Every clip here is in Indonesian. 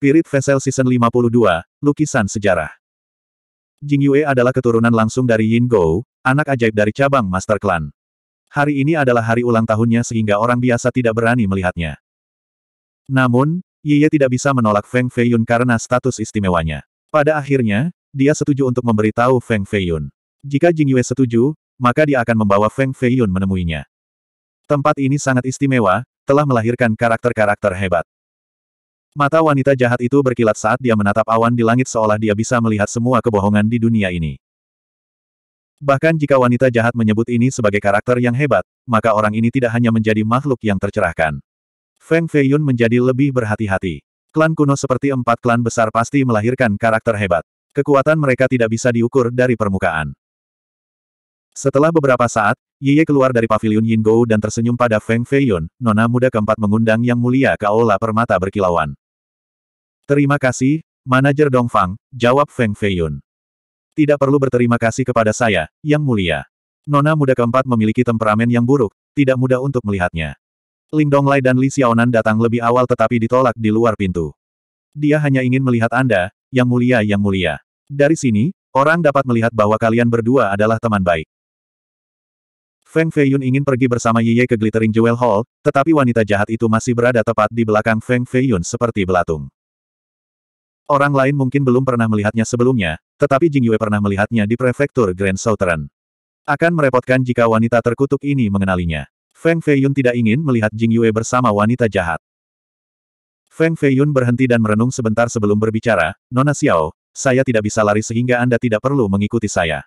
Spirit Vessel Season 52, Lukisan Sejarah Jing Yue adalah keturunan langsung dari Yin Gou, anak ajaib dari cabang Master Clan. Hari ini adalah hari ulang tahunnya sehingga orang biasa tidak berani melihatnya. Namun, Ye tidak bisa menolak Feng Fei Yun karena status istimewanya. Pada akhirnya, dia setuju untuk memberitahu Feng Fei Yun. Jika Jing Yue setuju, maka dia akan membawa Feng Fei Yun menemuinya. Tempat ini sangat istimewa, telah melahirkan karakter-karakter hebat. Mata wanita jahat itu berkilat saat dia menatap awan di langit seolah dia bisa melihat semua kebohongan di dunia ini. Bahkan jika wanita jahat menyebut ini sebagai karakter yang hebat, maka orang ini tidak hanya menjadi makhluk yang tercerahkan. Feng Feiyun menjadi lebih berhati-hati. Klan kuno seperti empat klan besar pasti melahirkan karakter hebat. Kekuatan mereka tidak bisa diukur dari permukaan. Setelah beberapa saat, Yiye keluar dari pavilion Yin Gou dan tersenyum pada Feng Feiyun, nona muda keempat mengundang Yang Mulia ke aula permata berkilauan. Terima kasih, manajer Dongfang, jawab Feng Feiyun. Tidak perlu berterima kasih kepada saya, yang mulia. Nona muda keempat memiliki temperamen yang buruk, tidak mudah untuk melihatnya. Ling Donglai dan Li Xiaonan datang lebih awal tetapi ditolak di luar pintu. Dia hanya ingin melihat Anda, yang mulia yang mulia. Dari sini, orang dapat melihat bahwa kalian berdua adalah teman baik. Feng Feiyun ingin pergi bersama Yiye ke Glittering Jewel Hall, tetapi wanita jahat itu masih berada tepat di belakang Feng Feiyun seperti belatung. Orang lain mungkin belum pernah melihatnya sebelumnya, tetapi Jing Yue pernah melihatnya di prefektur Grand Southern. Akan merepotkan jika wanita terkutuk ini mengenalinya. Feng Feiyun tidak ingin melihat Jing Yue bersama wanita jahat. Feng Feiyun berhenti dan merenung sebentar sebelum berbicara, Nona Xiao, saya tidak bisa lari sehingga Anda tidak perlu mengikuti saya.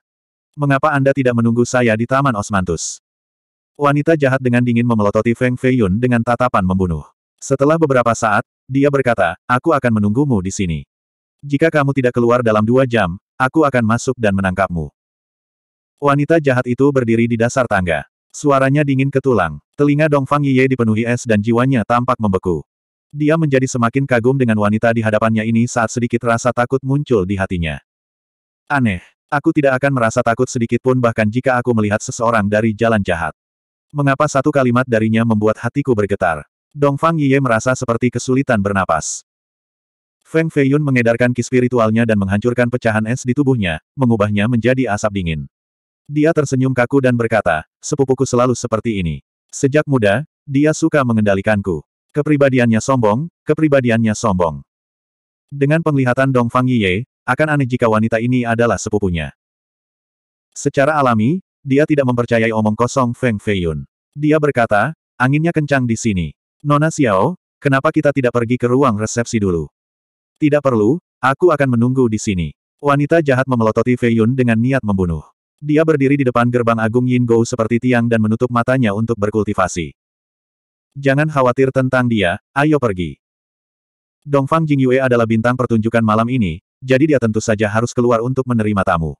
Mengapa Anda tidak menunggu saya di Taman Osmantus? Wanita jahat dengan dingin memelototi Feng Feiyun dengan tatapan membunuh. Setelah beberapa saat, dia berkata, aku akan menunggumu di sini. Jika kamu tidak keluar dalam dua jam, aku akan masuk dan menangkapmu. Wanita jahat itu berdiri di dasar tangga. Suaranya dingin ke tulang. Telinga Dongfang Yiye dipenuhi es dan jiwanya tampak membeku. Dia menjadi semakin kagum dengan wanita di hadapannya ini saat sedikit rasa takut muncul di hatinya. Aneh. Aku tidak akan merasa takut sedikit pun bahkan jika aku melihat seseorang dari jalan jahat. Mengapa satu kalimat darinya membuat hatiku bergetar? Dongfang Yiye merasa seperti kesulitan bernapas. Feng Feiyun mengedarkan ki spiritualnya dan menghancurkan pecahan es di tubuhnya, mengubahnya menjadi asap dingin. Dia tersenyum kaku dan berkata, sepupuku selalu seperti ini. Sejak muda, dia suka mengendalikanku. Kepribadiannya sombong, kepribadiannya sombong. Dengan penglihatan Dong Fang Yiye, akan aneh jika wanita ini adalah sepupunya. Secara alami, dia tidak mempercayai omong kosong Feng Feiyun. Dia berkata, anginnya kencang di sini. Nona Xiao, kenapa kita tidak pergi ke ruang resepsi dulu? Tidak perlu, aku akan menunggu di sini. Wanita jahat memelototi Fei Yun dengan niat membunuh. Dia berdiri di depan gerbang agung Yin Gou seperti tiang dan menutup matanya untuk berkultivasi. Jangan khawatir tentang dia, ayo pergi. Dongfang Yue adalah bintang pertunjukan malam ini, jadi dia tentu saja harus keluar untuk menerima tamu.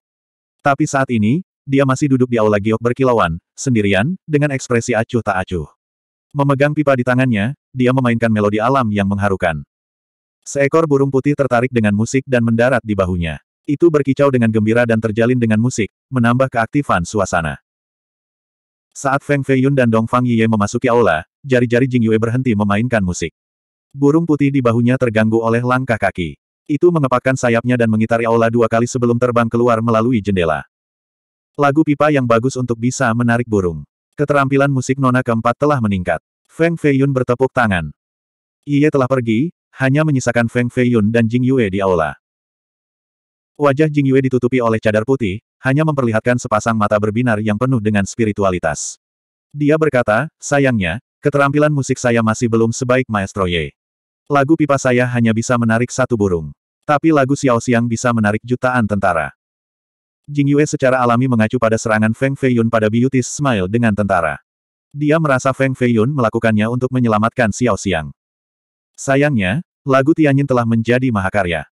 Tapi saat ini, dia masih duduk di aula giok berkilauan, sendirian, dengan ekspresi acuh tak acuh. Memegang pipa di tangannya, dia memainkan melodi alam yang mengharukan. Seekor burung putih tertarik dengan musik dan mendarat di bahunya. Itu berkicau dengan gembira dan terjalin dengan musik, menambah keaktifan suasana. Saat Feng Feiyun dan Dong Fang Yiye memasuki aula, jari-jari Jing Yue berhenti memainkan musik. Burung putih di bahunya terganggu oleh langkah kaki. Itu mengepakkan sayapnya dan mengitari aula dua kali sebelum terbang keluar melalui jendela. Lagu pipa yang bagus untuk bisa menarik burung. Keterampilan musik nona keempat telah meningkat. Feng Feiyun bertepuk tangan. Iye telah pergi, hanya menyisakan Feng Feiyun dan Jing Yue di aula. Wajah Jing Yue ditutupi oleh cadar putih, hanya memperlihatkan sepasang mata berbinar yang penuh dengan spiritualitas. Dia berkata, sayangnya, keterampilan musik saya masih belum sebaik Maestro Ye. Lagu pipa saya hanya bisa menarik satu burung. Tapi lagu Xiao Xiang bisa menarik jutaan tentara. Jing Yue secara alami mengacu pada serangan Feng Feiyun pada Beauty Smile dengan tentara. Dia merasa Feng Feiyun melakukannya untuk menyelamatkan Xiao Xiang. Sayangnya, Lagu Tianyin telah menjadi mahakarya.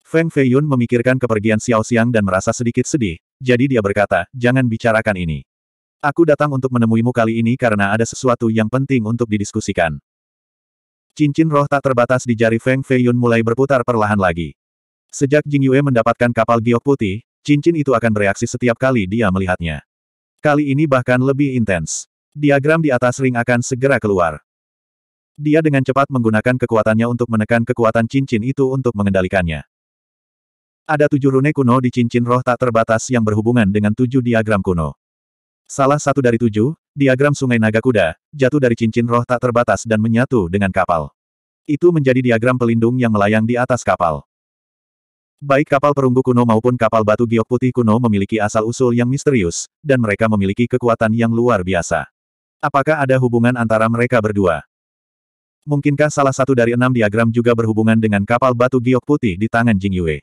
Feng Feiyun memikirkan kepergian Xiao Xiang dan merasa sedikit sedih, jadi dia berkata, jangan bicarakan ini. Aku datang untuk menemuimu kali ini karena ada sesuatu yang penting untuk didiskusikan. Cincin roh tak terbatas di jari Feng Feiyun mulai berputar perlahan lagi. Sejak Jing Yue mendapatkan kapal giok putih, cincin itu akan bereaksi setiap kali dia melihatnya. Kali ini bahkan lebih intens. Diagram di atas ring akan segera keluar. Dia dengan cepat menggunakan kekuatannya untuk menekan kekuatan cincin itu untuk mengendalikannya. Ada tujuh rune kuno di cincin roh tak terbatas yang berhubungan dengan tujuh diagram kuno. Salah satu dari tujuh, diagram Sungai Naga Kuda, jatuh dari cincin roh tak terbatas dan menyatu dengan kapal. Itu menjadi diagram pelindung yang melayang di atas kapal. Baik kapal perunggu kuno maupun kapal batu giok putih kuno memiliki asal-usul yang misterius, dan mereka memiliki kekuatan yang luar biasa. Apakah ada hubungan antara mereka berdua? Mungkinkah salah satu dari enam diagram juga berhubungan dengan kapal batu giok putih di tangan Jing Yue?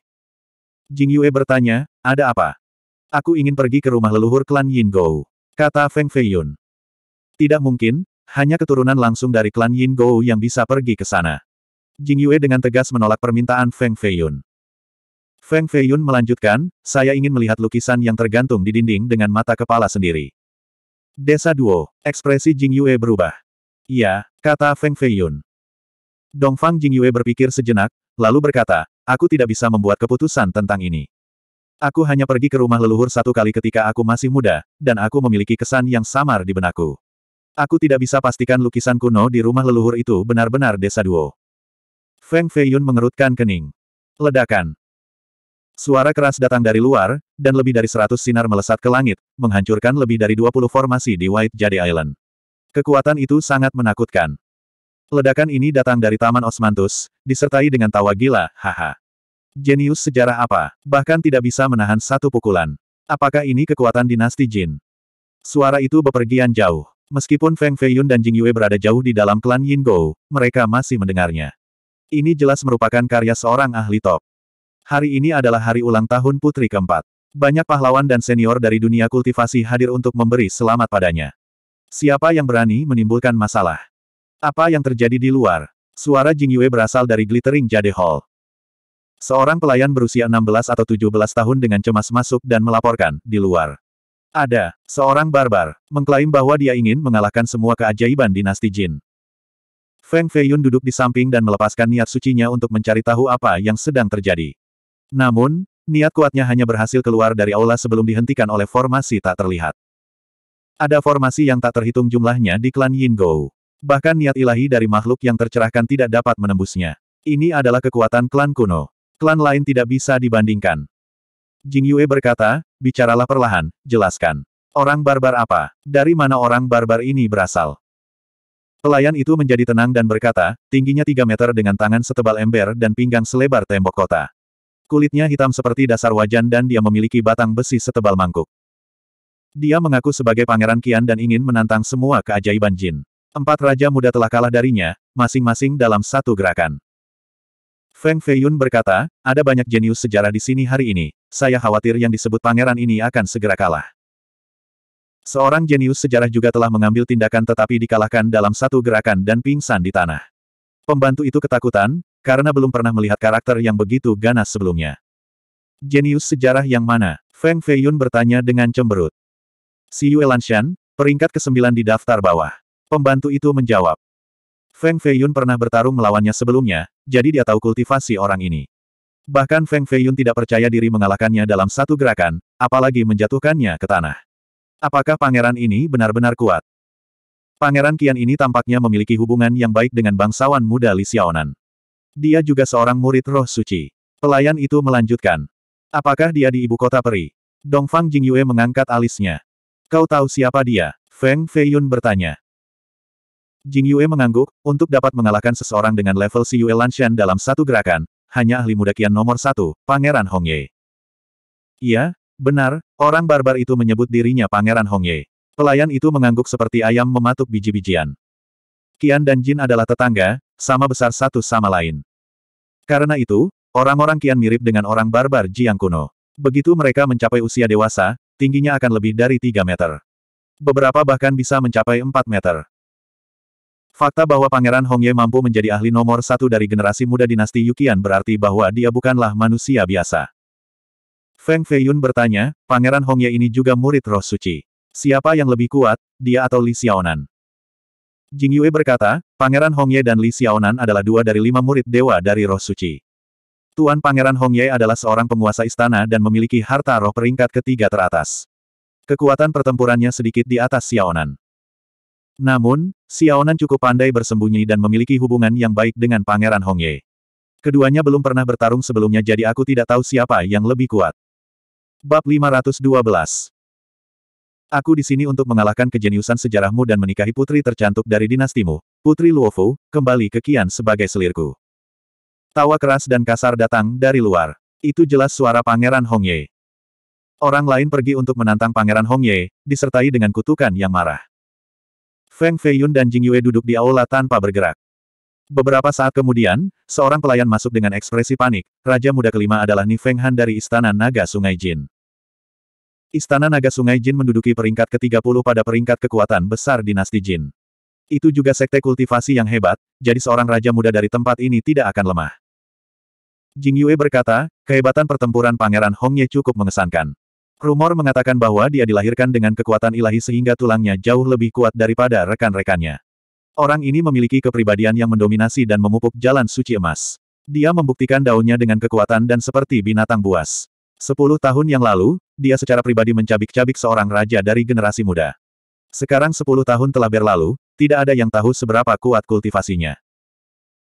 Jing Yue bertanya, ada apa? Aku ingin pergi ke rumah leluhur klan Yin Gou. Kata Feng Feiyun. Tidak mungkin, hanya keturunan langsung dari klan Yin Gou yang bisa pergi ke sana. Jing Yue dengan tegas menolak permintaan Feng Feiyun. Feng Feiyun melanjutkan, saya ingin melihat lukisan yang tergantung di dinding dengan mata kepala sendiri. Desa Duo, ekspresi Jing Yue berubah. Iya, kata Feng Feiyun. Dongfang Jingyue berpikir sejenak, lalu berkata, aku tidak bisa membuat keputusan tentang ini. Aku hanya pergi ke rumah leluhur satu kali ketika aku masih muda, dan aku memiliki kesan yang samar di benakku. Aku tidak bisa pastikan lukisan kuno di rumah leluhur itu benar-benar desa duo. Feng Feiyun mengerutkan kening. Ledakan. Suara keras datang dari luar, dan lebih dari seratus sinar melesat ke langit, menghancurkan lebih dari dua puluh formasi di White Jade Island. Kekuatan itu sangat menakutkan. Ledakan ini datang dari Taman Osmantus, disertai dengan tawa gila, haha. Jenius sejarah apa? Bahkan tidak bisa menahan satu pukulan. Apakah ini kekuatan dinasti Jin? Suara itu bepergian jauh. Meskipun Feng Feiyun dan Jing Yue berada jauh di dalam klan Yin Go, mereka masih mendengarnya. Ini jelas merupakan karya seorang ahli top. Hari ini adalah hari ulang tahun putri keempat. Banyak pahlawan dan senior dari dunia kultivasi hadir untuk memberi selamat padanya. Siapa yang berani menimbulkan masalah? Apa yang terjadi di luar? Suara Jing Yue berasal dari glittering Jade Hall. Seorang pelayan berusia 16 atau 17 tahun dengan cemas masuk dan melaporkan, di luar. Ada, seorang barbar, mengklaim bahwa dia ingin mengalahkan semua keajaiban dinasti Jin. Feng Feiyun duduk di samping dan melepaskan niat sucinya untuk mencari tahu apa yang sedang terjadi. Namun, niat kuatnya hanya berhasil keluar dari aula sebelum dihentikan oleh formasi tak terlihat. Ada formasi yang tak terhitung jumlahnya di klan Yin Gou. Bahkan niat ilahi dari makhluk yang tercerahkan tidak dapat menembusnya. Ini adalah kekuatan klan kuno. Klan lain tidak bisa dibandingkan. Jing Yue berkata, bicaralah perlahan, jelaskan. Orang barbar apa? Dari mana orang barbar ini berasal? Pelayan itu menjadi tenang dan berkata, tingginya 3 meter dengan tangan setebal ember dan pinggang selebar tembok kota. Kulitnya hitam seperti dasar wajan dan dia memiliki batang besi setebal mangkuk. Dia mengaku sebagai pangeran Kian dan ingin menantang semua keajaiban jin. Empat raja muda telah kalah darinya, masing-masing dalam satu gerakan. Feng Feiyun berkata, ada banyak jenius sejarah di sini hari ini, saya khawatir yang disebut pangeran ini akan segera kalah. Seorang jenius sejarah juga telah mengambil tindakan tetapi dikalahkan dalam satu gerakan dan pingsan di tanah. Pembantu itu ketakutan, karena belum pernah melihat karakter yang begitu ganas sebelumnya. Jenius sejarah yang mana? Feng Feiyun bertanya dengan cemberut. Si Yue Lanshan, peringkat ke-9 di daftar bawah. Pembantu itu menjawab. Feng Feiyun pernah bertarung melawannya sebelumnya, jadi dia tahu kultivasi orang ini. Bahkan Feng Feiyun tidak percaya diri mengalahkannya dalam satu gerakan, apalagi menjatuhkannya ke tanah. Apakah pangeran ini benar-benar kuat? Pangeran Kian ini tampaknya memiliki hubungan yang baik dengan bangsawan muda Li Xiaonan. Dia juga seorang murid roh suci. Pelayan itu melanjutkan. Apakah dia di ibu kota peri? Dongfang Jingyue mengangkat alisnya. Kau tahu siapa dia? Feng Feiyun bertanya. Jing Yue mengangguk, untuk dapat mengalahkan seseorang dengan level Si Yue Lanshan dalam satu gerakan, hanya ahli muda kian nomor satu, Pangeran Hongye. Iya, benar, orang barbar itu menyebut dirinya Pangeran Hongye. Pelayan itu mengangguk seperti ayam mematuk biji-bijian. Kian dan Jin adalah tetangga, sama besar satu sama lain. Karena itu, orang-orang Kian mirip dengan orang barbar Jiang kuno. Begitu mereka mencapai usia dewasa, tingginya akan lebih dari 3 meter. Beberapa bahkan bisa mencapai 4 meter. Fakta bahwa Pangeran Hongye mampu menjadi ahli nomor satu dari generasi muda dinasti Yukian berarti bahwa dia bukanlah manusia biasa. Feng Feiyun bertanya, Pangeran Hongye ini juga murid roh suci. Siapa yang lebih kuat, dia atau Li Xiaonan? Jing Yue berkata, Pangeran Hongye dan Li Xiaonan adalah dua dari lima murid dewa dari roh suci. Tuan Pangeran Hongye adalah seorang penguasa istana dan memiliki harta roh peringkat ketiga teratas. Kekuatan pertempurannya sedikit di atas Xiaonan. Namun, Xiaonan cukup pandai bersembunyi dan memiliki hubungan yang baik dengan Pangeran Hongye. Keduanya belum pernah bertarung sebelumnya jadi aku tidak tahu siapa yang lebih kuat. Bab 512 Aku di sini untuk mengalahkan kejeniusan sejarahmu dan menikahi putri tercantik dari dinastimu, Putri Luofu, kembali ke Kian sebagai selirku. Tawa keras dan kasar datang dari luar. Itu jelas suara Pangeran Hongye. Orang lain pergi untuk menantang Pangeran Hongye, disertai dengan kutukan yang marah. Feng Feiyun dan Jing Yue duduk di aula tanpa bergerak. Beberapa saat kemudian, seorang pelayan masuk dengan ekspresi panik, Raja Muda Kelima adalah Ni Feng Han dari Istana Naga Sungai Jin. Istana Naga Sungai Jin menduduki peringkat ke-30 pada peringkat kekuatan besar dinasti Jin. Itu juga sekte kultivasi yang hebat, jadi seorang raja muda dari tempat ini tidak akan lemah. Jing Yue berkata, kehebatan pertempuran Pangeran Hongye cukup mengesankan. Rumor mengatakan bahwa dia dilahirkan dengan kekuatan ilahi sehingga tulangnya jauh lebih kuat daripada rekan-rekannya. Orang ini memiliki kepribadian yang mendominasi dan memupuk jalan suci emas. Dia membuktikan daunnya dengan kekuatan dan seperti binatang buas. Sepuluh tahun yang lalu, dia secara pribadi mencabik-cabik seorang raja dari generasi muda. Sekarang sepuluh tahun telah berlalu, tidak ada yang tahu seberapa kuat kultivasinya.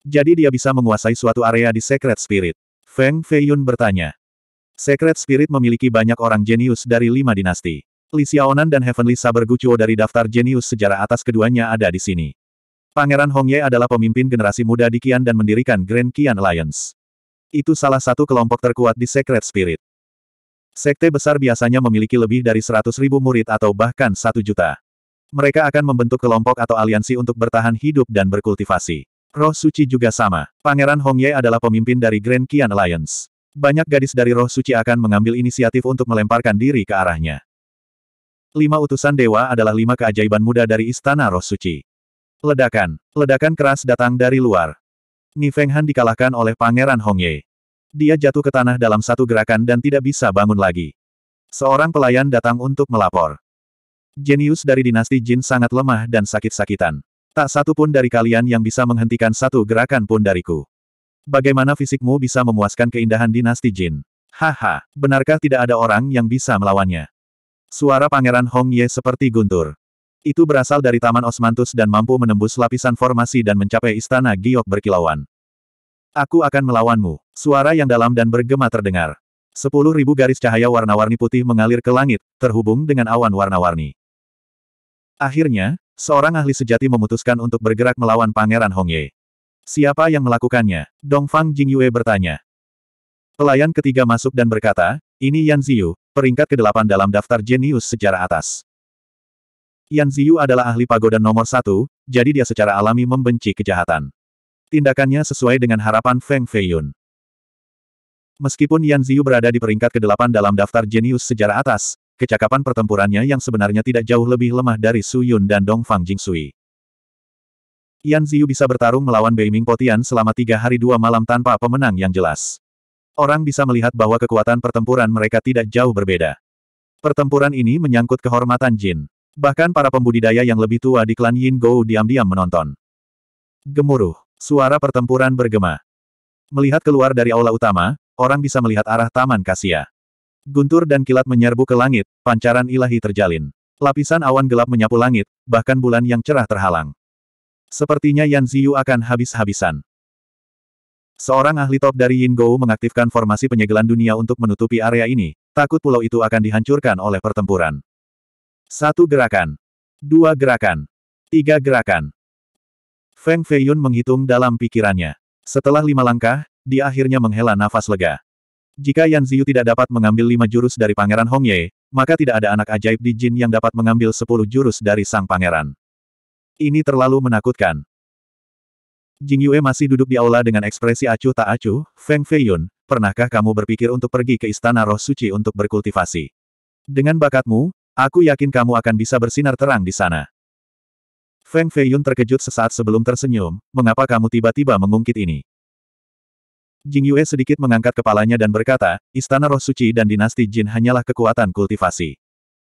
Jadi dia bisa menguasai suatu area di Secret Spirit. Feng Feiyun bertanya. Secret Spirit memiliki banyak orang jenius dari lima dinasti. Li Xiaonan dan Heavenly Saber Guchuo dari daftar jenius sejarah atas keduanya ada di sini. Pangeran Hongye adalah pemimpin generasi muda di Qian dan mendirikan Grand Qian Alliance. Itu salah satu kelompok terkuat di Secret Spirit. Sekte besar biasanya memiliki lebih dari 100 ribu murid atau bahkan satu juta. Mereka akan membentuk kelompok atau aliansi untuk bertahan hidup dan berkultivasi. Roh suci juga sama. Pangeran Hongye adalah pemimpin dari Grand Kian Alliance. Banyak gadis dari roh suci akan mengambil inisiatif untuk melemparkan diri ke arahnya. Lima utusan dewa adalah lima keajaiban muda dari istana roh suci. Ledakan. Ledakan keras datang dari luar. Nifeng Han dikalahkan oleh Pangeran Hongye. Dia jatuh ke tanah dalam satu gerakan dan tidak bisa bangun lagi. Seorang pelayan datang untuk melapor. Jenius dari dinasti Jin sangat lemah dan sakit-sakitan. Tak satu pun dari kalian yang bisa menghentikan satu gerakan pun dariku. Bagaimana fisikmu bisa memuaskan keindahan dinasti Jin? Haha, benarkah tidak ada orang yang bisa melawannya? Suara Pangeran Hong Ye seperti guntur. Itu berasal dari Taman Osmantus dan mampu menembus lapisan formasi dan mencapai istana giok berkilauan. Aku akan melawanmu. Suara yang dalam dan bergema terdengar. Sepuluh ribu garis cahaya warna-warni putih mengalir ke langit, terhubung dengan awan warna-warni. Akhirnya, Seorang ahli sejati memutuskan untuk bergerak melawan Pangeran Hongye. Siapa yang melakukannya? Dongfang Jingyue bertanya. Pelayan ketiga masuk dan berkata, ini Yan Ziyu, peringkat ke-8 dalam daftar jenius sejarah atas. Yan Ziyu adalah ahli pagoda nomor satu, jadi dia secara alami membenci kejahatan. Tindakannya sesuai dengan harapan Feng Feiyun. Meskipun Yan Ziyu berada di peringkat ke-8 dalam daftar jenius sejarah atas, Kecakapan pertempurannya yang sebenarnya tidak jauh lebih lemah dari Su Yun dan Dong Fang Sui. Yan Ziyu bisa bertarung melawan Bei Ming Potian selama tiga hari dua malam tanpa pemenang yang jelas. Orang bisa melihat bahwa kekuatan pertempuran mereka tidak jauh berbeda. Pertempuran ini menyangkut kehormatan Jin. Bahkan para pembudidaya yang lebih tua di klan Yin Gou diam-diam menonton. Gemuruh. Suara pertempuran bergema. Melihat keluar dari aula utama, orang bisa melihat arah Taman Kasia. Guntur dan kilat menyerbu ke langit, pancaran ilahi terjalin. Lapisan awan gelap menyapu langit, bahkan bulan yang cerah terhalang. Sepertinya Yan Ziyu akan habis-habisan. Seorang ahli top dari Yin Gou mengaktifkan formasi penyegelan dunia untuk menutupi area ini, takut pulau itu akan dihancurkan oleh pertempuran. Satu gerakan. Dua gerakan. Tiga gerakan. Feng Feiyun menghitung dalam pikirannya. Setelah lima langkah, dia akhirnya menghela nafas lega. Jika Yan Ziyu tidak dapat mengambil lima jurus dari Pangeran Hongye, maka tidak ada anak ajaib di Jin yang dapat mengambil sepuluh jurus dari sang pangeran. Ini terlalu menakutkan. Jing Yue masih duduk di aula dengan ekspresi acuh tak acuh, Feng Feiyun, pernahkah kamu berpikir untuk pergi ke Istana Roh Suci untuk berkultivasi? Dengan bakatmu, aku yakin kamu akan bisa bersinar terang di sana. Feng Feiyun terkejut sesaat sebelum tersenyum, mengapa kamu tiba-tiba mengungkit ini? Jing Yue sedikit mengangkat kepalanya dan berkata, Istana Roh Suci dan Dinasti Jin hanyalah kekuatan kultivasi.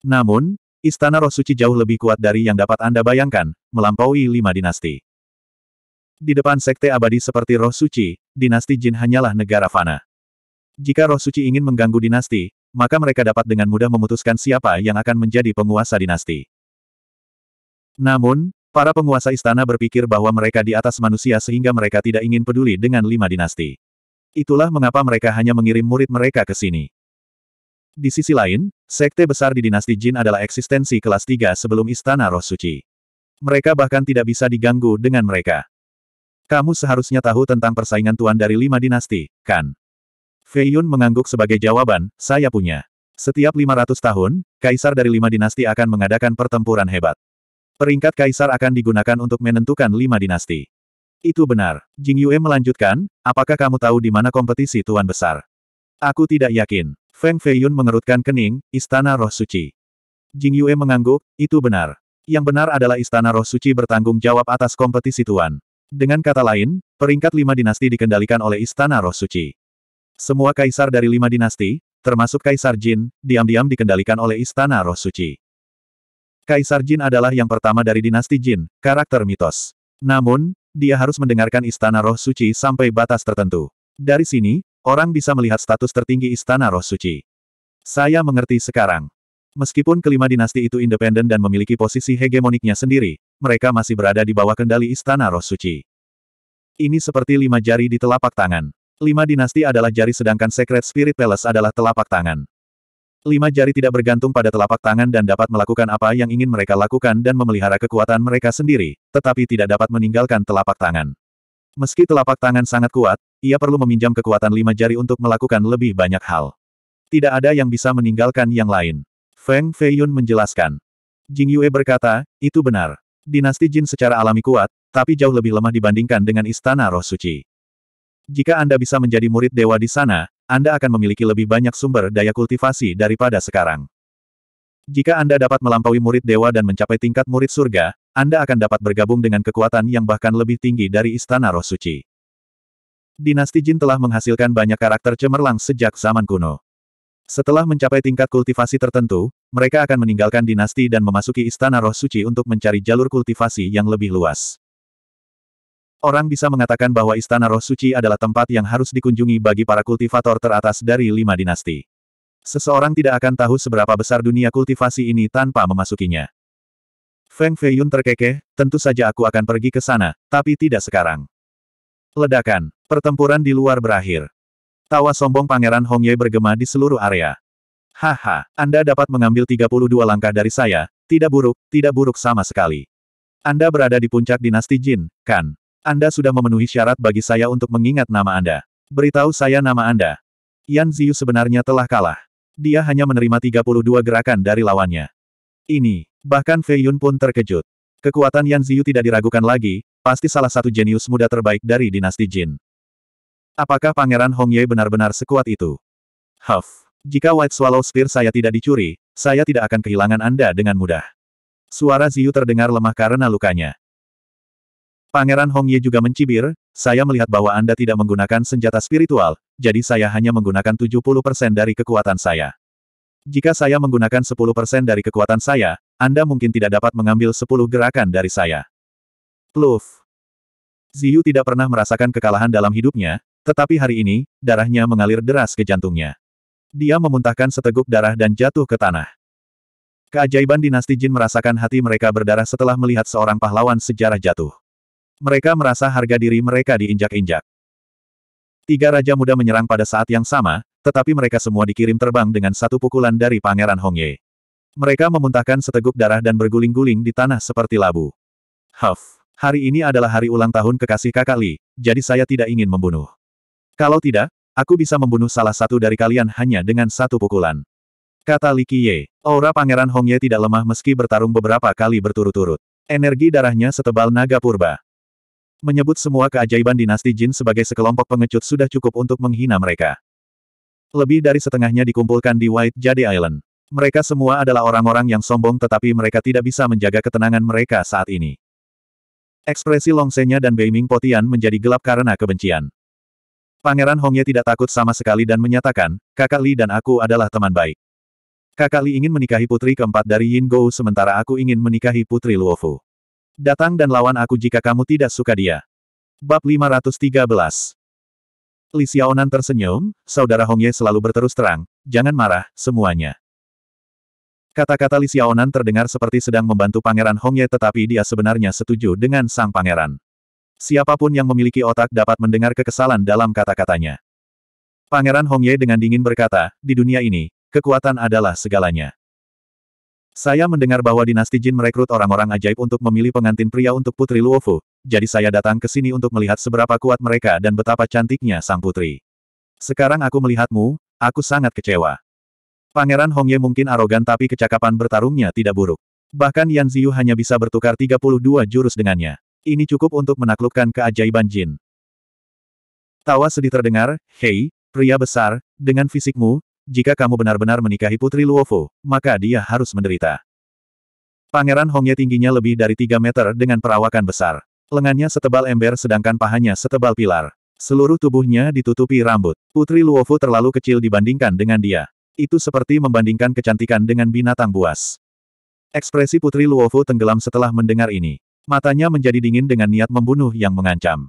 Namun, Istana Roh Suci jauh lebih kuat dari yang dapat Anda bayangkan, melampaui lima dinasti. Di depan sekte abadi seperti Roh Suci, Dinasti Jin hanyalah negara fana. Jika Roh Suci ingin mengganggu dinasti, maka mereka dapat dengan mudah memutuskan siapa yang akan menjadi penguasa dinasti. Namun, para penguasa istana berpikir bahwa mereka di atas manusia sehingga mereka tidak ingin peduli dengan lima dinasti. Itulah mengapa mereka hanya mengirim murid mereka ke sini. Di sisi lain, sekte besar di dinasti Jin adalah eksistensi kelas 3 sebelum Istana Roh Suci. Mereka bahkan tidak bisa diganggu dengan mereka. Kamu seharusnya tahu tentang persaingan tuan dari lima dinasti, kan? Fei Yun mengangguk sebagai jawaban, saya punya. Setiap 500 tahun, kaisar dari lima dinasti akan mengadakan pertempuran hebat. Peringkat kaisar akan digunakan untuk menentukan lima dinasti. Itu benar. Jing Yue melanjutkan, apakah kamu tahu di mana kompetisi Tuan Besar? Aku tidak yakin. Feng Feiyun mengerutkan kening, Istana Roh Suci. Jing Yue mengangguk, itu benar. Yang benar adalah Istana Roh Suci bertanggung jawab atas kompetisi Tuan. Dengan kata lain, peringkat lima dinasti dikendalikan oleh Istana Roh Suci. Semua kaisar dari lima dinasti, termasuk Kaisar Jin, diam-diam dikendalikan oleh Istana Roh Suci. Kaisar Jin adalah yang pertama dari dinasti Jin, karakter mitos. Namun, dia harus mendengarkan Istana Roh Suci sampai batas tertentu. Dari sini, orang bisa melihat status tertinggi Istana Roh Suci. Saya mengerti sekarang. Meskipun kelima dinasti itu independen dan memiliki posisi hegemoniknya sendiri, mereka masih berada di bawah kendali Istana Roh Suci. Ini seperti lima jari di telapak tangan. Lima dinasti adalah jari sedangkan Secret Spirit Palace adalah telapak tangan. Lima jari tidak bergantung pada telapak tangan dan dapat melakukan apa yang ingin mereka lakukan dan memelihara kekuatan mereka sendiri, tetapi tidak dapat meninggalkan telapak tangan. Meski telapak tangan sangat kuat, ia perlu meminjam kekuatan lima jari untuk melakukan lebih banyak hal. Tidak ada yang bisa meninggalkan yang lain. Feng Feiyun menjelaskan. Jing Yue berkata, itu benar. Dinasti Jin secara alami kuat, tapi jauh lebih lemah dibandingkan dengan Istana Roh Suci. Jika Anda bisa menjadi murid dewa di sana, anda akan memiliki lebih banyak sumber daya kultivasi daripada sekarang. Jika Anda dapat melampaui murid dewa dan mencapai tingkat murid surga, Anda akan dapat bergabung dengan kekuatan yang bahkan lebih tinggi dari Istana Roh Suci. Dinasti Jin telah menghasilkan banyak karakter cemerlang sejak zaman kuno. Setelah mencapai tingkat kultivasi tertentu, mereka akan meninggalkan dinasti dan memasuki Istana Roh Suci untuk mencari jalur kultivasi yang lebih luas. Orang bisa mengatakan bahwa Istana Roh Suci adalah tempat yang harus dikunjungi bagi para kultivator teratas dari lima dinasti. Seseorang tidak akan tahu seberapa besar dunia kultivasi ini tanpa memasukinya. Feng Feiyun terkekeh, tentu saja aku akan pergi ke sana, tapi tidak sekarang. Ledakan, pertempuran di luar berakhir. Tawa sombong Pangeran Hongye bergema di seluruh area. Haha, Anda dapat mengambil 32 langkah dari saya, tidak buruk, tidak buruk sama sekali. Anda berada di puncak dinasti Jin, kan? Anda sudah memenuhi syarat bagi saya untuk mengingat nama Anda. Beritahu saya nama Anda. Yan Ziyu sebenarnya telah kalah. Dia hanya menerima 32 gerakan dari lawannya. Ini, bahkan Fei Yun pun terkejut. Kekuatan Yan Ziyu tidak diragukan lagi, pasti salah satu jenius muda terbaik dari dinasti Jin. Apakah Pangeran Hong Ye benar-benar sekuat itu? Huff, jika White Swallow Spear saya tidak dicuri, saya tidak akan kehilangan Anda dengan mudah. Suara Ziyu terdengar lemah karena lukanya. Pangeran Hongye juga mencibir, saya melihat bahwa Anda tidak menggunakan senjata spiritual, jadi saya hanya menggunakan 70% dari kekuatan saya. Jika saya menggunakan 10% dari kekuatan saya, Anda mungkin tidak dapat mengambil 10 gerakan dari saya. Pluf. Ziyu tidak pernah merasakan kekalahan dalam hidupnya, tetapi hari ini, darahnya mengalir deras ke jantungnya. Dia memuntahkan seteguk darah dan jatuh ke tanah. Keajaiban dinasti Jin merasakan hati mereka berdarah setelah melihat seorang pahlawan sejarah jatuh. Mereka merasa harga diri mereka diinjak-injak. Tiga raja muda menyerang pada saat yang sama, tetapi mereka semua dikirim terbang dengan satu pukulan dari Pangeran Hongye. Mereka memuntahkan seteguk darah dan berguling-guling di tanah seperti labu. Huff, hari ini adalah hari ulang tahun kekasih kakak Li, jadi saya tidak ingin membunuh. Kalau tidak, aku bisa membunuh salah satu dari kalian hanya dengan satu pukulan. Kata Li Qiye, aura Pangeran Hongye tidak lemah meski bertarung beberapa kali berturut-turut. Energi darahnya setebal naga purba. Menyebut semua keajaiban dinasti Jin sebagai sekelompok pengecut sudah cukup untuk menghina mereka. Lebih dari setengahnya dikumpulkan di White Jade Island. Mereka semua adalah orang-orang yang sombong tetapi mereka tidak bisa menjaga ketenangan mereka saat ini. Ekspresi Longsenya dan Beiming Potian menjadi gelap karena kebencian. Pangeran Hongye tidak takut sama sekali dan menyatakan, kakak Li dan aku adalah teman baik. Kakak Li ingin menikahi putri keempat dari Yin Gou sementara aku ingin menikahi putri Luofu. Datang dan lawan aku jika kamu tidak suka dia. Bab 513 Li Xiaonan tersenyum, saudara Hongye selalu berterus terang, jangan marah, semuanya. Kata-kata Li Xiaonan terdengar seperti sedang membantu Pangeran Hongye tetapi dia sebenarnya setuju dengan sang pangeran. Siapapun yang memiliki otak dapat mendengar kekesalan dalam kata-katanya. Pangeran Hongye dengan dingin berkata, di dunia ini, kekuatan adalah segalanya. Saya mendengar bahwa dinasti Jin merekrut orang-orang ajaib untuk memilih pengantin pria untuk Putri Luofu, jadi saya datang ke sini untuk melihat seberapa kuat mereka dan betapa cantiknya sang putri. Sekarang aku melihatmu, aku sangat kecewa. Pangeran Hongye mungkin arogan tapi kecakapan bertarungnya tidak buruk. Bahkan Yan Ziyu hanya bisa bertukar 32 jurus dengannya. Ini cukup untuk menaklukkan keajaiban Jin. Tawa sedih terdengar, Hei, pria besar, dengan fisikmu, jika kamu benar-benar menikahi Putri Luofu, maka dia harus menderita. Pangeran Hongye tingginya lebih dari 3 meter dengan perawakan besar. Lengannya setebal ember sedangkan pahanya setebal pilar. Seluruh tubuhnya ditutupi rambut. Putri Luofu terlalu kecil dibandingkan dengan dia. Itu seperti membandingkan kecantikan dengan binatang buas. Ekspresi Putri Luofu tenggelam setelah mendengar ini. Matanya menjadi dingin dengan niat membunuh yang mengancam.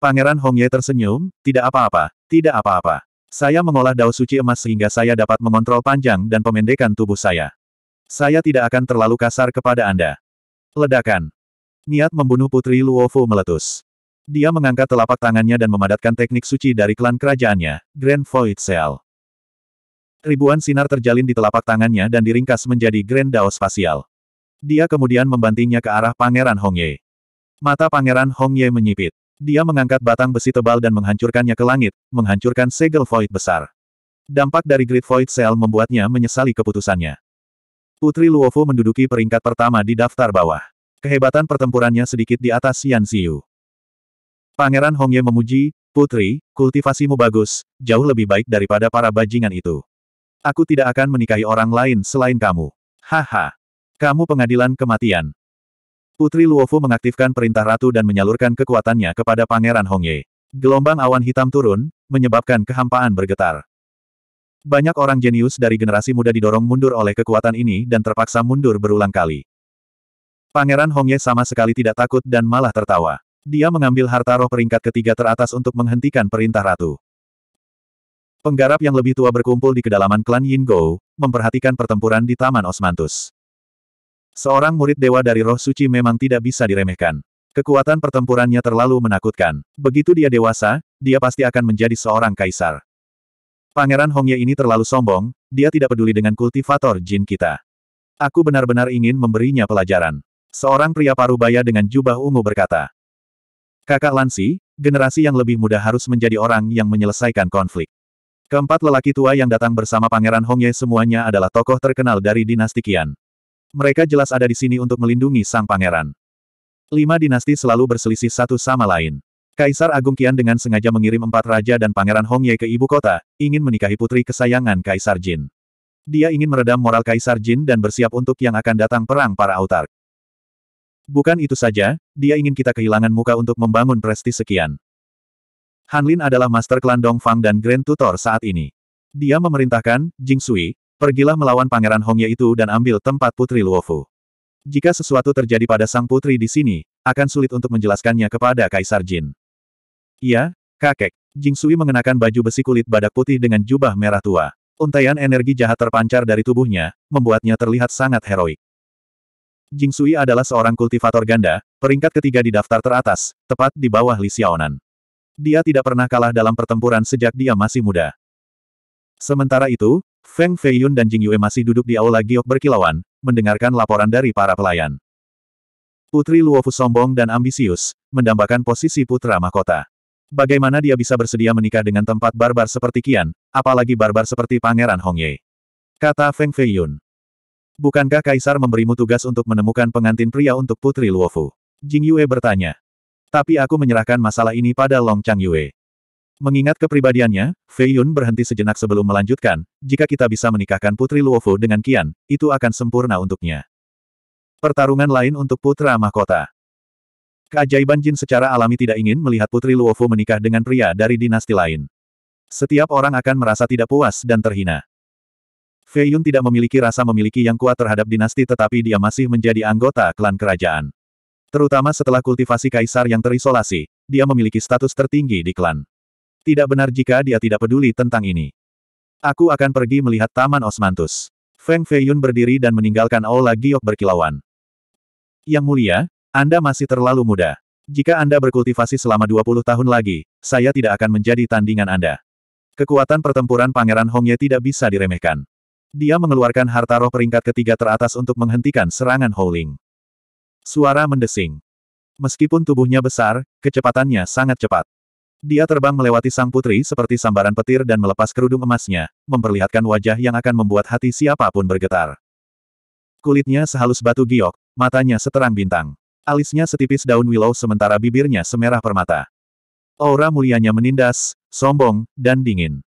Pangeran Hongye tersenyum, tidak apa-apa, tidak apa-apa. Saya mengolah dao suci emas sehingga saya dapat mengontrol panjang dan pemendekan tubuh saya. Saya tidak akan terlalu kasar kepada Anda. Ledakan. Niat membunuh Putri Luofu meletus. Dia mengangkat telapak tangannya dan memadatkan teknik suci dari klan kerajaannya, Grand Void Seal. Ribuan sinar terjalin di telapak tangannya dan diringkas menjadi Grand Dao Spasial. Dia kemudian membantingnya ke arah Pangeran Hongye. Mata Pangeran Hongye menyipit. Dia mengangkat batang besi tebal dan menghancurkannya ke langit, menghancurkan segel void besar. Dampak dari grid Void Cell membuatnya menyesali keputusannya. Putri Luofu menduduki peringkat pertama di daftar bawah. Kehebatan pertempurannya sedikit di atas Yan Ziyu. Pangeran Hongye memuji, Putri, kultivasimu bagus, jauh lebih baik daripada para bajingan itu. Aku tidak akan menikahi orang lain selain kamu. Haha. Kamu pengadilan kematian. Putri Luofu mengaktifkan perintah ratu dan menyalurkan kekuatannya kepada Pangeran Hongye. Gelombang awan hitam turun, menyebabkan kehampaan bergetar. Banyak orang jenius dari generasi muda didorong mundur oleh kekuatan ini dan terpaksa mundur berulang kali. Pangeran Hongye sama sekali tidak takut dan malah tertawa. Dia mengambil harta roh peringkat ketiga teratas untuk menghentikan perintah ratu. Penggarap yang lebih tua berkumpul di kedalaman klan Yin Go, memperhatikan pertempuran di Taman Osmantus. Seorang murid dewa dari roh suci memang tidak bisa diremehkan. Kekuatan pertempurannya terlalu menakutkan. Begitu dia dewasa, dia pasti akan menjadi seorang kaisar. Pangeran Hongye ini terlalu sombong, dia tidak peduli dengan kultivator jin kita. Aku benar-benar ingin memberinya pelajaran. Seorang pria parubaya dengan jubah ungu berkata. Kakak Lansi, generasi yang lebih muda harus menjadi orang yang menyelesaikan konflik. Keempat lelaki tua yang datang bersama Pangeran Hongye semuanya adalah tokoh terkenal dari dinasti Qian. Mereka jelas ada di sini untuk melindungi sang pangeran. Lima dinasti selalu berselisih satu sama lain. Kaisar Agung Qian dengan sengaja mengirim empat raja dan pangeran Hong Ye ke ibu kota, ingin menikahi putri kesayangan Kaisar Jin. Dia ingin meredam moral Kaisar Jin dan bersiap untuk yang akan datang perang para autark. Bukan itu saja, dia ingin kita kehilangan muka untuk membangun prestis sekian. Hanlin adalah master klan Fang dan Grand Tutor saat ini. Dia memerintahkan, Jing Sui, Pergilah melawan Pangeran Hongye itu dan ambil tempat Putri Luofu. Jika sesuatu terjadi pada sang putri di sini, akan sulit untuk menjelaskannya kepada Kaisar Jin. Iya, kakek. Jing Sui mengenakan baju besi kulit badak putih dengan jubah merah tua. Untaian energi jahat terpancar dari tubuhnya, membuatnya terlihat sangat heroik. Jing Sui adalah seorang kultivator ganda, peringkat ketiga di daftar teratas, tepat di bawah Li Xiaonan. Dia tidak pernah kalah dalam pertempuran sejak dia masih muda. Sementara itu, Feng Feiyun dan Jing Yue masih duduk di aula giok berkilauan, mendengarkan laporan dari para pelayan. Putri Luofu sombong dan ambisius, mendambakan posisi putra mahkota. Bagaimana dia bisa bersedia menikah dengan tempat barbar seperti Kian, apalagi barbar seperti Pangeran Hongye? Kata Feng Feiyun. Bukankah Kaisar memberimu tugas untuk menemukan pengantin pria untuk Putri Luofu? Jing Yue bertanya. Tapi aku menyerahkan masalah ini pada Long Chang Yue. Mengingat kepribadiannya, Fei Yun berhenti sejenak sebelum melanjutkan, jika kita bisa menikahkan Putri Luofu dengan Qian, itu akan sempurna untuknya. Pertarungan lain untuk Putra Mahkota Keajaiban Jin secara alami tidak ingin melihat Putri Luofu menikah dengan pria dari dinasti lain. Setiap orang akan merasa tidak puas dan terhina. Fei Yun tidak memiliki rasa memiliki yang kuat terhadap dinasti tetapi dia masih menjadi anggota klan kerajaan. Terutama setelah kultivasi kaisar yang terisolasi, dia memiliki status tertinggi di klan. Tidak benar jika dia tidak peduli tentang ini. Aku akan pergi melihat Taman Osmantus. Feng Feiyun berdiri dan meninggalkan Aula Giok berkilauan. Yang mulia, Anda masih terlalu muda. Jika Anda berkultivasi selama 20 tahun lagi, saya tidak akan menjadi tandingan Anda. Kekuatan pertempuran Pangeran Hongye tidak bisa diremehkan. Dia mengeluarkan harta roh peringkat ketiga teratas untuk menghentikan serangan Howling. Suara mendesing. Meskipun tubuhnya besar, kecepatannya sangat cepat. Dia terbang melewati sang putri seperti sambaran petir dan melepas kerudung emasnya, memperlihatkan wajah yang akan membuat hati siapapun bergetar. Kulitnya sehalus batu giok, matanya seterang bintang. Alisnya setipis daun willow sementara bibirnya semerah permata. Aura mulianya menindas, sombong, dan dingin.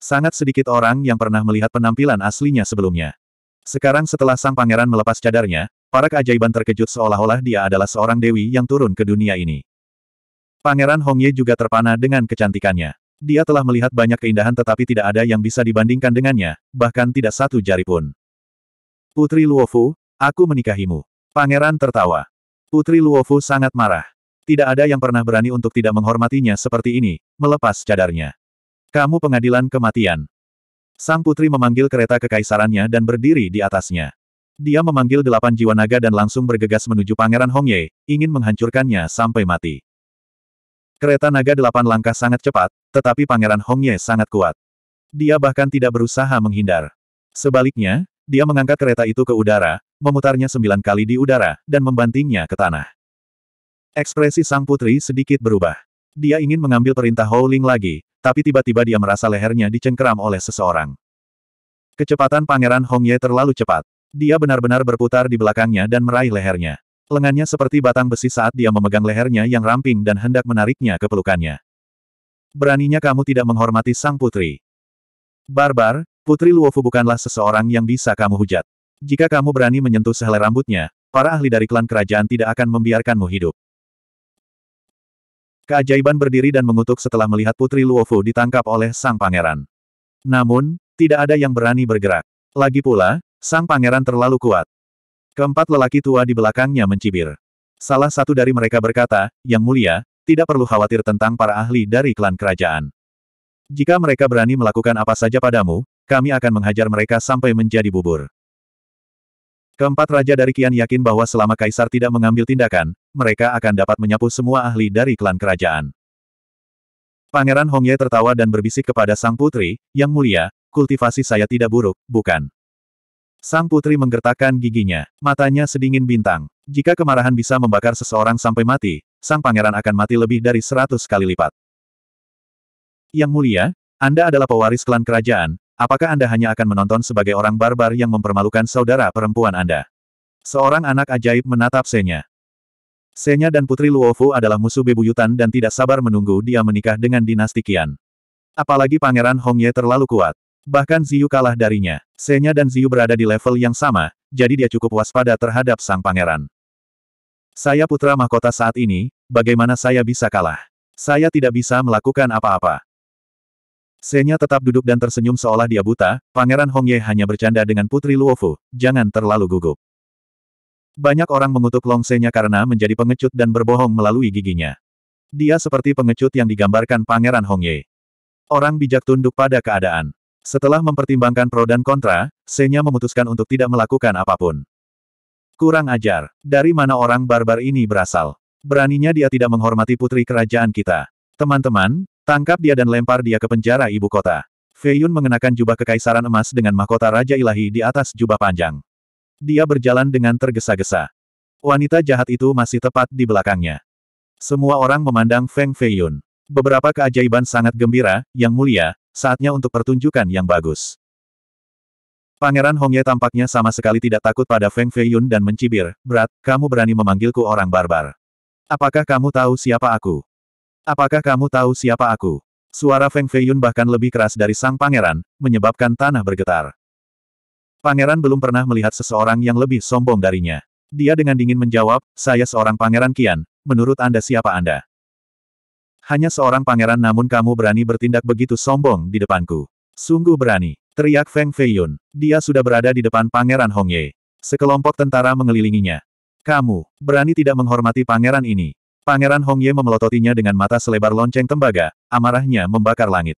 Sangat sedikit orang yang pernah melihat penampilan aslinya sebelumnya. Sekarang setelah sang pangeran melepas cadarnya, para keajaiban terkejut seolah-olah dia adalah seorang dewi yang turun ke dunia ini. Pangeran Hongye juga terpana dengan kecantikannya. Dia telah melihat banyak keindahan tetapi tidak ada yang bisa dibandingkan dengannya, bahkan tidak satu jari pun. Putri Luofu, aku menikahimu. Pangeran tertawa. Putri Luofu sangat marah. Tidak ada yang pernah berani untuk tidak menghormatinya seperti ini, melepas cadarnya. Kamu pengadilan kematian. Sang putri memanggil kereta kekaisarannya dan berdiri di atasnya. Dia memanggil delapan jiwa naga dan langsung bergegas menuju Pangeran Hongye, ingin menghancurkannya sampai mati. Kereta naga delapan langkah sangat cepat, tetapi Pangeran Hongye sangat kuat. Dia bahkan tidak berusaha menghindar. Sebaliknya, dia mengangkat kereta itu ke udara, memutarnya sembilan kali di udara, dan membantingnya ke tanah. Ekspresi sang putri sedikit berubah. Dia ingin mengambil perintah Howling lagi, tapi tiba-tiba dia merasa lehernya dicengkeram oleh seseorang. Kecepatan Pangeran Hongye terlalu cepat. Dia benar-benar berputar di belakangnya dan meraih lehernya. Lengannya seperti batang besi saat dia memegang lehernya yang ramping dan hendak menariknya ke pelukannya. Beraninya kamu tidak menghormati sang putri. Barbar, putri Luofu bukanlah seseorang yang bisa kamu hujat. Jika kamu berani menyentuh sehelai rambutnya, para ahli dari klan kerajaan tidak akan membiarkanmu hidup. Keajaiban berdiri dan mengutuk setelah melihat putri Luofu ditangkap oleh sang pangeran. Namun, tidak ada yang berani bergerak. Lagi pula, sang pangeran terlalu kuat. Keempat lelaki tua di belakangnya mencibir. Salah satu dari mereka berkata, Yang mulia, tidak perlu khawatir tentang para ahli dari klan kerajaan. Jika mereka berani melakukan apa saja padamu, kami akan menghajar mereka sampai menjadi bubur. Keempat raja dari Kian yakin bahwa selama kaisar tidak mengambil tindakan, mereka akan dapat menyapu semua ahli dari klan kerajaan. Pangeran Hongye tertawa dan berbisik kepada sang putri, Yang mulia, kultivasi saya tidak buruk, bukan? Sang putri menggertakkan giginya, matanya sedingin bintang. Jika kemarahan bisa membakar seseorang sampai mati, sang pangeran akan mati lebih dari seratus kali lipat. Yang mulia, Anda adalah pewaris klan kerajaan, apakah Anda hanya akan menonton sebagai orang barbar yang mempermalukan saudara perempuan Anda? Seorang anak ajaib menatap Senya. Senya dan Putri Luofu adalah musuh bebuyutan dan tidak sabar menunggu dia menikah dengan dinasti Qian. Apalagi Pangeran Hongye terlalu kuat. Bahkan Ziyu kalah darinya. Senya dan Ziyu berada di level yang sama, jadi dia cukup waspada terhadap sang pangeran. Saya putra mahkota saat ini, bagaimana saya bisa kalah? Saya tidak bisa melakukan apa-apa. Senya tetap duduk dan tersenyum seolah dia buta, Pangeran Hongye hanya bercanda dengan Putri Luofu, jangan terlalu gugup. Banyak orang mengutuk Long Senya karena menjadi pengecut dan berbohong melalui giginya. Dia seperti pengecut yang digambarkan Pangeran Hongye. Orang bijak tunduk pada keadaan. Setelah mempertimbangkan pro dan kontra, Senya memutuskan untuk tidak melakukan apapun. Kurang ajar. Dari mana orang barbar ini berasal? Beraninya dia tidak menghormati putri kerajaan kita. Teman-teman, tangkap dia dan lempar dia ke penjara ibu kota. Feiyun mengenakan jubah kekaisaran emas dengan mahkota Raja Ilahi di atas jubah panjang. Dia berjalan dengan tergesa-gesa. Wanita jahat itu masih tepat di belakangnya. Semua orang memandang Feng Feiyun. Beberapa keajaiban sangat gembira, yang mulia, Saatnya untuk pertunjukan yang bagus. Pangeran Hongye tampaknya sama sekali tidak takut pada Feng Feiyun dan mencibir, Berat, kamu berani memanggilku orang barbar. Apakah kamu tahu siapa aku? Apakah kamu tahu siapa aku? Suara Feng Feiyun bahkan lebih keras dari sang pangeran, menyebabkan tanah bergetar. Pangeran belum pernah melihat seseorang yang lebih sombong darinya. Dia dengan dingin menjawab, saya seorang pangeran Kian, menurut Anda siapa Anda? Hanya seorang pangeran namun kamu berani bertindak begitu sombong di depanku. Sungguh berani, teriak Feng Feiyun. Dia sudah berada di depan pangeran Hongye. Sekelompok tentara mengelilinginya. Kamu, berani tidak menghormati pangeran ini. Pangeran Hongye memelototinya dengan mata selebar lonceng tembaga, amarahnya membakar langit.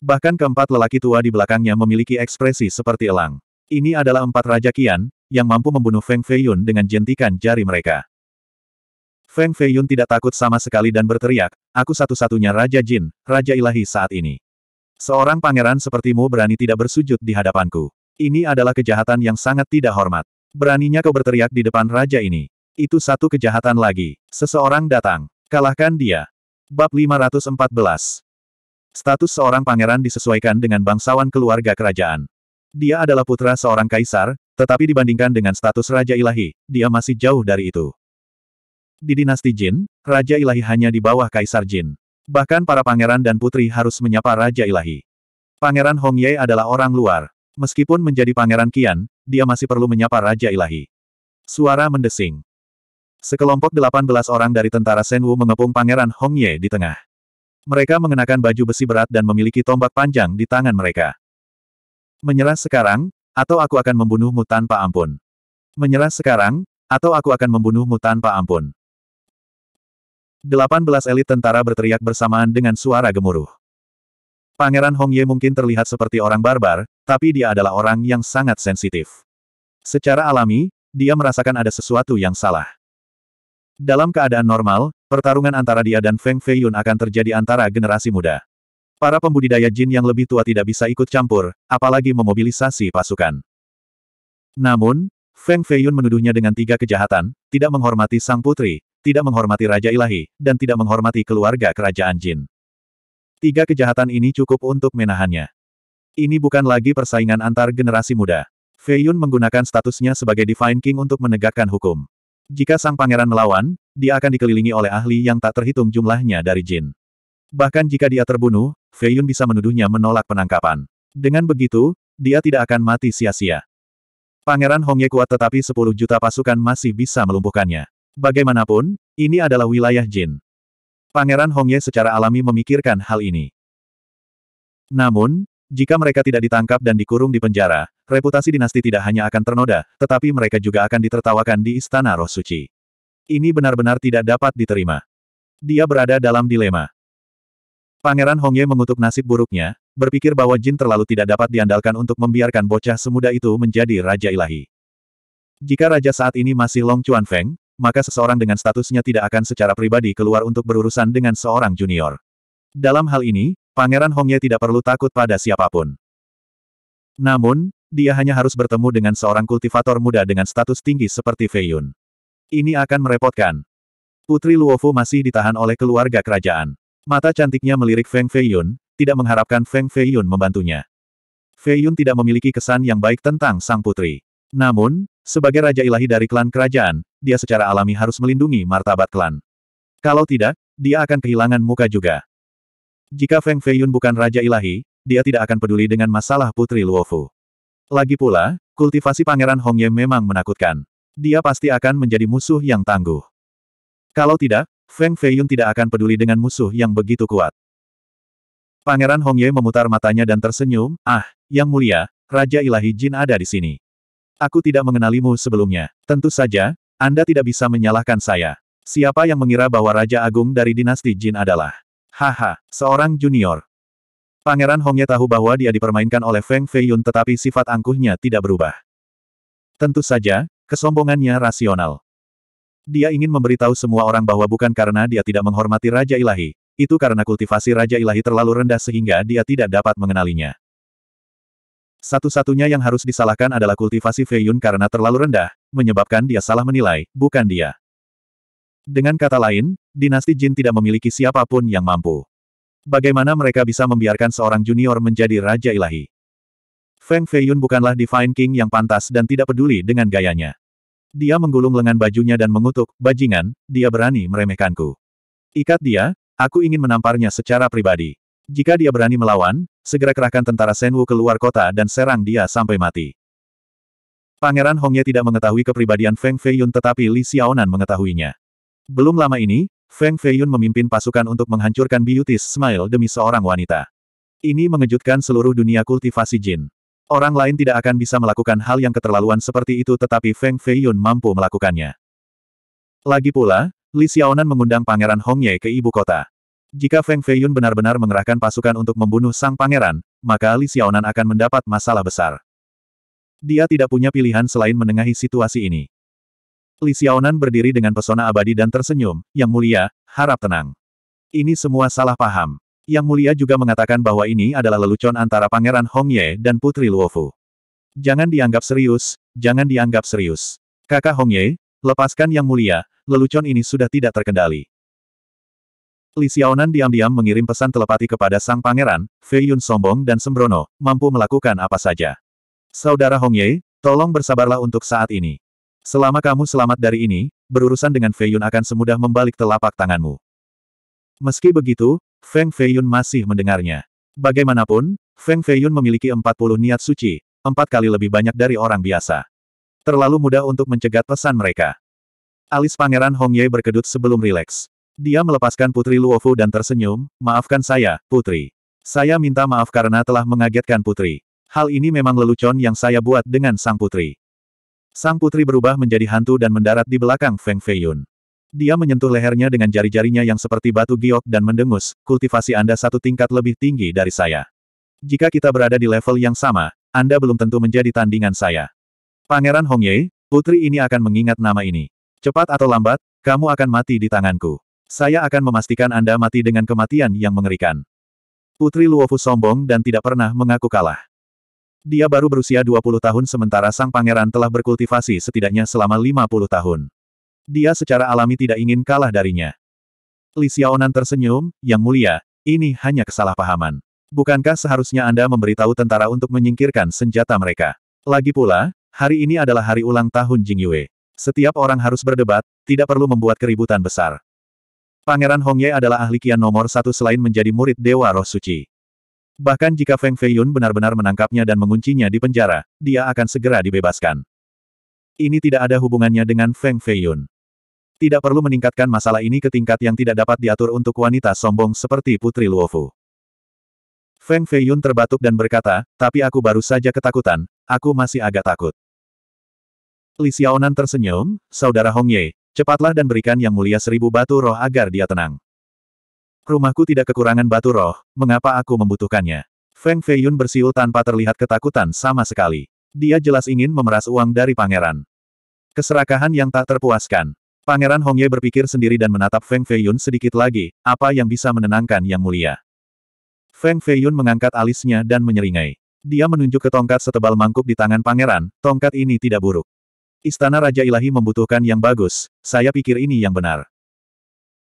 Bahkan keempat lelaki tua di belakangnya memiliki ekspresi seperti elang. Ini adalah empat Raja Kian, yang mampu membunuh Feng Feiyun dengan jentikan jari mereka. Feng Feiyun tidak takut sama sekali dan berteriak, aku satu-satunya Raja Jin, Raja Ilahi saat ini. Seorang pangeran sepertimu berani tidak bersujud di hadapanku. Ini adalah kejahatan yang sangat tidak hormat. Beraninya kau berteriak di depan raja ini. Itu satu kejahatan lagi. Seseorang datang. Kalahkan dia. Bab 514 Status seorang pangeran disesuaikan dengan bangsawan keluarga kerajaan. Dia adalah putra seorang kaisar, tetapi dibandingkan dengan status Raja Ilahi, dia masih jauh dari itu. Di dinasti Jin, Raja Ilahi hanya di bawah Kaisar Jin. Bahkan para pangeran dan putri harus menyapa Raja Ilahi. Pangeran Hong Ye adalah orang luar. Meskipun menjadi pangeran Kian, dia masih perlu menyapa Raja Ilahi. Suara mendesing. Sekelompok 18 orang dari tentara Senwu mengepung pangeran Hong Ye di tengah. Mereka mengenakan baju besi berat dan memiliki tombak panjang di tangan mereka. Menyerah sekarang, atau aku akan membunuhmu tanpa ampun. Menyerah sekarang, atau aku akan membunuhmu tanpa ampun. 18 elit tentara berteriak bersamaan dengan suara gemuruh. Pangeran Hongye mungkin terlihat seperti orang barbar, tapi dia adalah orang yang sangat sensitif. Secara alami, dia merasakan ada sesuatu yang salah. Dalam keadaan normal, pertarungan antara dia dan Feng Feiyun akan terjadi antara generasi muda. Para pembudidaya jin yang lebih tua tidak bisa ikut campur, apalagi memobilisasi pasukan. Namun, Feng Feiyun menuduhnya dengan tiga kejahatan, tidak menghormati sang putri, tidak menghormati Raja Ilahi, dan tidak menghormati keluarga kerajaan Jin. Tiga kejahatan ini cukup untuk menahannya. Ini bukan lagi persaingan antar generasi muda. Fei Yun menggunakan statusnya sebagai Divine King untuk menegakkan hukum. Jika sang pangeran melawan, dia akan dikelilingi oleh ahli yang tak terhitung jumlahnya dari Jin. Bahkan jika dia terbunuh, Fei Yun bisa menuduhnya menolak penangkapan. Dengan begitu, dia tidak akan mati sia-sia. Pangeran Hongye kuat tetapi 10 juta pasukan masih bisa melumpuhkannya. Bagaimanapun, ini adalah wilayah jin. Pangeran Hongye secara alami memikirkan hal ini. Namun, jika mereka tidak ditangkap dan dikurung di penjara, reputasi dinasti tidak hanya akan ternoda, tetapi mereka juga akan ditertawakan di Istana Roh Suci. Ini benar-benar tidak dapat diterima. Dia berada dalam dilema. Pangeran Hongye mengutuk nasib buruknya, berpikir bahwa jin terlalu tidak dapat diandalkan untuk membiarkan bocah semuda itu menjadi Raja Ilahi. Jika Raja saat ini masih Long Chuan Feng, maka seseorang dengan statusnya tidak akan secara pribadi keluar untuk berurusan dengan seorang junior. Dalam hal ini, Pangeran Hongye tidak perlu takut pada siapapun. Namun, dia hanya harus bertemu dengan seorang kultivator muda dengan status tinggi seperti Fei Yun. Ini akan merepotkan. Putri Luofu masih ditahan oleh keluarga kerajaan. Mata cantiknya melirik Feng Fei Yun, tidak mengharapkan Feng Fei Yun membantunya. Fei Yun tidak memiliki kesan yang baik tentang sang putri. Namun, sebagai raja ilahi dari klan kerajaan, dia secara alami harus melindungi martabat klan. Kalau tidak, dia akan kehilangan muka juga. Jika Feng Feiyun bukan raja ilahi, dia tidak akan peduli dengan masalah Putri Luofu. Lagi pula, kultivasi Pangeran Hongye memang menakutkan. Dia pasti akan menjadi musuh yang tangguh. Kalau tidak, Feng Feiyun tidak akan peduli dengan musuh yang begitu kuat. Pangeran Hongye memutar matanya dan tersenyum, ah, yang mulia, Raja Ilahi Jin ada di sini. Aku tidak mengenalimu sebelumnya. Tentu saja, Anda tidak bisa menyalahkan saya. Siapa yang mengira bahwa Raja Agung dari dinasti Jin adalah? Haha, seorang junior. Pangeran Hongye tahu bahwa dia dipermainkan oleh Feng Feiyun tetapi sifat angkuhnya tidak berubah. Tentu saja, kesombongannya rasional. Dia ingin memberitahu semua orang bahwa bukan karena dia tidak menghormati Raja Ilahi, itu karena kultivasi Raja Ilahi terlalu rendah sehingga dia tidak dapat mengenalinya. Satu-satunya yang harus disalahkan adalah kultivasi Feiyun karena terlalu rendah, menyebabkan dia salah menilai, bukan dia. Dengan kata lain, dinasti Jin tidak memiliki siapapun yang mampu. Bagaimana mereka bisa membiarkan seorang junior menjadi Raja Ilahi? Feng Feiyun bukanlah Divine King yang pantas dan tidak peduli dengan gayanya. Dia menggulung lengan bajunya dan mengutuk, bajingan, dia berani meremehkanku. Ikat dia, aku ingin menamparnya secara pribadi. Jika dia berani melawan, segera kerahkan tentara Senwu keluar kota dan serang dia sampai mati. Pangeran Hongye tidak mengetahui kepribadian Feng Feiyun tetapi Li Xiaonan mengetahuinya. Belum lama ini, Feng Feiyun memimpin pasukan untuk menghancurkan Beauty Smile demi seorang wanita. Ini mengejutkan seluruh dunia kultivasi jin. Orang lain tidak akan bisa melakukan hal yang keterlaluan seperti itu tetapi Feng Feiyun mampu melakukannya. Lagi pula, Li Xiaonan mengundang Pangeran Hongye ke ibu kota. Jika Feng Feiyun benar-benar mengerahkan pasukan untuk membunuh sang pangeran, maka Li Xiaonan akan mendapat masalah besar. Dia tidak punya pilihan selain menengahi situasi ini. Li Xiaonan berdiri dengan pesona abadi dan tersenyum, Yang Mulia, harap tenang. Ini semua salah paham. Yang Mulia juga mengatakan bahwa ini adalah lelucon antara Pangeran Hong Ye dan Putri Luofu. Jangan dianggap serius, jangan dianggap serius. Kakak Hong Ye, lepaskan Yang Mulia, lelucon ini sudah tidak terkendali. Li Xiaonan diam-diam mengirim pesan telepati kepada sang pangeran, Fei Yun sombong dan sembrono, mampu melakukan apa saja. Saudara Hong Ye, tolong bersabarlah untuk saat ini. Selama kamu selamat dari ini, berurusan dengan Fei Yun akan semudah membalik telapak tanganmu. Meski begitu, Feng Fei Yun masih mendengarnya. Bagaimanapun, Feng Fei Yun memiliki 40 niat suci, empat kali lebih banyak dari orang biasa. Terlalu mudah untuk mencegat pesan mereka. Alis Pangeran Hong Ye berkedut sebelum rileks. Dia melepaskan Putri Luofu dan tersenyum, maafkan saya, Putri. Saya minta maaf karena telah mengagetkan Putri. Hal ini memang lelucon yang saya buat dengan Sang Putri. Sang Putri berubah menjadi hantu dan mendarat di belakang Feng Feiyun. Dia menyentuh lehernya dengan jari-jarinya yang seperti batu giok dan mendengus, kultivasi Anda satu tingkat lebih tinggi dari saya. Jika kita berada di level yang sama, Anda belum tentu menjadi tandingan saya. Pangeran Hongye, putri ini akan mengingat nama ini. Cepat atau lambat, kamu akan mati di tanganku. Saya akan memastikan Anda mati dengan kematian yang mengerikan. Putri Luofu sombong dan tidak pernah mengaku kalah. Dia baru berusia 20 tahun sementara sang pangeran telah berkultivasi setidaknya selama 50 tahun. Dia secara alami tidak ingin kalah darinya. Li Xiaonan tersenyum, yang mulia, ini hanya kesalahpahaman. Bukankah seharusnya Anda memberitahu tentara untuk menyingkirkan senjata mereka? Lagi pula, hari ini adalah hari ulang tahun Jingyue. Setiap orang harus berdebat, tidak perlu membuat keributan besar. Pangeran Hongye adalah ahli kian nomor satu selain menjadi murid Dewa Roh Suci. Bahkan jika Feng Feiyun benar-benar menangkapnya dan menguncinya di penjara, dia akan segera dibebaskan. Ini tidak ada hubungannya dengan Feng Feiyun. Tidak perlu meningkatkan masalah ini ke tingkat yang tidak dapat diatur untuk wanita sombong seperti Putri Luofu. Feng Feiyun terbatuk dan berkata, tapi aku baru saja ketakutan, aku masih agak takut. Li Xiaonan tersenyum, saudara Hongye, Cepatlah dan berikan yang mulia seribu batu roh agar dia tenang. Rumahku tidak kekurangan batu roh, mengapa aku membutuhkannya? Feng Feiyun bersiul tanpa terlihat ketakutan sama sekali. Dia jelas ingin memeras uang dari pangeran. Keserakahan yang tak terpuaskan. Pangeran Hongye berpikir sendiri dan menatap Feng Feiyun sedikit lagi, apa yang bisa menenangkan yang mulia. Feng Feiyun mengangkat alisnya dan menyeringai. Dia menunjuk ke tongkat setebal mangkuk di tangan pangeran, tongkat ini tidak buruk. Istana Raja Ilahi membutuhkan yang bagus, saya pikir ini yang benar.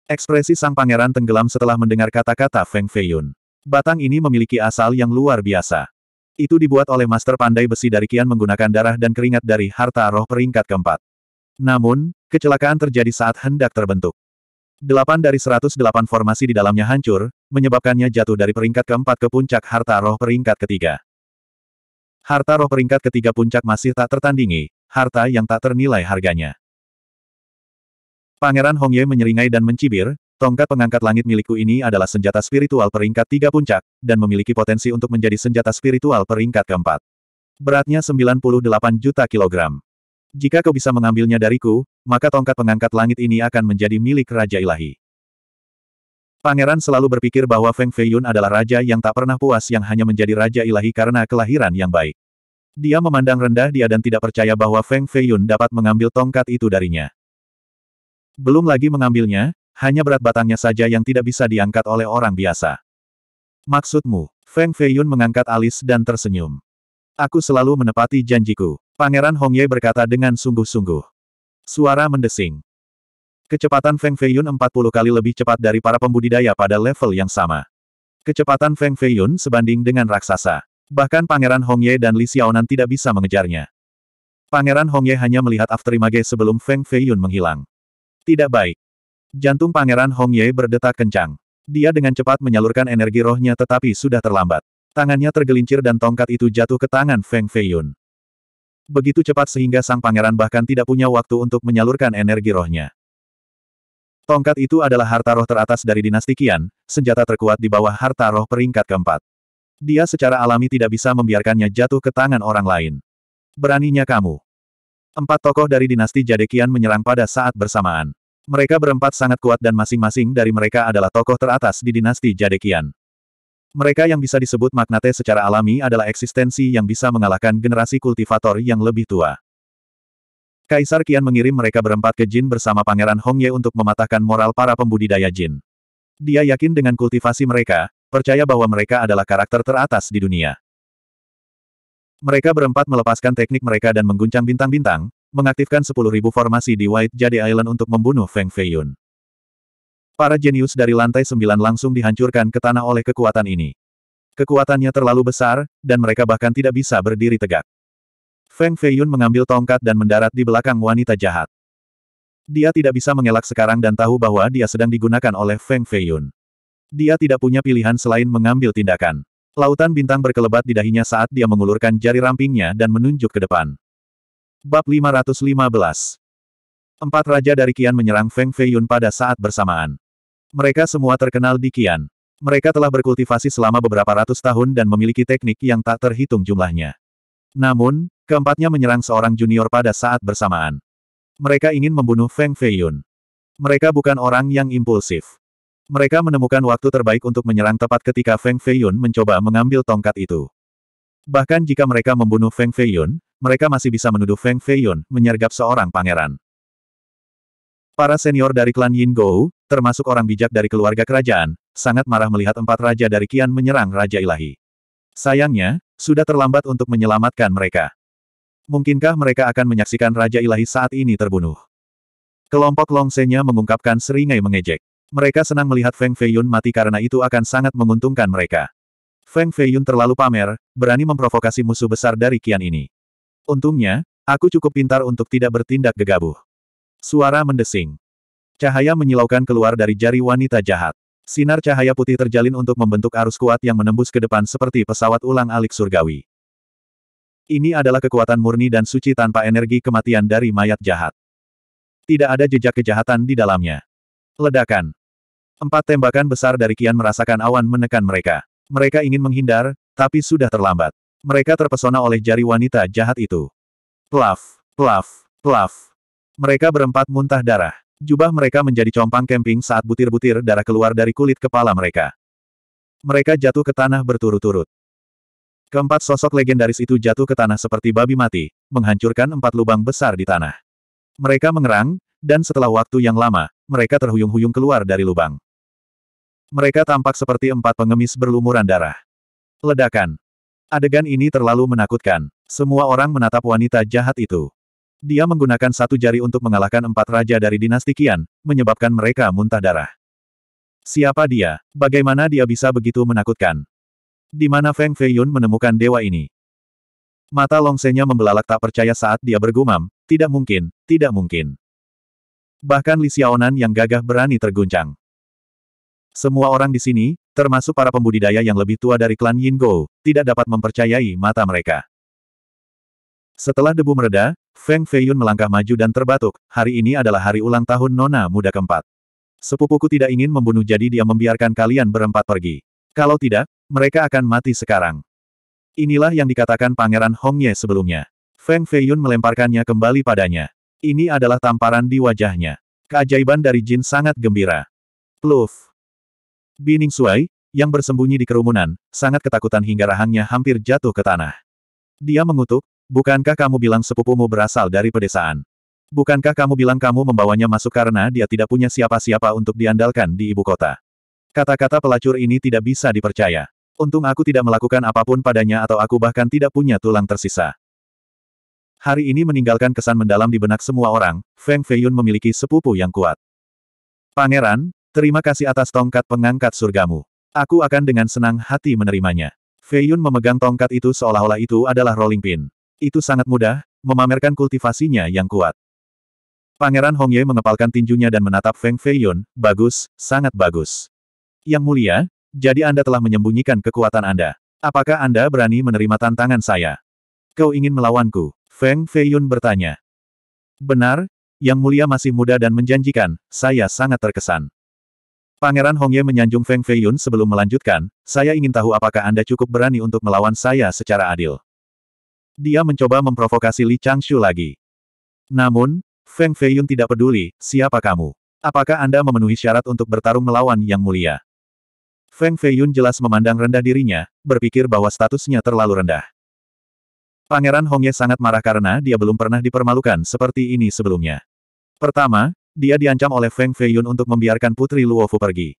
Ekspresi sang pangeran tenggelam setelah mendengar kata-kata Feng Feiyun. Batang ini memiliki asal yang luar biasa. Itu dibuat oleh master pandai besi dari Kian menggunakan darah dan keringat dari harta roh peringkat keempat. Namun, kecelakaan terjadi saat hendak terbentuk. Delapan dari seratus delapan formasi di dalamnya hancur, menyebabkannya jatuh dari peringkat keempat ke puncak harta roh peringkat ketiga. Harta roh peringkat ketiga puncak masih tak tertandingi, harta yang tak ternilai harganya. Pangeran Hongye menyeringai dan mencibir, tongkat pengangkat langit milikku ini adalah senjata spiritual peringkat tiga puncak, dan memiliki potensi untuk menjadi senjata spiritual peringkat keempat. Beratnya 98 juta kilogram. Jika kau bisa mengambilnya dariku, maka tongkat pengangkat langit ini akan menjadi milik Raja Ilahi. Pangeran selalu berpikir bahwa Feng Feiyun adalah raja yang tak pernah puas yang hanya menjadi raja ilahi karena kelahiran yang baik. Dia memandang rendah dia dan tidak percaya bahwa Feng Feiyun dapat mengambil tongkat itu darinya. Belum lagi mengambilnya, hanya berat batangnya saja yang tidak bisa diangkat oleh orang biasa. Maksudmu, Feng Feiyun mengangkat alis dan tersenyum. Aku selalu menepati janjiku. Pangeran Hongye berkata dengan sungguh-sungguh. Suara mendesing. Kecepatan Feng Feiyun 40 kali lebih cepat dari para pembudidaya pada level yang sama. Kecepatan Feng Feiyun sebanding dengan raksasa. Bahkan Pangeran Hongye dan Li Xiaonan tidak bisa mengejarnya. Pangeran Hongye hanya melihat afterimage sebelum Feng Feiyun menghilang. Tidak baik. Jantung Pangeran Hongye berdetak kencang. Dia dengan cepat menyalurkan energi rohnya tetapi sudah terlambat. Tangannya tergelincir dan tongkat itu jatuh ke tangan Feng Feiyun. Begitu cepat sehingga sang pangeran bahkan tidak punya waktu untuk menyalurkan energi rohnya. Tongkat itu adalah harta roh teratas dari dinasti Kian, senjata terkuat di bawah harta roh peringkat keempat. Dia secara alami tidak bisa membiarkannya jatuh ke tangan orang lain. Beraninya kamu. Empat tokoh dari dinasti Jade Qian menyerang pada saat bersamaan. Mereka berempat sangat kuat dan masing-masing dari mereka adalah tokoh teratas di dinasti Jade Qian. Mereka yang bisa disebut magnate secara alami adalah eksistensi yang bisa mengalahkan generasi kultivator yang lebih tua. Kaisar Kian mengirim mereka berempat ke Jin bersama Pangeran Hongye untuk mematahkan moral para pembudidaya Jin. Dia yakin dengan kultivasi mereka, percaya bahwa mereka adalah karakter teratas di dunia. Mereka berempat melepaskan teknik mereka dan mengguncang bintang-bintang, mengaktifkan 10.000 formasi di White Jade Island untuk membunuh Feng Feiyun. Para jenius dari lantai sembilan langsung dihancurkan ke tanah oleh kekuatan ini. Kekuatannya terlalu besar, dan mereka bahkan tidak bisa berdiri tegak. Feng Feiyun mengambil tongkat dan mendarat di belakang wanita jahat. Dia tidak bisa mengelak sekarang dan tahu bahwa dia sedang digunakan oleh Feng Feiyun. Dia tidak punya pilihan selain mengambil tindakan. Lautan bintang berkelebat di dahinya saat dia mengulurkan jari rampingnya dan menunjuk ke depan. Bab 515 Empat raja dari Qian menyerang Feng Feiyun pada saat bersamaan. Mereka semua terkenal di Qian. Mereka telah berkultivasi selama beberapa ratus tahun dan memiliki teknik yang tak terhitung jumlahnya. Namun, Keempatnya menyerang seorang junior pada saat bersamaan. Mereka ingin membunuh Feng Feiyun. Mereka bukan orang yang impulsif. Mereka menemukan waktu terbaik untuk menyerang tepat ketika Feng Feiyun mencoba mengambil tongkat itu. Bahkan jika mereka membunuh Feng Feiyun, mereka masih bisa menuduh Feng Feiyun menyergap seorang pangeran. Para senior dari klan Yin Gou, termasuk orang bijak dari keluarga kerajaan, sangat marah melihat empat raja dari Qian menyerang Raja Ilahi. Sayangnya, sudah terlambat untuk menyelamatkan mereka. Mungkinkah mereka akan menyaksikan Raja Ilahi saat ini terbunuh? Kelompok Longsenya mengungkapkan seringai mengejek. Mereka senang melihat Feng Feiyun mati karena itu akan sangat menguntungkan mereka. Feng Feiyun terlalu pamer, berani memprovokasi musuh besar dari kian ini. Untungnya, aku cukup pintar untuk tidak bertindak gegabah. Suara mendesing. Cahaya menyilaukan keluar dari jari wanita jahat. Sinar cahaya putih terjalin untuk membentuk arus kuat yang menembus ke depan seperti pesawat ulang alik surgawi. Ini adalah kekuatan murni dan suci tanpa energi kematian dari mayat jahat. Tidak ada jejak kejahatan di dalamnya. Ledakan. Empat tembakan besar dari Kian merasakan awan menekan mereka. Mereka ingin menghindar, tapi sudah terlambat. Mereka terpesona oleh jari wanita jahat itu. Plaf, plaf, plaf. Mereka berempat muntah darah. Jubah mereka menjadi compang kemping saat butir-butir darah keluar dari kulit kepala mereka. Mereka jatuh ke tanah berturut-turut. Keempat sosok legendaris itu jatuh ke tanah seperti babi mati, menghancurkan empat lubang besar di tanah. Mereka mengerang, dan setelah waktu yang lama, mereka terhuyung-huyung keluar dari lubang. Mereka tampak seperti empat pengemis berlumuran darah. Ledakan. Adegan ini terlalu menakutkan. Semua orang menatap wanita jahat itu. Dia menggunakan satu jari untuk mengalahkan empat raja dari dinasti Kian, menyebabkan mereka muntah darah. Siapa dia? Bagaimana dia bisa begitu menakutkan? Di mana Feng Feiyun menemukan dewa ini? Mata Longsenya membelalak tak percaya saat dia bergumam, tidak mungkin, tidak mungkin. Bahkan Li Xiaonan yang gagah berani terguncang. Semua orang di sini, termasuk para pembudidaya yang lebih tua dari klan Yin Go, tidak dapat mempercayai mata mereka. Setelah debu mereda, Feng Feiyun melangkah maju dan terbatuk, hari ini adalah hari ulang tahun Nona muda keempat. Sepupuku tidak ingin membunuh jadi dia membiarkan kalian berempat pergi. Kalau tidak, mereka akan mati sekarang. Inilah yang dikatakan Pangeran Hongye sebelumnya. Feng Feiyun melemparkannya kembali padanya. Ini adalah tamparan di wajahnya. Keajaiban dari Jin sangat gembira. Pluf. Bining Suai, yang bersembunyi di kerumunan, sangat ketakutan hingga rahangnya hampir jatuh ke tanah. Dia mengutuk, bukankah kamu bilang sepupumu berasal dari pedesaan? Bukankah kamu bilang kamu membawanya masuk karena dia tidak punya siapa-siapa untuk diandalkan di ibu kota? Kata-kata pelacur ini tidak bisa dipercaya. Untung aku tidak melakukan apapun padanya atau aku bahkan tidak punya tulang tersisa. Hari ini meninggalkan kesan mendalam di benak semua orang, Feng Feiyun memiliki sepupu yang kuat. Pangeran, terima kasih atas tongkat pengangkat surgamu. Aku akan dengan senang hati menerimanya. Feiyun memegang tongkat itu seolah-olah itu adalah rolling pin. Itu sangat mudah, memamerkan kultivasinya yang kuat. Pangeran Hongye mengepalkan tinjunya dan menatap Feng Feiyun, bagus, sangat bagus. Yang mulia, jadi Anda telah menyembunyikan kekuatan Anda. Apakah Anda berani menerima tantangan saya? Kau ingin melawanku? Feng Feiyun bertanya. Benar, Yang Mulia masih muda dan menjanjikan, saya sangat terkesan. Pangeran Hongye menyanjung Feng Feiyun sebelum melanjutkan, saya ingin tahu apakah Anda cukup berani untuk melawan saya secara adil. Dia mencoba memprovokasi Li Changshu lagi. Namun, Feng Feiyun tidak peduli, siapa kamu? Apakah Anda memenuhi syarat untuk bertarung melawan Yang Mulia? Feng Feiyun jelas memandang rendah dirinya, berpikir bahwa statusnya terlalu rendah. Pangeran Hongye sangat marah karena dia belum pernah dipermalukan seperti ini sebelumnya. Pertama, dia diancam oleh Feng Feiyun untuk membiarkan Putri Luofu pergi.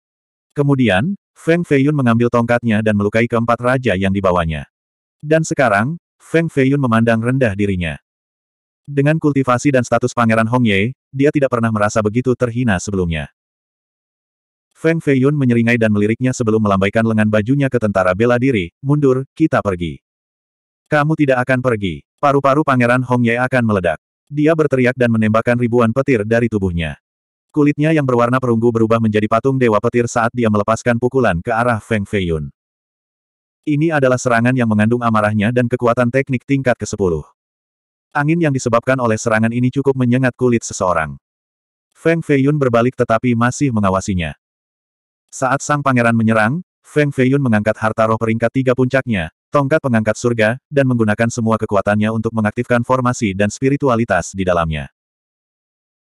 Kemudian, Feng Feiyun mengambil tongkatnya dan melukai keempat raja yang dibawanya. Dan sekarang, Feng Feiyun memandang rendah dirinya. Dengan kultivasi dan status Pangeran Hongye, dia tidak pernah merasa begitu terhina sebelumnya. Feng Feiyun menyeringai dan meliriknya sebelum melambaikan lengan bajunya ke tentara bela diri, mundur, kita pergi. Kamu tidak akan pergi. Paru-paru pangeran Hong Ye akan meledak. Dia berteriak dan menembakkan ribuan petir dari tubuhnya. Kulitnya yang berwarna perunggu berubah menjadi patung dewa petir saat dia melepaskan pukulan ke arah Feng Feiyun. Ini adalah serangan yang mengandung amarahnya dan kekuatan teknik tingkat ke-10. Angin yang disebabkan oleh serangan ini cukup menyengat kulit seseorang. Feng Feiyun berbalik tetapi masih mengawasinya. Saat sang pangeran menyerang, Feng Feiyun mengangkat harta roh peringkat tiga puncaknya, tongkat pengangkat surga, dan menggunakan semua kekuatannya untuk mengaktifkan formasi dan spiritualitas di dalamnya.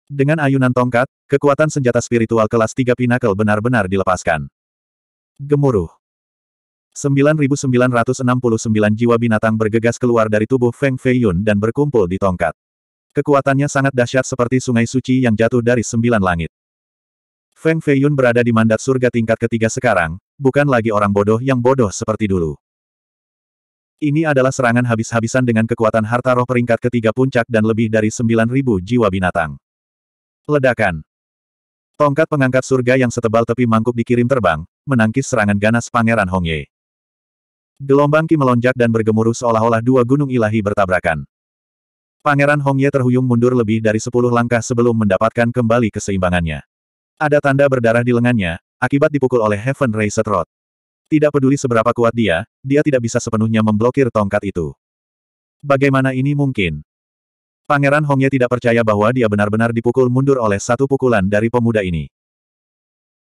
Dengan ayunan tongkat, kekuatan senjata spiritual kelas tiga pinakel benar-benar dilepaskan. Gemuruh. 9.969 jiwa binatang bergegas keluar dari tubuh Feng Feiyun dan berkumpul di tongkat. Kekuatannya sangat dahsyat seperti sungai suci yang jatuh dari sembilan langit. Feng Feiyun berada di mandat surga tingkat ketiga sekarang, bukan lagi orang bodoh yang bodoh seperti dulu. Ini adalah serangan habis-habisan dengan kekuatan harta roh peringkat ketiga puncak dan lebih dari 9.000 jiwa binatang. Ledakan. Tongkat pengangkat surga yang setebal tepi mangkuk dikirim terbang, menangkis serangan ganas Pangeran Hongye. Gelombang Ki melonjak dan bergemuruh seolah-olah dua gunung ilahi bertabrakan. Pangeran Hongye terhuyung mundur lebih dari sepuluh langkah sebelum mendapatkan kembali keseimbangannya. Ada tanda berdarah di lengannya, akibat dipukul oleh Heaven Raised Rod. Tidak peduli seberapa kuat dia, dia tidak bisa sepenuhnya memblokir tongkat itu. Bagaimana ini mungkin? Pangeran Hongye tidak percaya bahwa dia benar-benar dipukul mundur oleh satu pukulan dari pemuda ini.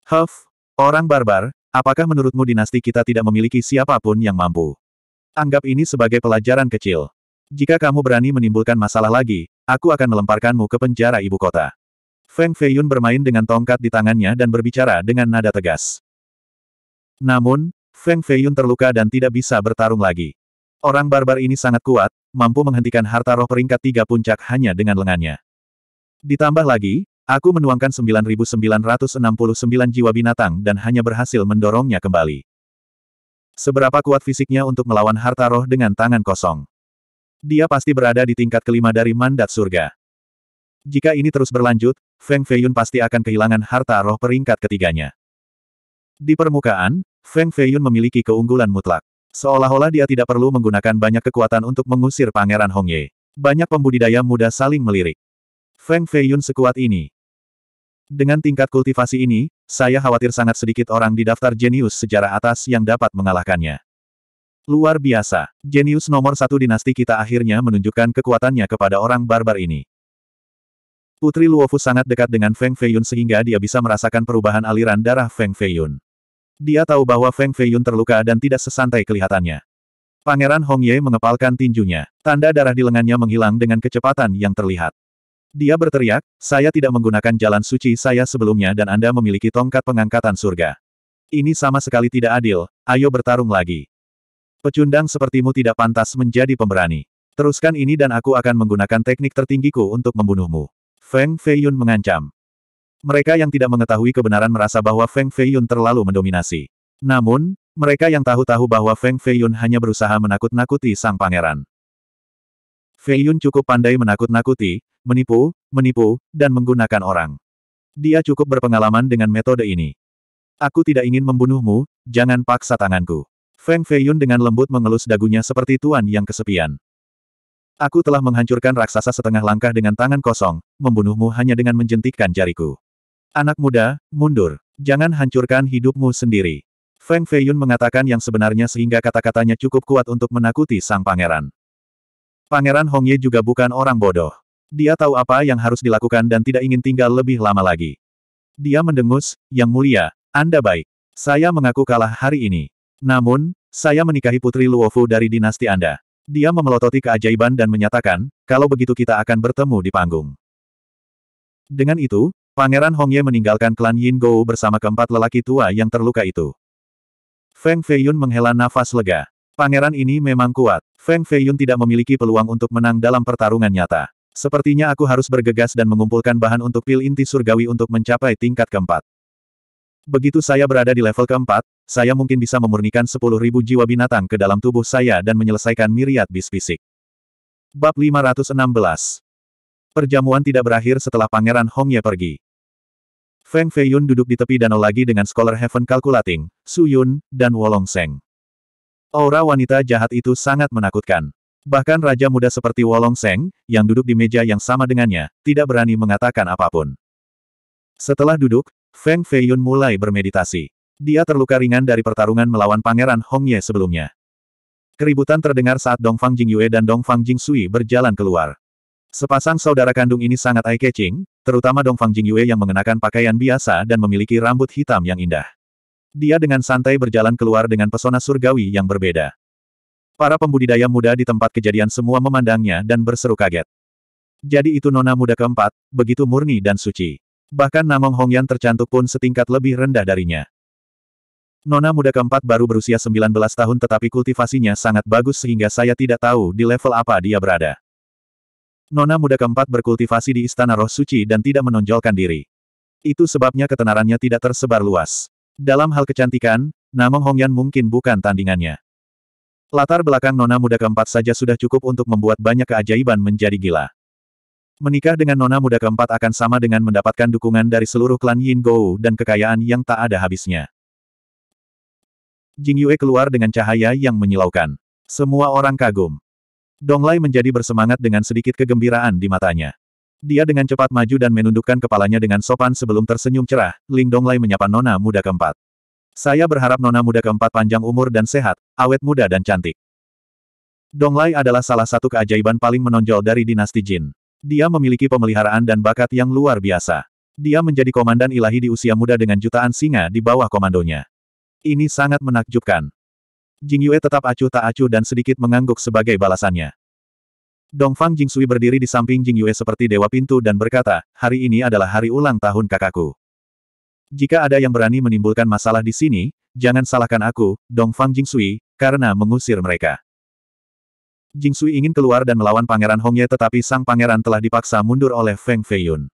Huff, orang barbar, apakah menurutmu dinasti kita tidak memiliki siapapun yang mampu? Anggap ini sebagai pelajaran kecil. Jika kamu berani menimbulkan masalah lagi, aku akan melemparkanmu ke penjara ibu kota. Feng Feiyun bermain dengan tongkat di tangannya dan berbicara dengan nada tegas. Namun, Feng Feiyun terluka dan tidak bisa bertarung lagi. Orang barbar ini sangat kuat, mampu menghentikan harta roh peringkat tiga puncak hanya dengan lengannya. Ditambah lagi, aku menuangkan 9.969 jiwa binatang dan hanya berhasil mendorongnya kembali. Seberapa kuat fisiknya untuk melawan harta roh dengan tangan kosong? Dia pasti berada di tingkat kelima dari mandat surga. Jika ini terus berlanjut, Feng Feiyun pasti akan kehilangan harta roh peringkat ketiganya. Di permukaan, Feng Feiyun memiliki keunggulan mutlak. Seolah-olah dia tidak perlu menggunakan banyak kekuatan untuk mengusir Pangeran Hongye. Banyak pembudidaya muda saling melirik. Feng Feiyun sekuat ini. Dengan tingkat kultivasi ini, saya khawatir sangat sedikit orang di daftar jenius sejarah atas yang dapat mengalahkannya. Luar biasa, jenius nomor satu dinasti kita akhirnya menunjukkan kekuatannya kepada orang barbar ini. Putri Luofu sangat dekat dengan Feng Feiyun sehingga dia bisa merasakan perubahan aliran darah Feng Feiyun. Dia tahu bahwa Feng Feiyun terluka dan tidak sesantai kelihatannya. Pangeran Hong Ye mengepalkan tinjunya. Tanda darah di lengannya menghilang dengan kecepatan yang terlihat. Dia berteriak, saya tidak menggunakan jalan suci saya sebelumnya dan Anda memiliki tongkat pengangkatan surga. Ini sama sekali tidak adil, ayo bertarung lagi. Pecundang sepertimu tidak pantas menjadi pemberani. Teruskan ini dan aku akan menggunakan teknik tertinggiku untuk membunuhmu. Feng Feiyun mengancam. Mereka yang tidak mengetahui kebenaran merasa bahwa Feng Feiyun terlalu mendominasi. Namun, mereka yang tahu-tahu bahwa Feng Feiyun hanya berusaha menakut-nakuti sang pangeran. Feiyun cukup pandai menakut-nakuti, menipu, menipu, dan menggunakan orang. Dia cukup berpengalaman dengan metode ini. Aku tidak ingin membunuhmu, jangan paksa tanganku. Feng Feiyun dengan lembut mengelus dagunya seperti tuan yang kesepian. Aku telah menghancurkan raksasa setengah langkah dengan tangan kosong, membunuhmu hanya dengan menjentikkan jariku. Anak muda, mundur. Jangan hancurkan hidupmu sendiri. Feng Feiyun mengatakan yang sebenarnya sehingga kata-katanya cukup kuat untuk menakuti sang pangeran. Pangeran Hongye juga bukan orang bodoh. Dia tahu apa yang harus dilakukan dan tidak ingin tinggal lebih lama lagi. Dia mendengus, Yang Mulia, Anda baik. Saya mengaku kalah hari ini. Namun, saya menikahi Putri Luofu dari dinasti Anda. Dia memelototi keajaiban dan menyatakan, kalau begitu kita akan bertemu di panggung. Dengan itu, Pangeran Hongye meninggalkan klan Yin Gou bersama keempat lelaki tua yang terluka itu. Feng Feiyun menghela nafas lega. Pangeran ini memang kuat. Feng Feiyun tidak memiliki peluang untuk menang dalam pertarungan nyata. Sepertinya aku harus bergegas dan mengumpulkan bahan untuk pil inti surgawi untuk mencapai tingkat keempat. Begitu saya berada di level keempat, saya mungkin bisa memurnikan sepuluh ribu jiwa binatang ke dalam tubuh saya dan menyelesaikan miriat bis fisik. Bab 516 Perjamuan tidak berakhir setelah Pangeran Hongye pergi. Feng Feiyun duduk di tepi danau lagi dengan Scholar Heaven Calculating, Su Yun, dan Wolong Seng. Aura wanita jahat itu sangat menakutkan. Bahkan raja muda seperti Wolong Seng, yang duduk di meja yang sama dengannya, tidak berani mengatakan apapun. Setelah duduk, Feng Feiyun mulai bermeditasi. Dia terluka ringan dari pertarungan melawan Pangeran Hong Ye sebelumnya. Keributan terdengar saat Dongfang Yue dan Dongfang Sui berjalan keluar. Sepasang saudara kandung ini sangat eye-catching, terutama Dongfang Yue yang mengenakan pakaian biasa dan memiliki rambut hitam yang indah. Dia dengan santai berjalan keluar dengan pesona surgawi yang berbeda. Para pembudidaya muda di tempat kejadian semua memandangnya dan berseru kaget. Jadi itu nona muda keempat, begitu murni dan suci. Bahkan Namong Hongyan tercantuk pun setingkat lebih rendah darinya. Nona muda keempat baru berusia 19 tahun tetapi kultivasinya sangat bagus sehingga saya tidak tahu di level apa dia berada. Nona muda keempat berkultivasi di Istana Roh Suci dan tidak menonjolkan diri. Itu sebabnya ketenarannya tidak tersebar luas. Dalam hal kecantikan, Namong Hongyan mungkin bukan tandingannya. Latar belakang Nona muda keempat saja sudah cukup untuk membuat banyak keajaiban menjadi gila. Menikah dengan Nona muda keempat akan sama dengan mendapatkan dukungan dari seluruh klan Yin Gou dan kekayaan yang tak ada habisnya. Jing Yue keluar dengan cahaya yang menyilaukan. Semua orang kagum. Dong Lei menjadi bersemangat dengan sedikit kegembiraan di matanya. Dia dengan cepat maju dan menundukkan kepalanya dengan sopan sebelum tersenyum cerah, Ling Dong Lei menyapa nona muda keempat. Saya berharap nona muda keempat panjang umur dan sehat, awet muda dan cantik. Dong Lei adalah salah satu keajaiban paling menonjol dari dinasti Jin. Dia memiliki pemeliharaan dan bakat yang luar biasa. Dia menjadi komandan ilahi di usia muda dengan jutaan singa di bawah komandonya. Ini sangat menakjubkan. Jing Yue tetap acuh tak acuh dan sedikit mengangguk sebagai balasannya. Dong Fang Jing Sui berdiri di samping Jing Yue seperti dewa pintu dan berkata, hari ini adalah hari ulang tahun kakakku. Jika ada yang berani menimbulkan masalah di sini, jangan salahkan aku, Dong Fang Jing Sui, karena mengusir mereka. Jing Sui ingin keluar dan melawan Pangeran Hong Ye, tetapi sang pangeran telah dipaksa mundur oleh Feng Feiyun.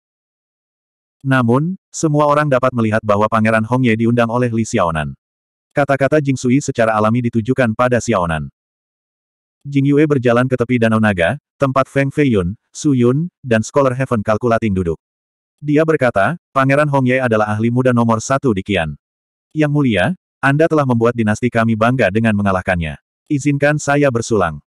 Namun, semua orang dapat melihat bahwa Pangeran Hong Ye diundang oleh Li Xiaonan. Kata-kata Jing Sui secara alami ditujukan pada Xiaonan. Jing Yue berjalan ke tepi Danau Naga, tempat Feng Feiyun, Su Yun, dan Scholar Heaven Calculating duduk. Dia berkata, Pangeran Hong Ye adalah ahli muda nomor satu di Qian. Yang mulia, Anda telah membuat dinasti kami bangga dengan mengalahkannya. Izinkan saya bersulang.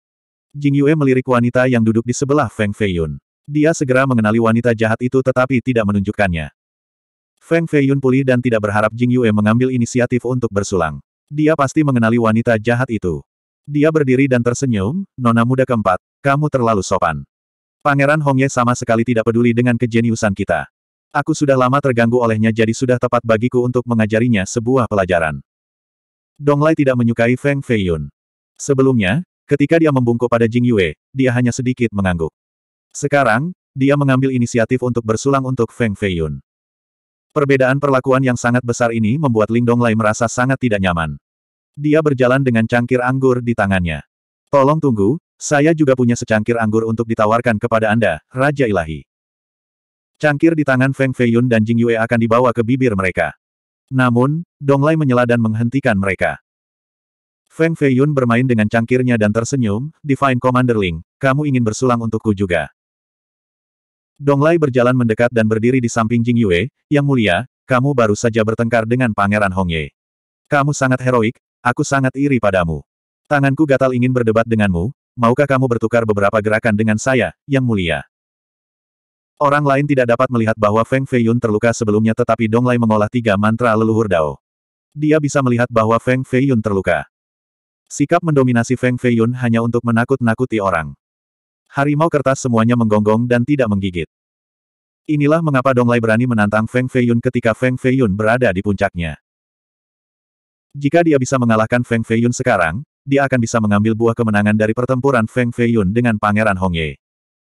Jing Yue melirik wanita yang duduk di sebelah Feng Feiyun. Dia segera mengenali wanita jahat itu tetapi tidak menunjukkannya. Feng Feiyun pulih dan tidak berharap Jing Yue mengambil inisiatif untuk bersulang. Dia pasti mengenali wanita jahat itu. Dia berdiri dan tersenyum, nona muda keempat, kamu terlalu sopan. Pangeran Hongye sama sekali tidak peduli dengan kejeniusan kita. Aku sudah lama terganggu olehnya jadi sudah tepat bagiku untuk mengajarinya sebuah pelajaran. Dong Donglai tidak menyukai Feng Feiyun. Sebelumnya, ketika dia membungkuk pada Jing Yue, dia hanya sedikit mengangguk. Sekarang, dia mengambil inisiatif untuk bersulang untuk Feng Feiyun. Perbedaan perlakuan yang sangat besar ini membuat Ling Donglai merasa sangat tidak nyaman. Dia berjalan dengan cangkir anggur di tangannya. Tolong tunggu, saya juga punya secangkir anggur untuk ditawarkan kepada Anda, Raja Ilahi. Cangkir di tangan Feng Feiyun dan Jing Yue akan dibawa ke bibir mereka. Namun, Donglai menyela dan menghentikan mereka. Feng Feiyun bermain dengan cangkirnya dan tersenyum, Divine Commander Ling, kamu ingin bersulang untukku juga. Dong Donglai berjalan mendekat dan berdiri di samping Jing Yue, yang mulia, kamu baru saja bertengkar dengan Pangeran Hongye. Kamu sangat heroik, aku sangat iri padamu. Tanganku gatal ingin berdebat denganmu, maukah kamu bertukar beberapa gerakan dengan saya, yang mulia? Orang lain tidak dapat melihat bahwa Feng Feiyun terluka sebelumnya tetapi Dong Donglai mengolah tiga mantra leluhur Dao. Dia bisa melihat bahwa Feng Feiyun terluka. Sikap mendominasi Feng Feiyun hanya untuk menakut-nakuti orang. Harimau kertas semuanya menggonggong dan tidak menggigit. Inilah mengapa Dong Donglai berani menantang Feng Fei Yun ketika Feng Fei Yun berada di puncaknya. Jika dia bisa mengalahkan Feng Fei Yun sekarang, dia akan bisa mengambil buah kemenangan dari pertempuran Feng Fei Yun dengan Pangeran Hong Ye.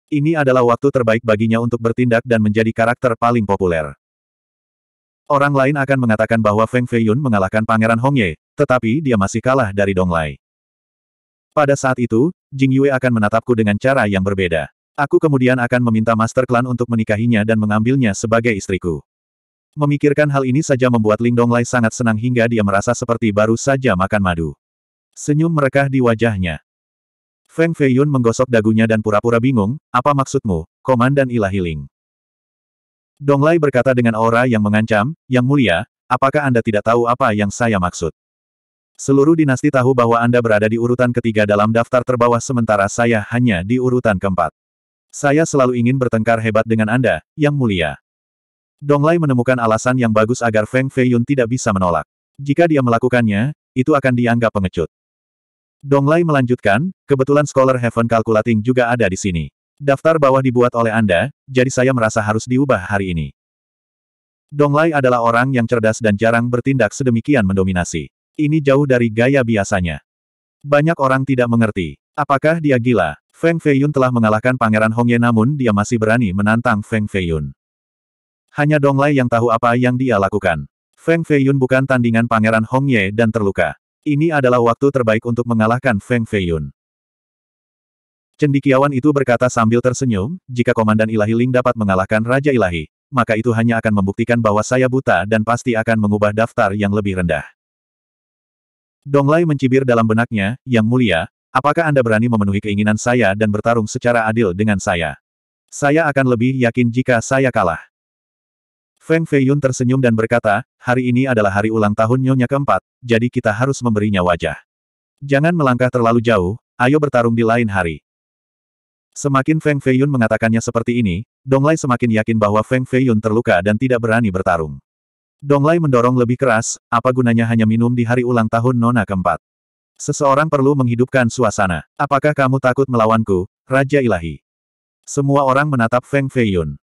Ini adalah waktu terbaik baginya untuk bertindak dan menjadi karakter paling populer. Orang lain akan mengatakan bahwa Feng Fei Yun mengalahkan Pangeran Hong Ye, tetapi dia masih kalah dari Dong Donglai. Pada saat itu, Jing Yue akan menatapku dengan cara yang berbeda. Aku kemudian akan meminta Master Clan untuk menikahinya dan mengambilnya sebagai istriku. Memikirkan hal ini saja membuat Ling Donglai sangat senang hingga dia merasa seperti baru saja makan madu. Senyum merekah di wajahnya. Feng Feiyun menggosok dagunya dan pura-pura bingung, apa maksudmu, Komandan Ilahi Ling? Donglai berkata dengan aura yang mengancam, Yang mulia, apakah Anda tidak tahu apa yang saya maksud? Seluruh dinasti tahu bahwa Anda berada di urutan ketiga dalam daftar terbawah sementara saya hanya di urutan keempat. Saya selalu ingin bertengkar hebat dengan Anda, Yang Mulia. Donglai menemukan alasan yang bagus agar Feng Feiyun tidak bisa menolak. Jika dia melakukannya, itu akan dianggap pengecut. Donglai melanjutkan, kebetulan Scholar Heaven Calculating juga ada di sini. Daftar bawah dibuat oleh Anda, jadi saya merasa harus diubah hari ini. Donglai adalah orang yang cerdas dan jarang bertindak sedemikian mendominasi. Ini jauh dari gaya biasanya. Banyak orang tidak mengerti. Apakah dia gila? Feng Feiyun telah mengalahkan Pangeran Hongye namun dia masih berani menantang Feng Feiyun. Hanya Donglai yang tahu apa yang dia lakukan. Feng Feiyun bukan tandingan Pangeran Hongye dan terluka. Ini adalah waktu terbaik untuk mengalahkan Feng Feiyun. Cendikiawan itu berkata sambil tersenyum, jika Komandan Ilahi Ling dapat mengalahkan Raja Ilahi, maka itu hanya akan membuktikan bahwa saya buta dan pasti akan mengubah daftar yang lebih rendah. Donglai mencibir dalam benaknya, Yang Mulia, apakah Anda berani memenuhi keinginan saya dan bertarung secara adil dengan saya? Saya akan lebih yakin jika saya kalah. Feng Feiyun tersenyum dan berkata, hari ini adalah hari ulang tahun Nyonya keempat, jadi kita harus memberinya wajah. Jangan melangkah terlalu jauh, ayo bertarung di lain hari. Semakin Feng Feiyun mengatakannya seperti ini, Donglai semakin yakin bahwa Feng Feiyun terluka dan tidak berani bertarung. Donglai mendorong lebih keras, apa gunanya hanya minum di hari ulang tahun Nona keempat. Seseorang perlu menghidupkan suasana. Apakah kamu takut melawanku, Raja Ilahi? Semua orang menatap Feng Feiyun.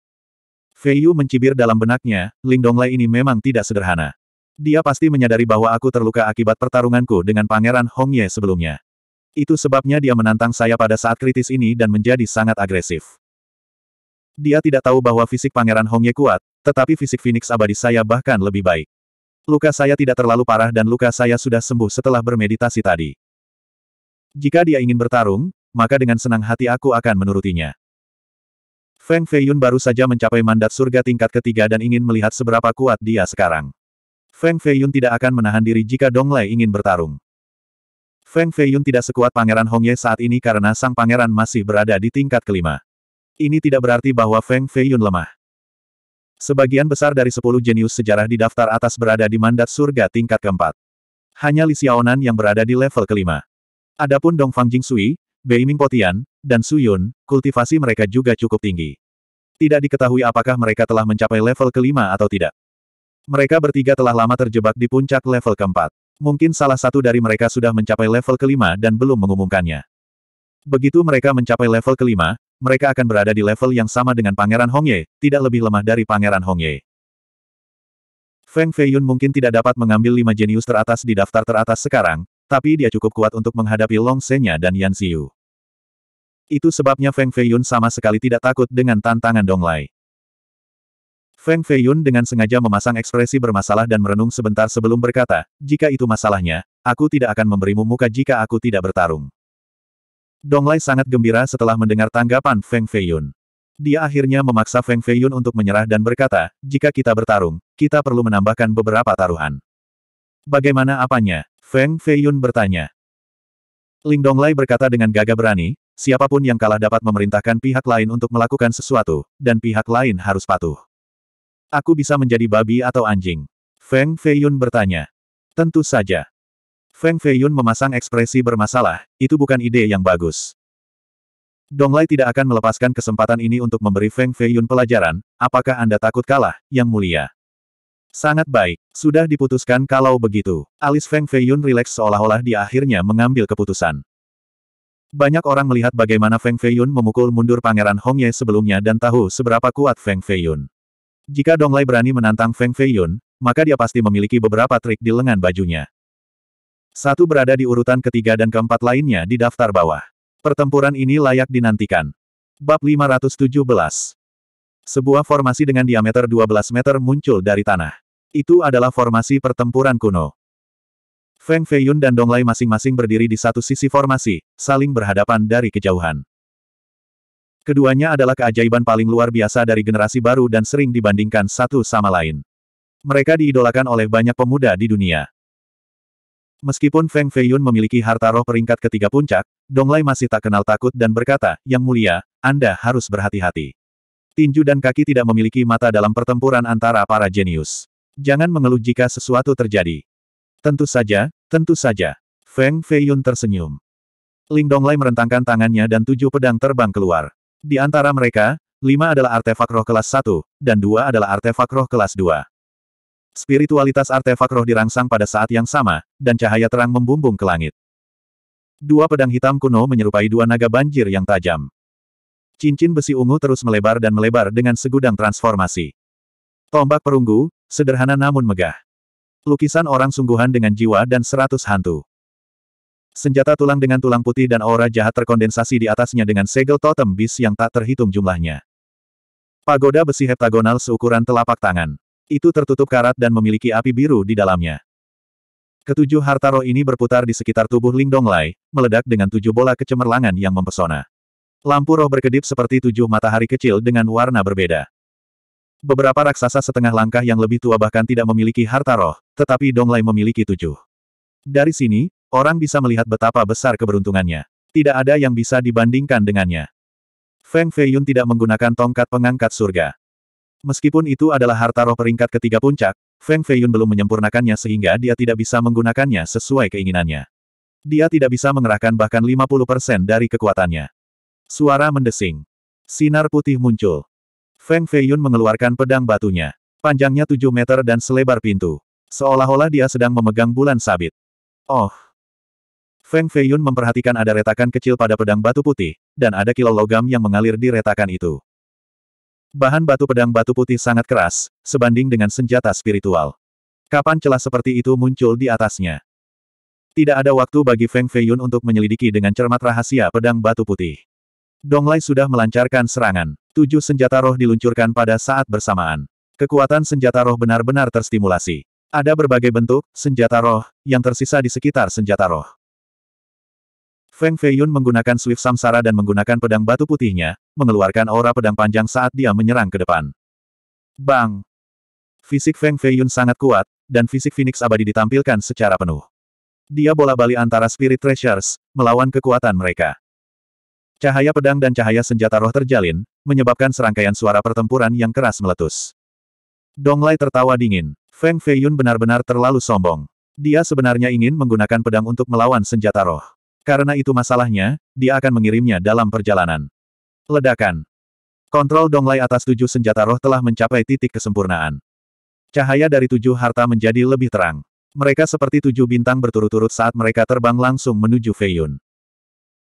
Feiyu mencibir dalam benaknya, Ling Donglai ini memang tidak sederhana. Dia pasti menyadari bahwa aku terluka akibat pertarunganku dengan Pangeran Hongye sebelumnya. Itu sebabnya dia menantang saya pada saat kritis ini dan menjadi sangat agresif. Dia tidak tahu bahwa fisik Pangeran Hongye kuat, tetapi fisik Phoenix abadi saya bahkan lebih baik. Luka saya tidak terlalu parah dan luka saya sudah sembuh setelah bermeditasi tadi. Jika dia ingin bertarung, maka dengan senang hati aku akan menurutinya. Feng Feiyun baru saja mencapai mandat surga tingkat ketiga dan ingin melihat seberapa kuat dia sekarang. Feng Feiyun tidak akan menahan diri jika Dong Lei ingin bertarung. Feng Feiyun tidak sekuat Pangeran Hongye saat ini karena sang pangeran masih berada di tingkat kelima. Ini tidak berarti bahwa Feng Feiyun lemah. Sebagian besar dari sepuluh jenius sejarah di daftar atas berada di mandat surga tingkat keempat. Hanya Li Xiaonan yang berada di level kelima. Adapun Dongfang Jingsui, Beiming Potian, dan Su Yun, kultivasi mereka juga cukup tinggi. Tidak diketahui apakah mereka telah mencapai level kelima atau tidak. Mereka bertiga telah lama terjebak di puncak level keempat. Mungkin salah satu dari mereka sudah mencapai level kelima dan belum mengumumkannya. Begitu mereka mencapai level kelima, mereka akan berada di level yang sama dengan Pangeran Hongye, tidak lebih lemah dari Pangeran Hongye. Feng Feiyun mungkin tidak dapat mengambil lima jenius teratas di daftar teratas sekarang, tapi dia cukup kuat untuk menghadapi Long Senya dan Yan Xiu. Itu sebabnya Feng Feiyun sama sekali tidak takut dengan tantangan Donglai. Feng Feiyun dengan sengaja memasang ekspresi bermasalah dan merenung sebentar sebelum berkata, jika itu masalahnya, aku tidak akan memberimu muka jika aku tidak bertarung. Dong Donglai sangat gembira setelah mendengar tanggapan Feng Feiyun. Dia akhirnya memaksa Feng Feiyun untuk menyerah dan berkata, jika kita bertarung, kita perlu menambahkan beberapa taruhan. Bagaimana apanya? Feng Feiyun bertanya. Ling Donglai berkata dengan gagah berani, siapapun yang kalah dapat memerintahkan pihak lain untuk melakukan sesuatu, dan pihak lain harus patuh. Aku bisa menjadi babi atau anjing. Feng Feiyun bertanya. Tentu saja. Feng Feiyun memasang ekspresi bermasalah, itu bukan ide yang bagus. Dong Donglai tidak akan melepaskan kesempatan ini untuk memberi Feng Feiyun pelajaran, apakah Anda takut kalah, Yang Mulia? Sangat baik, sudah diputuskan kalau begitu. Alis Feng Feiyun rileks seolah-olah di akhirnya mengambil keputusan. Banyak orang melihat bagaimana Feng Feiyun memukul mundur Pangeran Hongye sebelumnya dan tahu seberapa kuat Feng Feiyun. Jika Dong Donglai berani menantang Feng Feiyun, maka dia pasti memiliki beberapa trik di lengan bajunya. Satu berada di urutan ketiga dan keempat lainnya di daftar bawah. Pertempuran ini layak dinantikan. Bab 517 Sebuah formasi dengan diameter 12 meter muncul dari tanah. Itu adalah formasi pertempuran kuno. Feng Feiyun dan Dong Donglai masing-masing berdiri di satu sisi formasi, saling berhadapan dari kejauhan. Keduanya adalah keajaiban paling luar biasa dari generasi baru dan sering dibandingkan satu sama lain. Mereka diidolakan oleh banyak pemuda di dunia. Meskipun Feng Feiyun memiliki harta roh peringkat ketiga puncak, Dong Donglai masih tak kenal takut dan berkata, Yang mulia, Anda harus berhati-hati. Tinju dan kaki tidak memiliki mata dalam pertempuran antara para jenius. Jangan mengeluh jika sesuatu terjadi. Tentu saja, tentu saja. Feng Feiyun tersenyum. Ling Donglai merentangkan tangannya dan tujuh pedang terbang keluar. Di antara mereka, lima adalah artefak roh kelas satu, dan dua adalah artefak roh kelas dua. Spiritualitas artefak roh dirangsang pada saat yang sama, dan cahaya terang membumbung ke langit. Dua pedang hitam kuno menyerupai dua naga banjir yang tajam. Cincin besi ungu terus melebar dan melebar dengan segudang transformasi. Tombak perunggu, sederhana namun megah. Lukisan orang sungguhan dengan jiwa dan seratus hantu. Senjata tulang dengan tulang putih dan aura jahat terkondensasi di atasnya dengan segel totem bis yang tak terhitung jumlahnya. Pagoda besi heptagonal seukuran telapak tangan. Itu tertutup karat dan memiliki api biru di dalamnya. Ketujuh harta roh ini berputar di sekitar tubuh Ling Donglai, meledak dengan tujuh bola kecemerlangan yang mempesona. Lampu roh berkedip seperti tujuh matahari kecil dengan warna berbeda. Beberapa raksasa setengah langkah yang lebih tua bahkan tidak memiliki harta roh, tetapi Donglai memiliki tujuh. Dari sini, orang bisa melihat betapa besar keberuntungannya. Tidak ada yang bisa dibandingkan dengannya. Feng Feiyun tidak menggunakan tongkat pengangkat surga. Meskipun itu adalah harta roh peringkat ketiga puncak, Feng Feiyun belum menyempurnakannya sehingga dia tidak bisa menggunakannya sesuai keinginannya. Dia tidak bisa mengerahkan bahkan 50% dari kekuatannya. Suara mendesing. Sinar putih muncul. Feng Feiyun mengeluarkan pedang batunya. Panjangnya 7 meter dan selebar pintu. Seolah-olah dia sedang memegang bulan sabit. Oh! Feng Feiyun memperhatikan ada retakan kecil pada pedang batu putih, dan ada kilo logam yang mengalir di retakan itu. Bahan batu pedang batu putih sangat keras, sebanding dengan senjata spiritual. Kapan celah seperti itu muncul di atasnya? Tidak ada waktu bagi Feng Feiyun untuk menyelidiki dengan cermat rahasia pedang batu putih. Dong Donglai sudah melancarkan serangan. Tujuh senjata roh diluncurkan pada saat bersamaan. Kekuatan senjata roh benar-benar terstimulasi. Ada berbagai bentuk senjata roh yang tersisa di sekitar senjata roh. Feng Feiyun menggunakan swift samsara dan menggunakan pedang batu putihnya, mengeluarkan aura pedang panjang saat dia menyerang ke depan. Bang! Fisik Feng Feiyun sangat kuat, dan fisik Phoenix abadi ditampilkan secara penuh. Dia bola-bali antara Spirit Treasures, melawan kekuatan mereka. Cahaya pedang dan cahaya senjata roh terjalin, menyebabkan serangkaian suara pertempuran yang keras meletus. Dong Donglai tertawa dingin. Feng Feiyun benar-benar terlalu sombong. Dia sebenarnya ingin menggunakan pedang untuk melawan senjata roh. Karena itu masalahnya, dia akan mengirimnya dalam perjalanan. Ledakan. Kontrol Donglai atas tujuh senjata roh telah mencapai titik kesempurnaan. Cahaya dari tujuh harta menjadi lebih terang. Mereka seperti tujuh bintang berturut-turut saat mereka terbang langsung menuju Feiyun.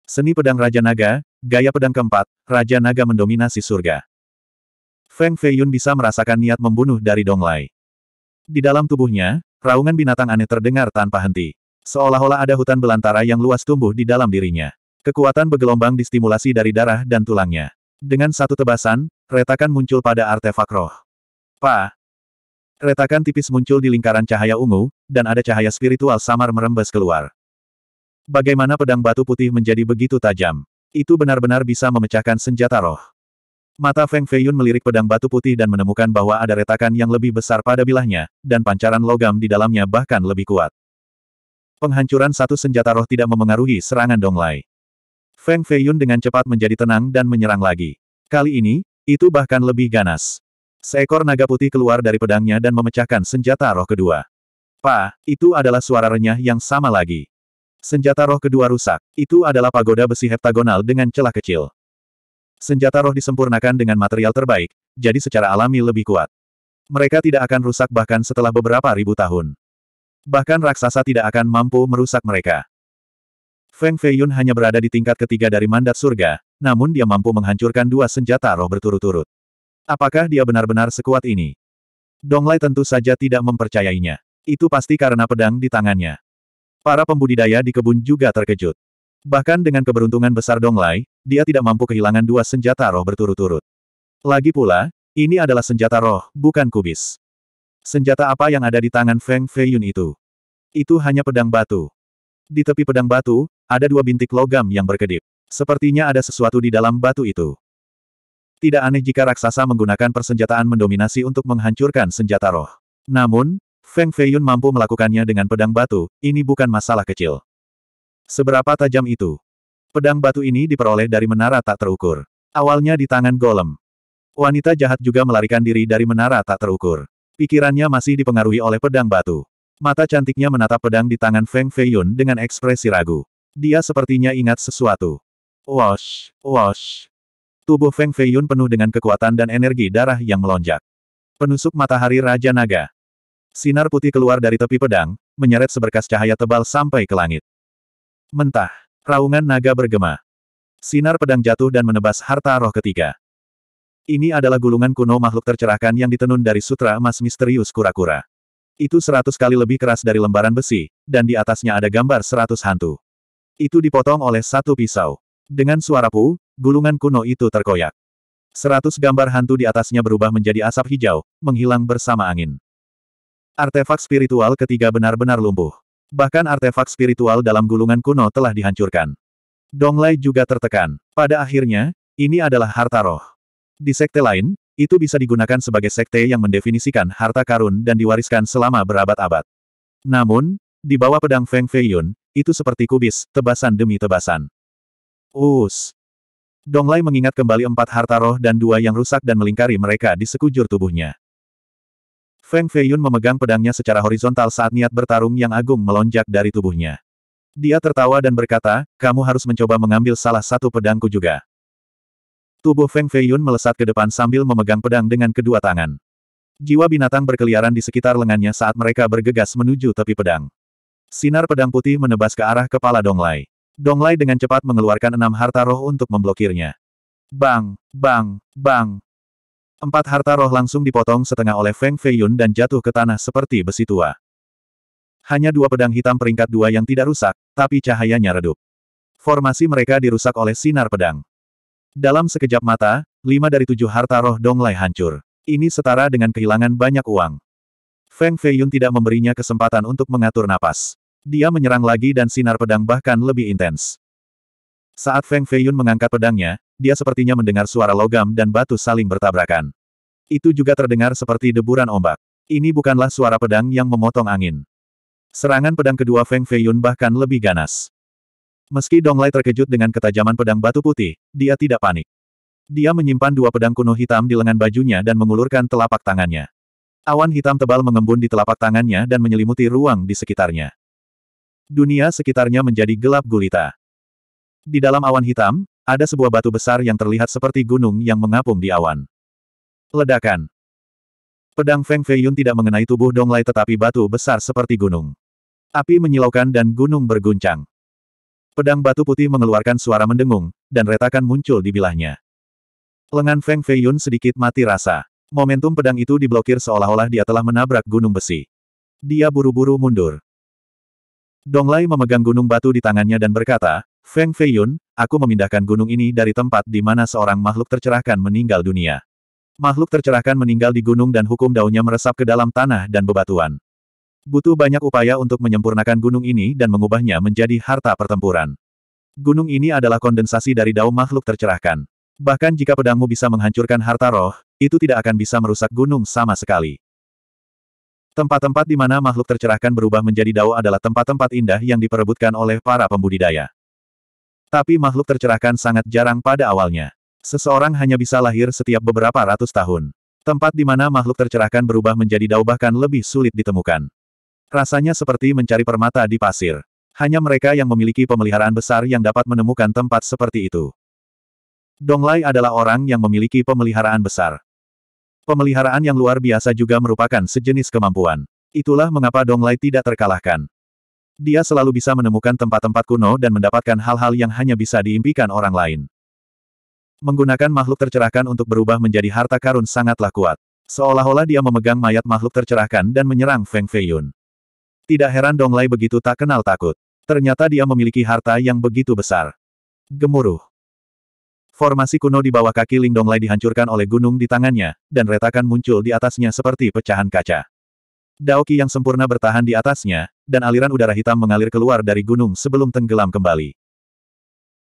Seni pedang Raja Naga, gaya pedang keempat, Raja Naga mendominasi surga. Feng Feiyun bisa merasakan niat membunuh dari Donglai. Di dalam tubuhnya, raungan binatang aneh terdengar tanpa henti. Seolah-olah ada hutan belantara yang luas tumbuh di dalam dirinya. Kekuatan bergelombang distimulasi dari darah dan tulangnya. Dengan satu tebasan, retakan muncul pada artefak roh. Pa. Retakan tipis muncul di lingkaran cahaya ungu, dan ada cahaya spiritual samar merembes keluar. Bagaimana pedang batu putih menjadi begitu tajam? Itu benar-benar bisa memecahkan senjata roh. Mata Feng Feiyun melirik pedang batu putih dan menemukan bahwa ada retakan yang lebih besar pada bilahnya, dan pancaran logam di dalamnya bahkan lebih kuat. Penghancuran satu senjata roh tidak memengaruhi serangan Donglai. Feng Feiyun dengan cepat menjadi tenang dan menyerang lagi. Kali ini, itu bahkan lebih ganas. Seekor naga putih keluar dari pedangnya dan memecahkan senjata roh kedua. Pa, itu adalah suara renyah yang sama lagi. Senjata roh kedua rusak. Itu adalah pagoda besi heptagonal dengan celah kecil. Senjata roh disempurnakan dengan material terbaik, jadi secara alami lebih kuat. Mereka tidak akan rusak bahkan setelah beberapa ribu tahun. Bahkan raksasa tidak akan mampu merusak mereka. Feng Feiyun hanya berada di tingkat ketiga dari mandat surga, namun dia mampu menghancurkan dua senjata roh berturut-turut. Apakah dia benar-benar sekuat ini? Dong Donglai tentu saja tidak mempercayainya. Itu pasti karena pedang di tangannya. Para pembudidaya di kebun juga terkejut. Bahkan dengan keberuntungan besar Dong Donglai, dia tidak mampu kehilangan dua senjata roh berturut-turut. Lagi pula, ini adalah senjata roh, bukan kubis. Senjata apa yang ada di tangan Feng Feiyun itu? Itu hanya pedang batu. Di tepi pedang batu, ada dua bintik logam yang berkedip. Sepertinya ada sesuatu di dalam batu itu. Tidak aneh jika raksasa menggunakan persenjataan mendominasi untuk menghancurkan senjata roh. Namun, Feng Feiyun mampu melakukannya dengan pedang batu, ini bukan masalah kecil. Seberapa tajam itu? Pedang batu ini diperoleh dari menara tak terukur. Awalnya di tangan golem. Wanita jahat juga melarikan diri dari menara tak terukur. Pikirannya masih dipengaruhi oleh pedang batu. Mata cantiknya menatap pedang di tangan Feng Feiyun dengan ekspresi ragu. Dia sepertinya ingat sesuatu. Wash, wash. Tubuh Feng Feiyun penuh dengan kekuatan dan energi darah yang melonjak. Penusuk matahari Raja Naga. Sinar putih keluar dari tepi pedang, menyeret seberkas cahaya tebal sampai ke langit. Mentah, raungan naga bergema. Sinar pedang jatuh dan menebas harta roh ketiga. Ini adalah gulungan kuno makhluk tercerahkan yang ditenun dari sutra emas misterius kura-kura. Itu seratus kali lebih keras dari lembaran besi, dan di atasnya ada gambar seratus hantu. Itu dipotong oleh satu pisau. Dengan suara pu, gulungan kuno itu terkoyak. Seratus gambar hantu di atasnya berubah menjadi asap hijau, menghilang bersama angin. Artefak spiritual ketiga benar-benar lumpuh. Bahkan artefak spiritual dalam gulungan kuno telah dihancurkan. Donglai juga tertekan. Pada akhirnya, ini adalah harta roh. Di sekte lain, itu bisa digunakan sebagai sekte yang mendefinisikan harta karun dan diwariskan selama berabad-abad. Namun, di bawah pedang Feng Feiyun, itu seperti kubis, tebasan demi tebasan. Us. Donglai mengingat kembali empat harta roh dan dua yang rusak dan melingkari mereka di sekujur tubuhnya. Feng Feiyun memegang pedangnya secara horizontal saat niat bertarung yang agung melonjak dari tubuhnya. Dia tertawa dan berkata, kamu harus mencoba mengambil salah satu pedangku juga. Tubuh Feng Feiyun melesat ke depan sambil memegang pedang dengan kedua tangan. Jiwa binatang berkeliaran di sekitar lengannya saat mereka bergegas menuju tepi pedang. Sinar pedang putih menebas ke arah kepala Donglai. Donglai dengan cepat mengeluarkan enam harta roh untuk memblokirnya. Bang, bang, bang. Empat harta roh langsung dipotong setengah oleh Feng Feiyun dan jatuh ke tanah seperti besi tua. Hanya dua pedang hitam peringkat dua yang tidak rusak, tapi cahayanya redup. Formasi mereka dirusak oleh sinar pedang. Dalam sekejap mata, lima dari tujuh harta roh Dong Donglai hancur. Ini setara dengan kehilangan banyak uang. Feng Feiyun tidak memberinya kesempatan untuk mengatur napas. Dia menyerang lagi dan sinar pedang bahkan lebih intens. Saat Feng Feiyun mengangkat pedangnya, dia sepertinya mendengar suara logam dan batu saling bertabrakan. Itu juga terdengar seperti deburan ombak. Ini bukanlah suara pedang yang memotong angin. Serangan pedang kedua Feng Feiyun bahkan lebih ganas. Meski Donglai terkejut dengan ketajaman pedang batu putih, dia tidak panik. Dia menyimpan dua pedang kuno hitam di lengan bajunya dan mengulurkan telapak tangannya. Awan hitam tebal mengembun di telapak tangannya dan menyelimuti ruang di sekitarnya. Dunia sekitarnya menjadi gelap gulita. Di dalam awan hitam, ada sebuah batu besar yang terlihat seperti gunung yang mengapung di awan. Ledakan. Pedang Feng Feiyun tidak mengenai tubuh Donglai tetapi batu besar seperti gunung. Api menyilaukan dan gunung berguncang. Pedang batu putih mengeluarkan suara mendengung, dan retakan muncul di bilahnya. Lengan Feng Feiyun sedikit mati rasa. Momentum pedang itu diblokir seolah-olah dia telah menabrak gunung besi. Dia buru-buru mundur. Dong Donglai memegang gunung batu di tangannya dan berkata, Feng Feiyun, aku memindahkan gunung ini dari tempat di mana seorang makhluk tercerahkan meninggal dunia. Makhluk tercerahkan meninggal di gunung dan hukum daunnya meresap ke dalam tanah dan bebatuan. Butuh banyak upaya untuk menyempurnakan gunung ini dan mengubahnya menjadi harta pertempuran. Gunung ini adalah kondensasi dari dao makhluk tercerahkan. Bahkan jika pedangmu bisa menghancurkan harta roh, itu tidak akan bisa merusak gunung sama sekali. Tempat-tempat di mana makhluk tercerahkan berubah menjadi dao adalah tempat-tempat indah yang diperebutkan oleh para pembudidaya. Tapi makhluk tercerahkan sangat jarang pada awalnya. Seseorang hanya bisa lahir setiap beberapa ratus tahun. Tempat di mana makhluk tercerahkan berubah menjadi dao bahkan lebih sulit ditemukan. Rasanya seperti mencari permata di pasir. Hanya mereka yang memiliki pemeliharaan besar yang dapat menemukan tempat seperti itu. Dong Lai adalah orang yang memiliki pemeliharaan besar. Pemeliharaan yang luar biasa juga merupakan sejenis kemampuan. Itulah mengapa Dong Lai tidak terkalahkan. Dia selalu bisa menemukan tempat-tempat kuno dan mendapatkan hal-hal yang hanya bisa diimpikan orang lain. Menggunakan makhluk tercerahkan untuk berubah menjadi harta karun sangatlah kuat. Seolah-olah dia memegang mayat makhluk tercerahkan dan menyerang Feng Feiyun. Tidak heran Dong Lai begitu tak kenal takut. Ternyata dia memiliki harta yang begitu besar. Gemuruh. Formasi kuno di bawah kaki Ling Dong Lai dihancurkan oleh gunung di tangannya, dan retakan muncul di atasnya seperti pecahan kaca. Daoki yang sempurna bertahan di atasnya, dan aliran udara hitam mengalir keluar dari gunung sebelum tenggelam kembali.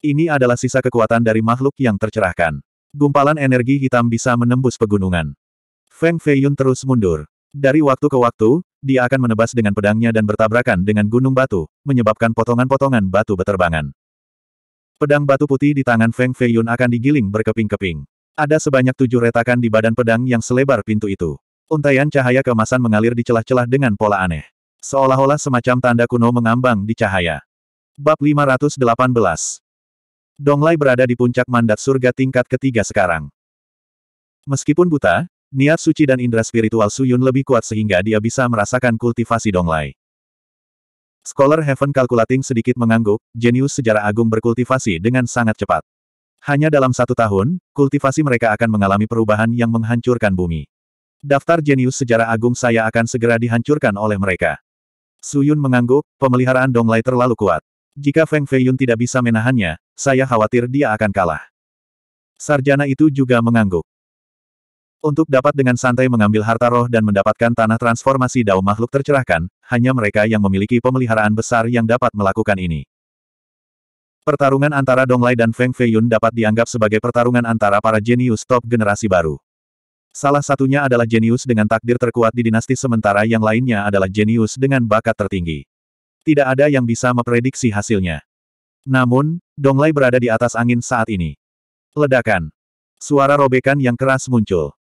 Ini adalah sisa kekuatan dari makhluk yang tercerahkan. Gumpalan energi hitam bisa menembus pegunungan. Feng Feiyun terus mundur. Dari waktu ke waktu, dia akan menebas dengan pedangnya dan bertabrakan dengan gunung batu, menyebabkan potongan-potongan batu beterbangan. Pedang batu putih di tangan Feng Feiyun akan digiling berkeping-keping. Ada sebanyak tujuh retakan di badan pedang yang selebar pintu itu. Untaian cahaya kemasan mengalir di celah-celah dengan pola aneh. Seolah-olah semacam tanda kuno mengambang di cahaya. Bab 518 Donglai berada di puncak mandat surga tingkat ketiga sekarang. Meskipun buta, Niat suci dan indera spiritual Suyun lebih kuat sehingga dia bisa merasakan kultivasi Donglai. Scholar Heaven Calculating sedikit mengangguk, jenius sejarah agung berkultivasi dengan sangat cepat. Hanya dalam satu tahun, kultivasi mereka akan mengalami perubahan yang menghancurkan bumi. Daftar jenius sejarah agung saya akan segera dihancurkan oleh mereka. Suyun mengangguk, pemeliharaan Donglai terlalu kuat. Jika Feng Feiyun tidak bisa menahannya, saya khawatir dia akan kalah. Sarjana itu juga mengangguk. Untuk dapat dengan santai mengambil harta roh dan mendapatkan tanah transformasi dao makhluk tercerahkan, hanya mereka yang memiliki pemeliharaan besar yang dapat melakukan ini. Pertarungan antara Dong Donglai dan Feng Feiyun dapat dianggap sebagai pertarungan antara para jenius top generasi baru. Salah satunya adalah jenius dengan takdir terkuat di dinasti sementara yang lainnya adalah jenius dengan bakat tertinggi. Tidak ada yang bisa memprediksi hasilnya. Namun, Dong Donglai berada di atas angin saat ini. Ledakan. Suara robekan yang keras muncul.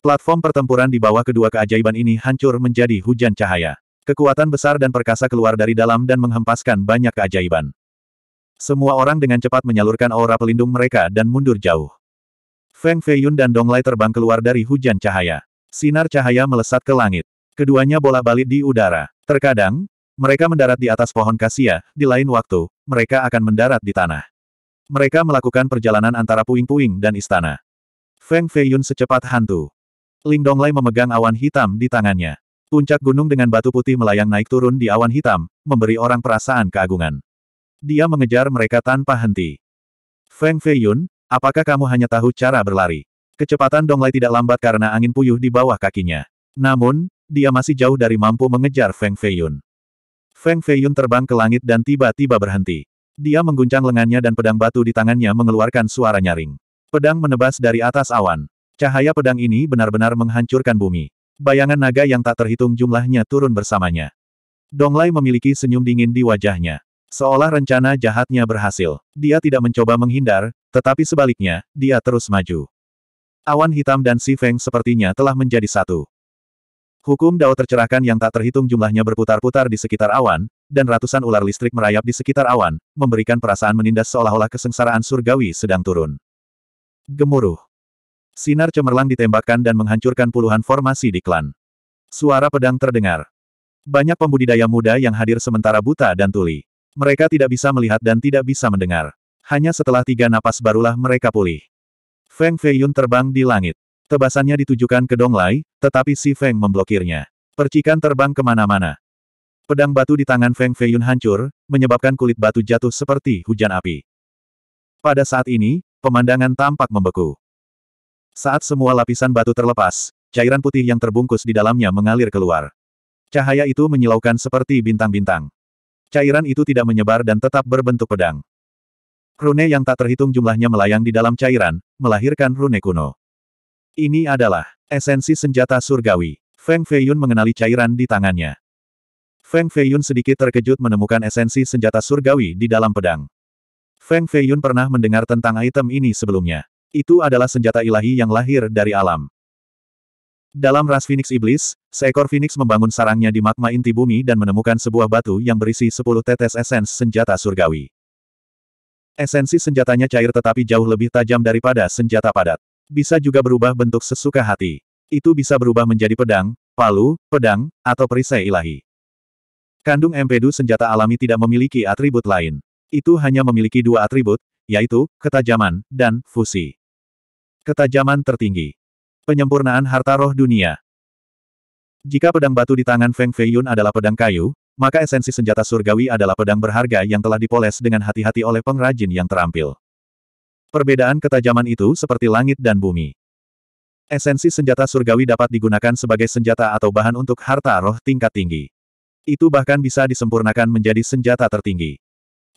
Platform pertempuran di bawah kedua keajaiban ini hancur menjadi hujan cahaya. Kekuatan besar dan perkasa keluar dari dalam dan menghempaskan banyak keajaiban. Semua orang dengan cepat menyalurkan aura pelindung mereka dan mundur jauh. Feng Feiyun dan Dong Donglai terbang keluar dari hujan cahaya. Sinar cahaya melesat ke langit. Keduanya bola-balik di udara. Terkadang, mereka mendarat di atas pohon kasia, di lain waktu, mereka akan mendarat di tanah. Mereka melakukan perjalanan antara puing-puing dan istana. Feng Feiyun secepat hantu. Ling Donglai memegang awan hitam di tangannya. Puncak gunung dengan batu putih melayang naik turun di awan hitam, memberi orang perasaan keagungan. Dia mengejar mereka tanpa henti. Feng Feiyun, apakah kamu hanya tahu cara berlari? Kecepatan Donglai tidak lambat karena angin puyuh di bawah kakinya. Namun, dia masih jauh dari mampu mengejar Feng Feiyun. Feng Feiyun terbang ke langit dan tiba-tiba berhenti. Dia mengguncang lengannya dan pedang batu di tangannya mengeluarkan suara nyaring. Pedang menebas dari atas awan. Cahaya pedang ini benar-benar menghancurkan bumi. Bayangan naga yang tak terhitung jumlahnya turun bersamanya. Donglai memiliki senyum dingin di wajahnya. Seolah rencana jahatnya berhasil. Dia tidak mencoba menghindar, tetapi sebaliknya, dia terus maju. Awan hitam dan Si Feng sepertinya telah menjadi satu. Hukum Dao tercerahkan yang tak terhitung jumlahnya berputar-putar di sekitar awan, dan ratusan ular listrik merayap di sekitar awan, memberikan perasaan menindas seolah-olah kesengsaraan surgawi sedang turun. Gemuruh. Sinar cemerlang ditembakkan dan menghancurkan puluhan formasi di klan. Suara pedang terdengar. Banyak pembudidaya muda yang hadir sementara buta dan tuli. Mereka tidak bisa melihat dan tidak bisa mendengar. Hanya setelah tiga napas barulah mereka pulih. Feng Feiyun terbang di langit. Tebasannya ditujukan ke Donglai, tetapi si Feng memblokirnya. Percikan terbang kemana-mana. Pedang batu di tangan Feng Feiyun hancur, menyebabkan kulit batu jatuh seperti hujan api. Pada saat ini, pemandangan tampak membeku. Saat semua lapisan batu terlepas, cairan putih yang terbungkus di dalamnya mengalir keluar. Cahaya itu menyilaukan seperti bintang-bintang. Cairan itu tidak menyebar dan tetap berbentuk pedang. Rune yang tak terhitung jumlahnya melayang di dalam cairan, melahirkan rune kuno. Ini adalah esensi senjata surgawi. Feng Feiyun mengenali cairan di tangannya. Feng Feiyun sedikit terkejut menemukan esensi senjata surgawi di dalam pedang. Feng Feiyun pernah mendengar tentang item ini sebelumnya. Itu adalah senjata ilahi yang lahir dari alam. Dalam ras Phoenix Iblis, seekor Phoenix membangun sarangnya di magma inti bumi dan menemukan sebuah batu yang berisi 10 tetes esens senjata surgawi. Esensi senjatanya cair tetapi jauh lebih tajam daripada senjata padat. Bisa juga berubah bentuk sesuka hati. Itu bisa berubah menjadi pedang, palu, pedang, atau perisai ilahi. Kandung empedu senjata alami tidak memiliki atribut lain. Itu hanya memiliki dua atribut, yaitu ketajaman dan fusi. Ketajaman tertinggi. Penyempurnaan harta roh dunia. Jika pedang batu di tangan Feng Feiyun adalah pedang kayu, maka esensi senjata surgawi adalah pedang berharga yang telah dipoles dengan hati-hati oleh pengrajin yang terampil. Perbedaan ketajaman itu seperti langit dan bumi. Esensi senjata surgawi dapat digunakan sebagai senjata atau bahan untuk harta roh tingkat tinggi. Itu bahkan bisa disempurnakan menjadi senjata tertinggi.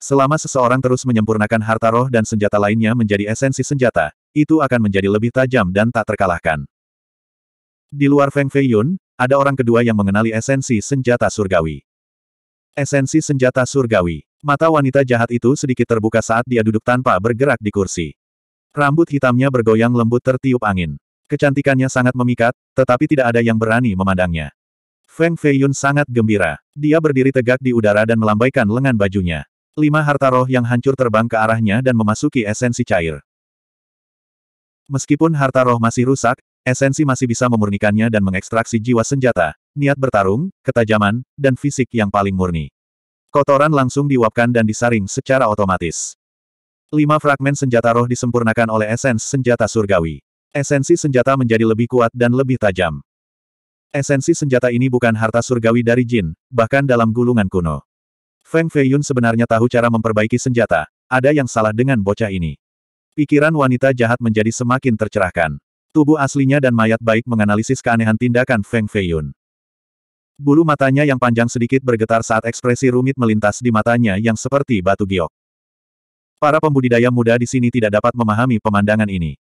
Selama seseorang terus menyempurnakan harta roh dan senjata lainnya menjadi esensi senjata, itu akan menjadi lebih tajam dan tak terkalahkan. Di luar Feng Feiyun, ada orang kedua yang mengenali esensi senjata surgawi. Esensi senjata surgawi. Mata wanita jahat itu sedikit terbuka saat dia duduk tanpa bergerak di kursi. Rambut hitamnya bergoyang lembut tertiup angin. Kecantikannya sangat memikat, tetapi tidak ada yang berani memandangnya. Feng Feiyun sangat gembira. Dia berdiri tegak di udara dan melambaikan lengan bajunya. Lima harta roh yang hancur terbang ke arahnya dan memasuki esensi cair. Meskipun harta roh masih rusak, esensi masih bisa memurnikannya dan mengekstraksi jiwa senjata, niat bertarung, ketajaman, dan fisik yang paling murni. Kotoran langsung diuapkan dan disaring secara otomatis. Lima fragmen senjata roh disempurnakan oleh esens senjata surgawi. Esensi senjata menjadi lebih kuat dan lebih tajam. Esensi senjata ini bukan harta surgawi dari jin, bahkan dalam gulungan kuno. Feng Feiyun sebenarnya tahu cara memperbaiki senjata, ada yang salah dengan bocah ini. Pikiran wanita jahat menjadi semakin tercerahkan. Tubuh aslinya dan mayat baik menganalisis keanehan tindakan Feng Feiyun. Bulu matanya yang panjang sedikit bergetar saat ekspresi rumit melintas di matanya yang seperti batu giok. Para pembudidaya muda di sini tidak dapat memahami pemandangan ini.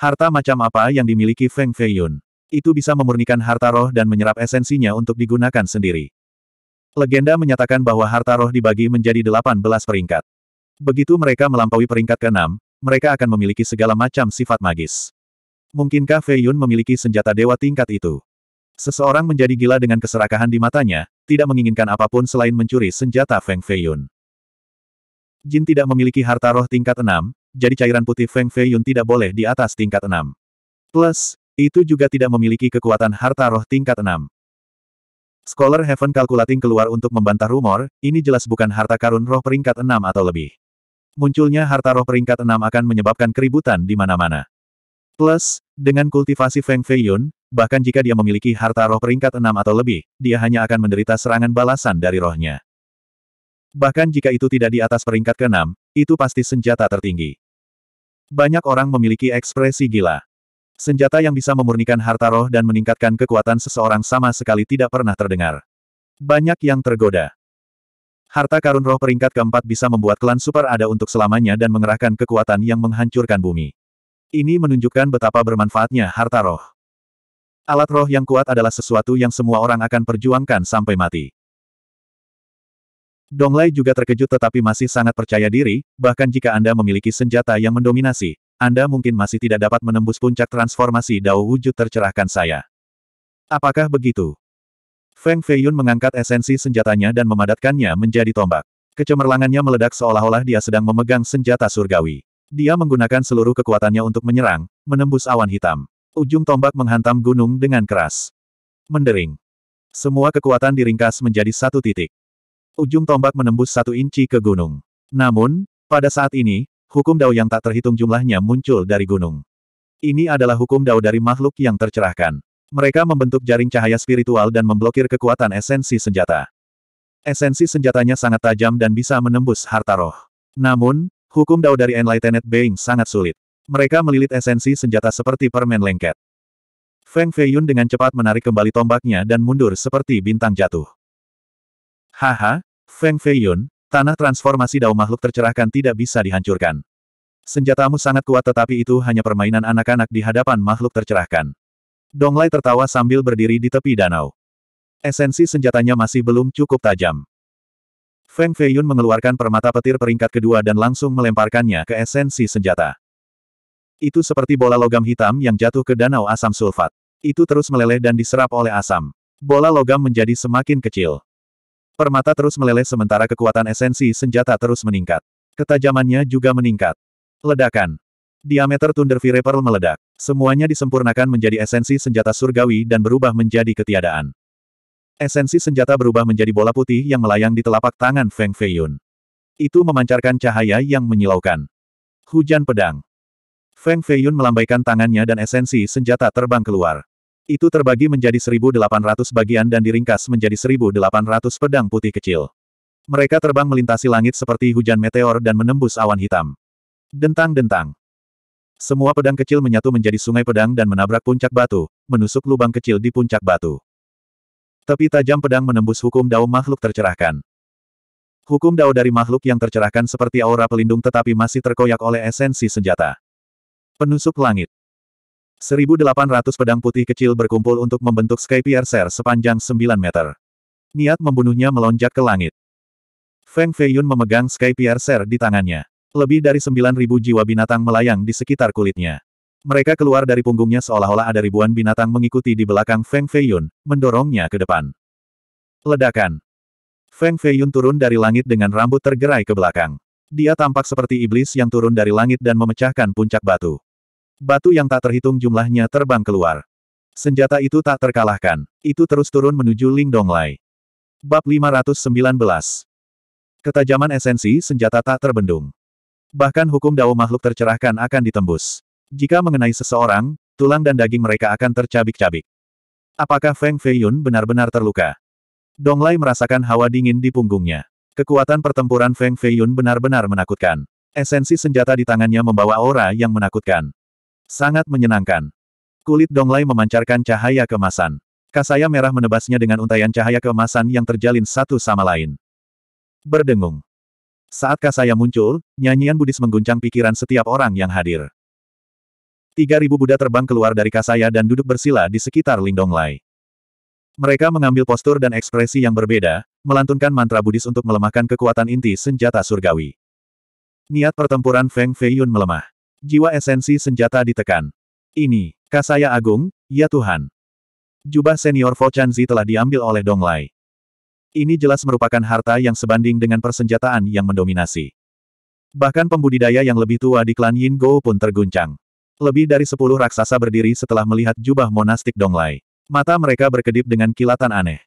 Harta macam apa yang dimiliki Feng Feiyun? Itu bisa memurnikan harta roh dan menyerap esensinya untuk digunakan sendiri. Legenda menyatakan bahwa harta roh dibagi menjadi 18 peringkat. Begitu mereka melampaui peringkat ke-6, mereka akan memiliki segala macam sifat magis. Mungkinkah Fei Yun memiliki senjata dewa tingkat itu? Seseorang menjadi gila dengan keserakahan di matanya, tidak menginginkan apapun selain mencuri senjata Feng Fei Yun. Jin tidak memiliki harta roh tingkat 6, jadi cairan putih Feng Fei Yun tidak boleh di atas tingkat 6. Plus, itu juga tidak memiliki kekuatan harta roh tingkat 6. Scholar Heaven Calculating keluar untuk membantah rumor, ini jelas bukan harta karun roh peringkat enam atau lebih. Munculnya harta roh peringkat enam akan menyebabkan keributan di mana-mana. Plus, dengan kultivasi Feng Fei Yun, bahkan jika dia memiliki harta roh peringkat enam atau lebih, dia hanya akan menderita serangan balasan dari rohnya. Bahkan jika itu tidak di atas peringkat keenam, itu pasti senjata tertinggi. Banyak orang memiliki ekspresi gila. Senjata yang bisa memurnikan harta roh dan meningkatkan kekuatan seseorang sama sekali tidak pernah terdengar. Banyak yang tergoda. Harta karun roh peringkat keempat bisa membuat klan super ada untuk selamanya dan mengerahkan kekuatan yang menghancurkan bumi. Ini menunjukkan betapa bermanfaatnya harta roh. Alat roh yang kuat adalah sesuatu yang semua orang akan perjuangkan sampai mati. Donglai juga terkejut tetapi masih sangat percaya diri, bahkan jika Anda memiliki senjata yang mendominasi, anda mungkin masih tidak dapat menembus puncak transformasi Dao wujud tercerahkan saya. Apakah begitu? Feng Feiyun mengangkat esensi senjatanya dan memadatkannya menjadi tombak. Kecemerlangannya meledak seolah-olah dia sedang memegang senjata surgawi. Dia menggunakan seluruh kekuatannya untuk menyerang, menembus awan hitam. Ujung tombak menghantam gunung dengan keras. Mendering. Semua kekuatan diringkas menjadi satu titik. Ujung tombak menembus satu inci ke gunung. Namun, pada saat ini, hukum dao yang tak terhitung jumlahnya muncul dari gunung. Ini adalah hukum dao dari makhluk yang tercerahkan. Mereka membentuk jaring cahaya spiritual dan memblokir kekuatan esensi senjata. Esensi senjatanya sangat tajam dan bisa menembus harta roh. Namun, hukum dao dari Enlightened Being sangat sulit. Mereka melilit esensi senjata seperti permen lengket. Feng Feiyun dengan cepat menarik kembali tombaknya dan mundur seperti bintang jatuh. Haha, Feng Feiyun, Tanah transformasi dao makhluk tercerahkan tidak bisa dihancurkan. Senjatamu sangat kuat tetapi itu hanya permainan anak-anak di hadapan makhluk tercerahkan. Donglai tertawa sambil berdiri di tepi danau. Esensi senjatanya masih belum cukup tajam. Feng Feiyun mengeluarkan permata petir peringkat kedua dan langsung melemparkannya ke esensi senjata. Itu seperti bola logam hitam yang jatuh ke danau asam sulfat. Itu terus meleleh dan diserap oleh asam. Bola logam menjadi semakin kecil. Permata terus meleleh sementara kekuatan esensi senjata terus meningkat. Ketajamannya juga meningkat. Ledakan. Diameter Thunderfire Pearl meledak. Semuanya disempurnakan menjadi esensi senjata surgawi dan berubah menjadi ketiadaan. Esensi senjata berubah menjadi bola putih yang melayang di telapak tangan Feng Feiyun. Itu memancarkan cahaya yang menyilaukan. Hujan pedang. Feng Feiyun melambaikan tangannya dan esensi senjata terbang keluar. Itu terbagi menjadi 1.800 bagian dan diringkas menjadi 1.800 pedang putih kecil. Mereka terbang melintasi langit seperti hujan meteor dan menembus awan hitam. Dentang-dentang. Semua pedang kecil menyatu menjadi sungai pedang dan menabrak puncak batu, menusuk lubang kecil di puncak batu. Tepi tajam pedang menembus hukum dao makhluk tercerahkan. Hukum dao dari makhluk yang tercerahkan seperti aura pelindung tetapi masih terkoyak oleh esensi senjata. Penusuk langit. 1800 pedang putih kecil berkumpul untuk membentuk Sky Piercer sepanjang 9 meter. Niat membunuhnya melonjak ke langit. Feng Feiyun memegang Sky Piercer di tangannya. Lebih dari 9.000 jiwa binatang melayang di sekitar kulitnya. Mereka keluar dari punggungnya seolah-olah ada ribuan binatang mengikuti di belakang Feng Feiyun, mendorongnya ke depan. Ledakan. Feng Feiyun turun dari langit dengan rambut tergerai ke belakang. Dia tampak seperti iblis yang turun dari langit dan memecahkan puncak batu. Batu yang tak terhitung jumlahnya terbang keluar. Senjata itu tak terkalahkan. Itu terus turun menuju Ling Donglai. Bab 519 Ketajaman esensi senjata tak terbendung. Bahkan hukum dao makhluk tercerahkan akan ditembus. Jika mengenai seseorang, tulang dan daging mereka akan tercabik-cabik. Apakah Feng Feiyun benar-benar terluka? Donglai merasakan hawa dingin di punggungnya. Kekuatan pertempuran Feng Feiyun benar-benar menakutkan. Esensi senjata di tangannya membawa aura yang menakutkan. Sangat menyenangkan. Kulit Donglai memancarkan cahaya kemasan. Kasaya merah menebasnya dengan untaian cahaya kemasan yang terjalin satu sama lain. Berdengung. Saat Kasaya muncul, nyanyian Buddhis mengguncang pikiran setiap orang yang hadir. Tiga ribu Buddha terbang keluar dari Kasaya dan duduk bersila di sekitar Ling Donglai. Mereka mengambil postur dan ekspresi yang berbeda, melantunkan mantra Buddhis untuk melemahkan kekuatan inti senjata surgawi. Niat pertempuran Feng Feiyun melemah. Jiwa esensi senjata ditekan. Ini, kasaya agung, ya Tuhan. Jubah senior Fo Chanzi telah diambil oleh Dong Lai. Ini jelas merupakan harta yang sebanding dengan persenjataan yang mendominasi. Bahkan pembudidaya yang lebih tua di klan Yin Go pun terguncang. Lebih dari sepuluh raksasa berdiri setelah melihat jubah monastik Dong Lai. Mata mereka berkedip dengan kilatan aneh.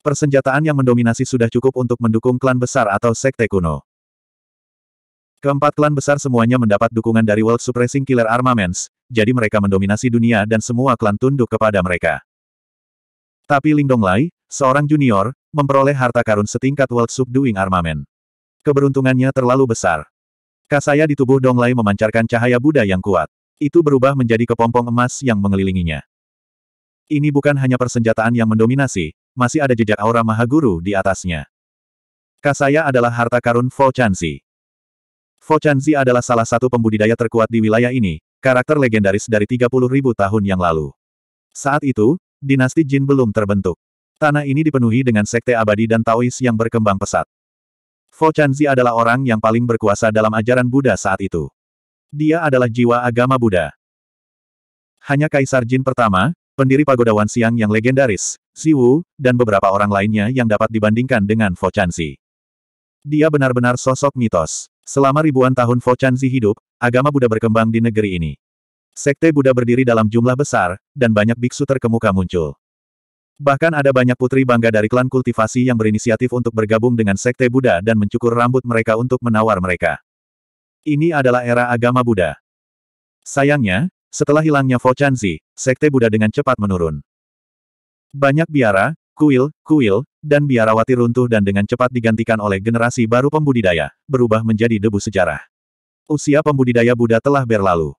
Persenjataan yang mendominasi sudah cukup untuk mendukung klan besar atau sekte kuno. Keempat klan besar semuanya mendapat dukungan dari World Suppressing Killer Armaments, jadi mereka mendominasi dunia dan semua klan tunduk kepada mereka. Tapi Ling Donglai, seorang junior, memperoleh harta karun setingkat World Subduing Armament. Keberuntungannya terlalu besar. Kasaya di tubuh Donglai memancarkan cahaya Buddha yang kuat. Itu berubah menjadi kepompong emas yang mengelilinginya. Ini bukan hanya persenjataan yang mendominasi, masih ada jejak aura Maha Guru di atasnya. Kasaya adalah harta karun Fo Chansi. Fo Chanzi adalah salah satu pembudidaya terkuat di wilayah ini, karakter legendaris dari 30.000 tahun yang lalu. Saat itu, dinasti Jin belum terbentuk. Tanah ini dipenuhi dengan sekte abadi dan Taois yang berkembang pesat. Fo Chanzi adalah orang yang paling berkuasa dalam ajaran Buddha saat itu. Dia adalah jiwa agama Buddha. Hanya Kaisar Jin pertama, pendiri pagoda Wan Siang yang legendaris, Siwu, dan beberapa orang lainnya yang dapat dibandingkan dengan Fo Chanzi. Dia benar-benar sosok mitos. Selama ribuan tahun Fochanzi hidup, agama Buddha berkembang di negeri ini. Sekte Buddha berdiri dalam jumlah besar, dan banyak biksu terkemuka muncul. Bahkan ada banyak putri bangga dari klan kultivasi yang berinisiatif untuk bergabung dengan sekte Buddha dan mencukur rambut mereka untuk menawar mereka. Ini adalah era agama Buddha. Sayangnya, setelah hilangnya Fochanzi, sekte Buddha dengan cepat menurun. Banyak biara, kuil, kuil, dan biarawati runtuh dan dengan cepat digantikan oleh generasi baru pembudidaya, berubah menjadi debu sejarah. Usia pembudidaya Buddha telah berlalu.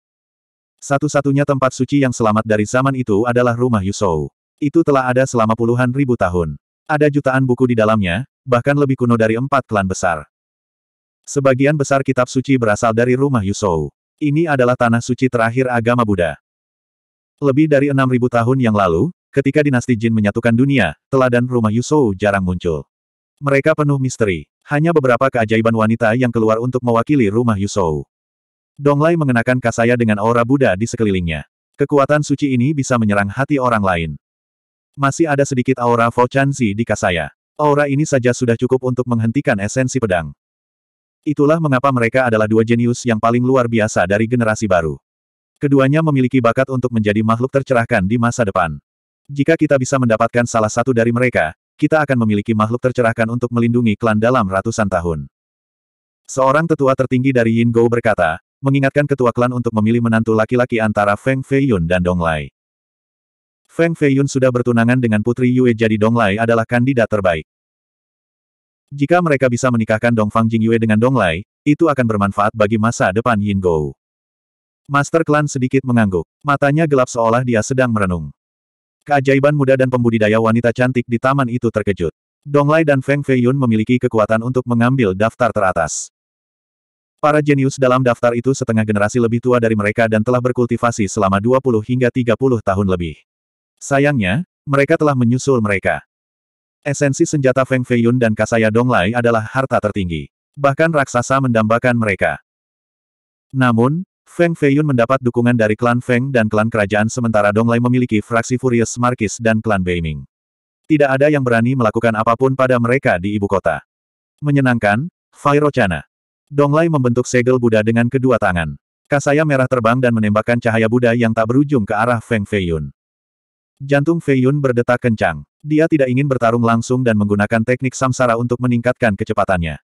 Satu-satunya tempat suci yang selamat dari zaman itu adalah rumah Yusou. Itu telah ada selama puluhan ribu tahun. Ada jutaan buku di dalamnya, bahkan lebih kuno dari empat klan besar. Sebagian besar kitab suci berasal dari rumah Yusou. Ini adalah tanah suci terakhir agama Buddha. Lebih dari enam ribu tahun yang lalu, Ketika dinasti Jin menyatukan dunia, teladan rumah Yusou jarang muncul. Mereka penuh misteri. Hanya beberapa keajaiban wanita yang keluar untuk mewakili rumah Yusou. Donglai mengenakan kasaya dengan aura Buddha di sekelilingnya. Kekuatan suci ini bisa menyerang hati orang lain. Masih ada sedikit aura Fochansi di kasaya. Aura ini saja sudah cukup untuk menghentikan esensi pedang. Itulah mengapa mereka adalah dua jenius yang paling luar biasa dari generasi baru. Keduanya memiliki bakat untuk menjadi makhluk tercerahkan di masa depan. Jika kita bisa mendapatkan salah satu dari mereka, kita akan memiliki makhluk tercerahkan untuk melindungi klan dalam ratusan tahun. Seorang tetua tertinggi dari Yin Go berkata, mengingatkan ketua klan untuk memilih menantu laki-laki antara Feng Feiyun dan Dong Lai. Feng Feiyun sudah bertunangan dengan Putri Yue jadi Dong Lai adalah kandidat terbaik. Jika mereka bisa menikahkan Dong Fang Jing Yue dengan Dong Lai, itu akan bermanfaat bagi masa depan Yin Go. Master Klan sedikit mengangguk. Matanya gelap seolah dia sedang merenung. Keajaiban muda dan pembudidaya wanita cantik di taman itu terkejut. Dong Lai dan Feng Feiyun memiliki kekuatan untuk mengambil daftar teratas. Para jenius dalam daftar itu setengah generasi lebih tua dari mereka dan telah berkultivasi selama 20 hingga 30 tahun lebih. Sayangnya, mereka telah menyusul mereka. Esensi senjata Feng Feiyun dan Kasaya Dong Lai adalah harta tertinggi. Bahkan raksasa mendambakan mereka. Namun, Feng Feiyun mendapat dukungan dari klan Feng dan klan kerajaan sementara Donglai memiliki fraksi Furious Markis dan klan Beiming. Tidak ada yang berani melakukan apapun pada mereka di ibu kota. Menyenangkan, Dong Donglai membentuk segel Buddha dengan kedua tangan. Kasaya merah terbang dan menembakkan cahaya Buddha yang tak berujung ke arah Feng Feiyun. Jantung Feiyun berdetak kencang. Dia tidak ingin bertarung langsung dan menggunakan teknik samsara untuk meningkatkan kecepatannya.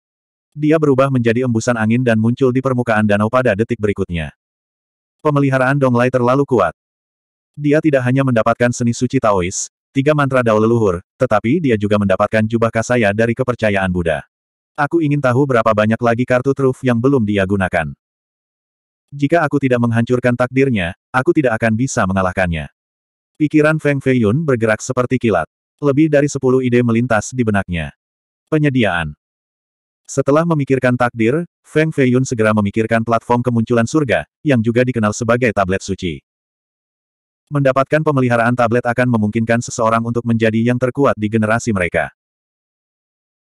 Dia berubah menjadi embusan angin dan muncul di permukaan danau pada detik berikutnya. Pemeliharaan Donglai terlalu kuat. Dia tidak hanya mendapatkan seni suci Taois, tiga mantra dao leluhur, tetapi dia juga mendapatkan jubah kasaya dari kepercayaan Buddha. Aku ingin tahu berapa banyak lagi kartu truf yang belum dia gunakan. Jika aku tidak menghancurkan takdirnya, aku tidak akan bisa mengalahkannya. Pikiran Feng Feiyun bergerak seperti kilat. Lebih dari sepuluh ide melintas di benaknya. Penyediaan. Setelah memikirkan takdir, Feng Feiyun segera memikirkan platform kemunculan surga, yang juga dikenal sebagai tablet suci. Mendapatkan pemeliharaan tablet akan memungkinkan seseorang untuk menjadi yang terkuat di generasi mereka.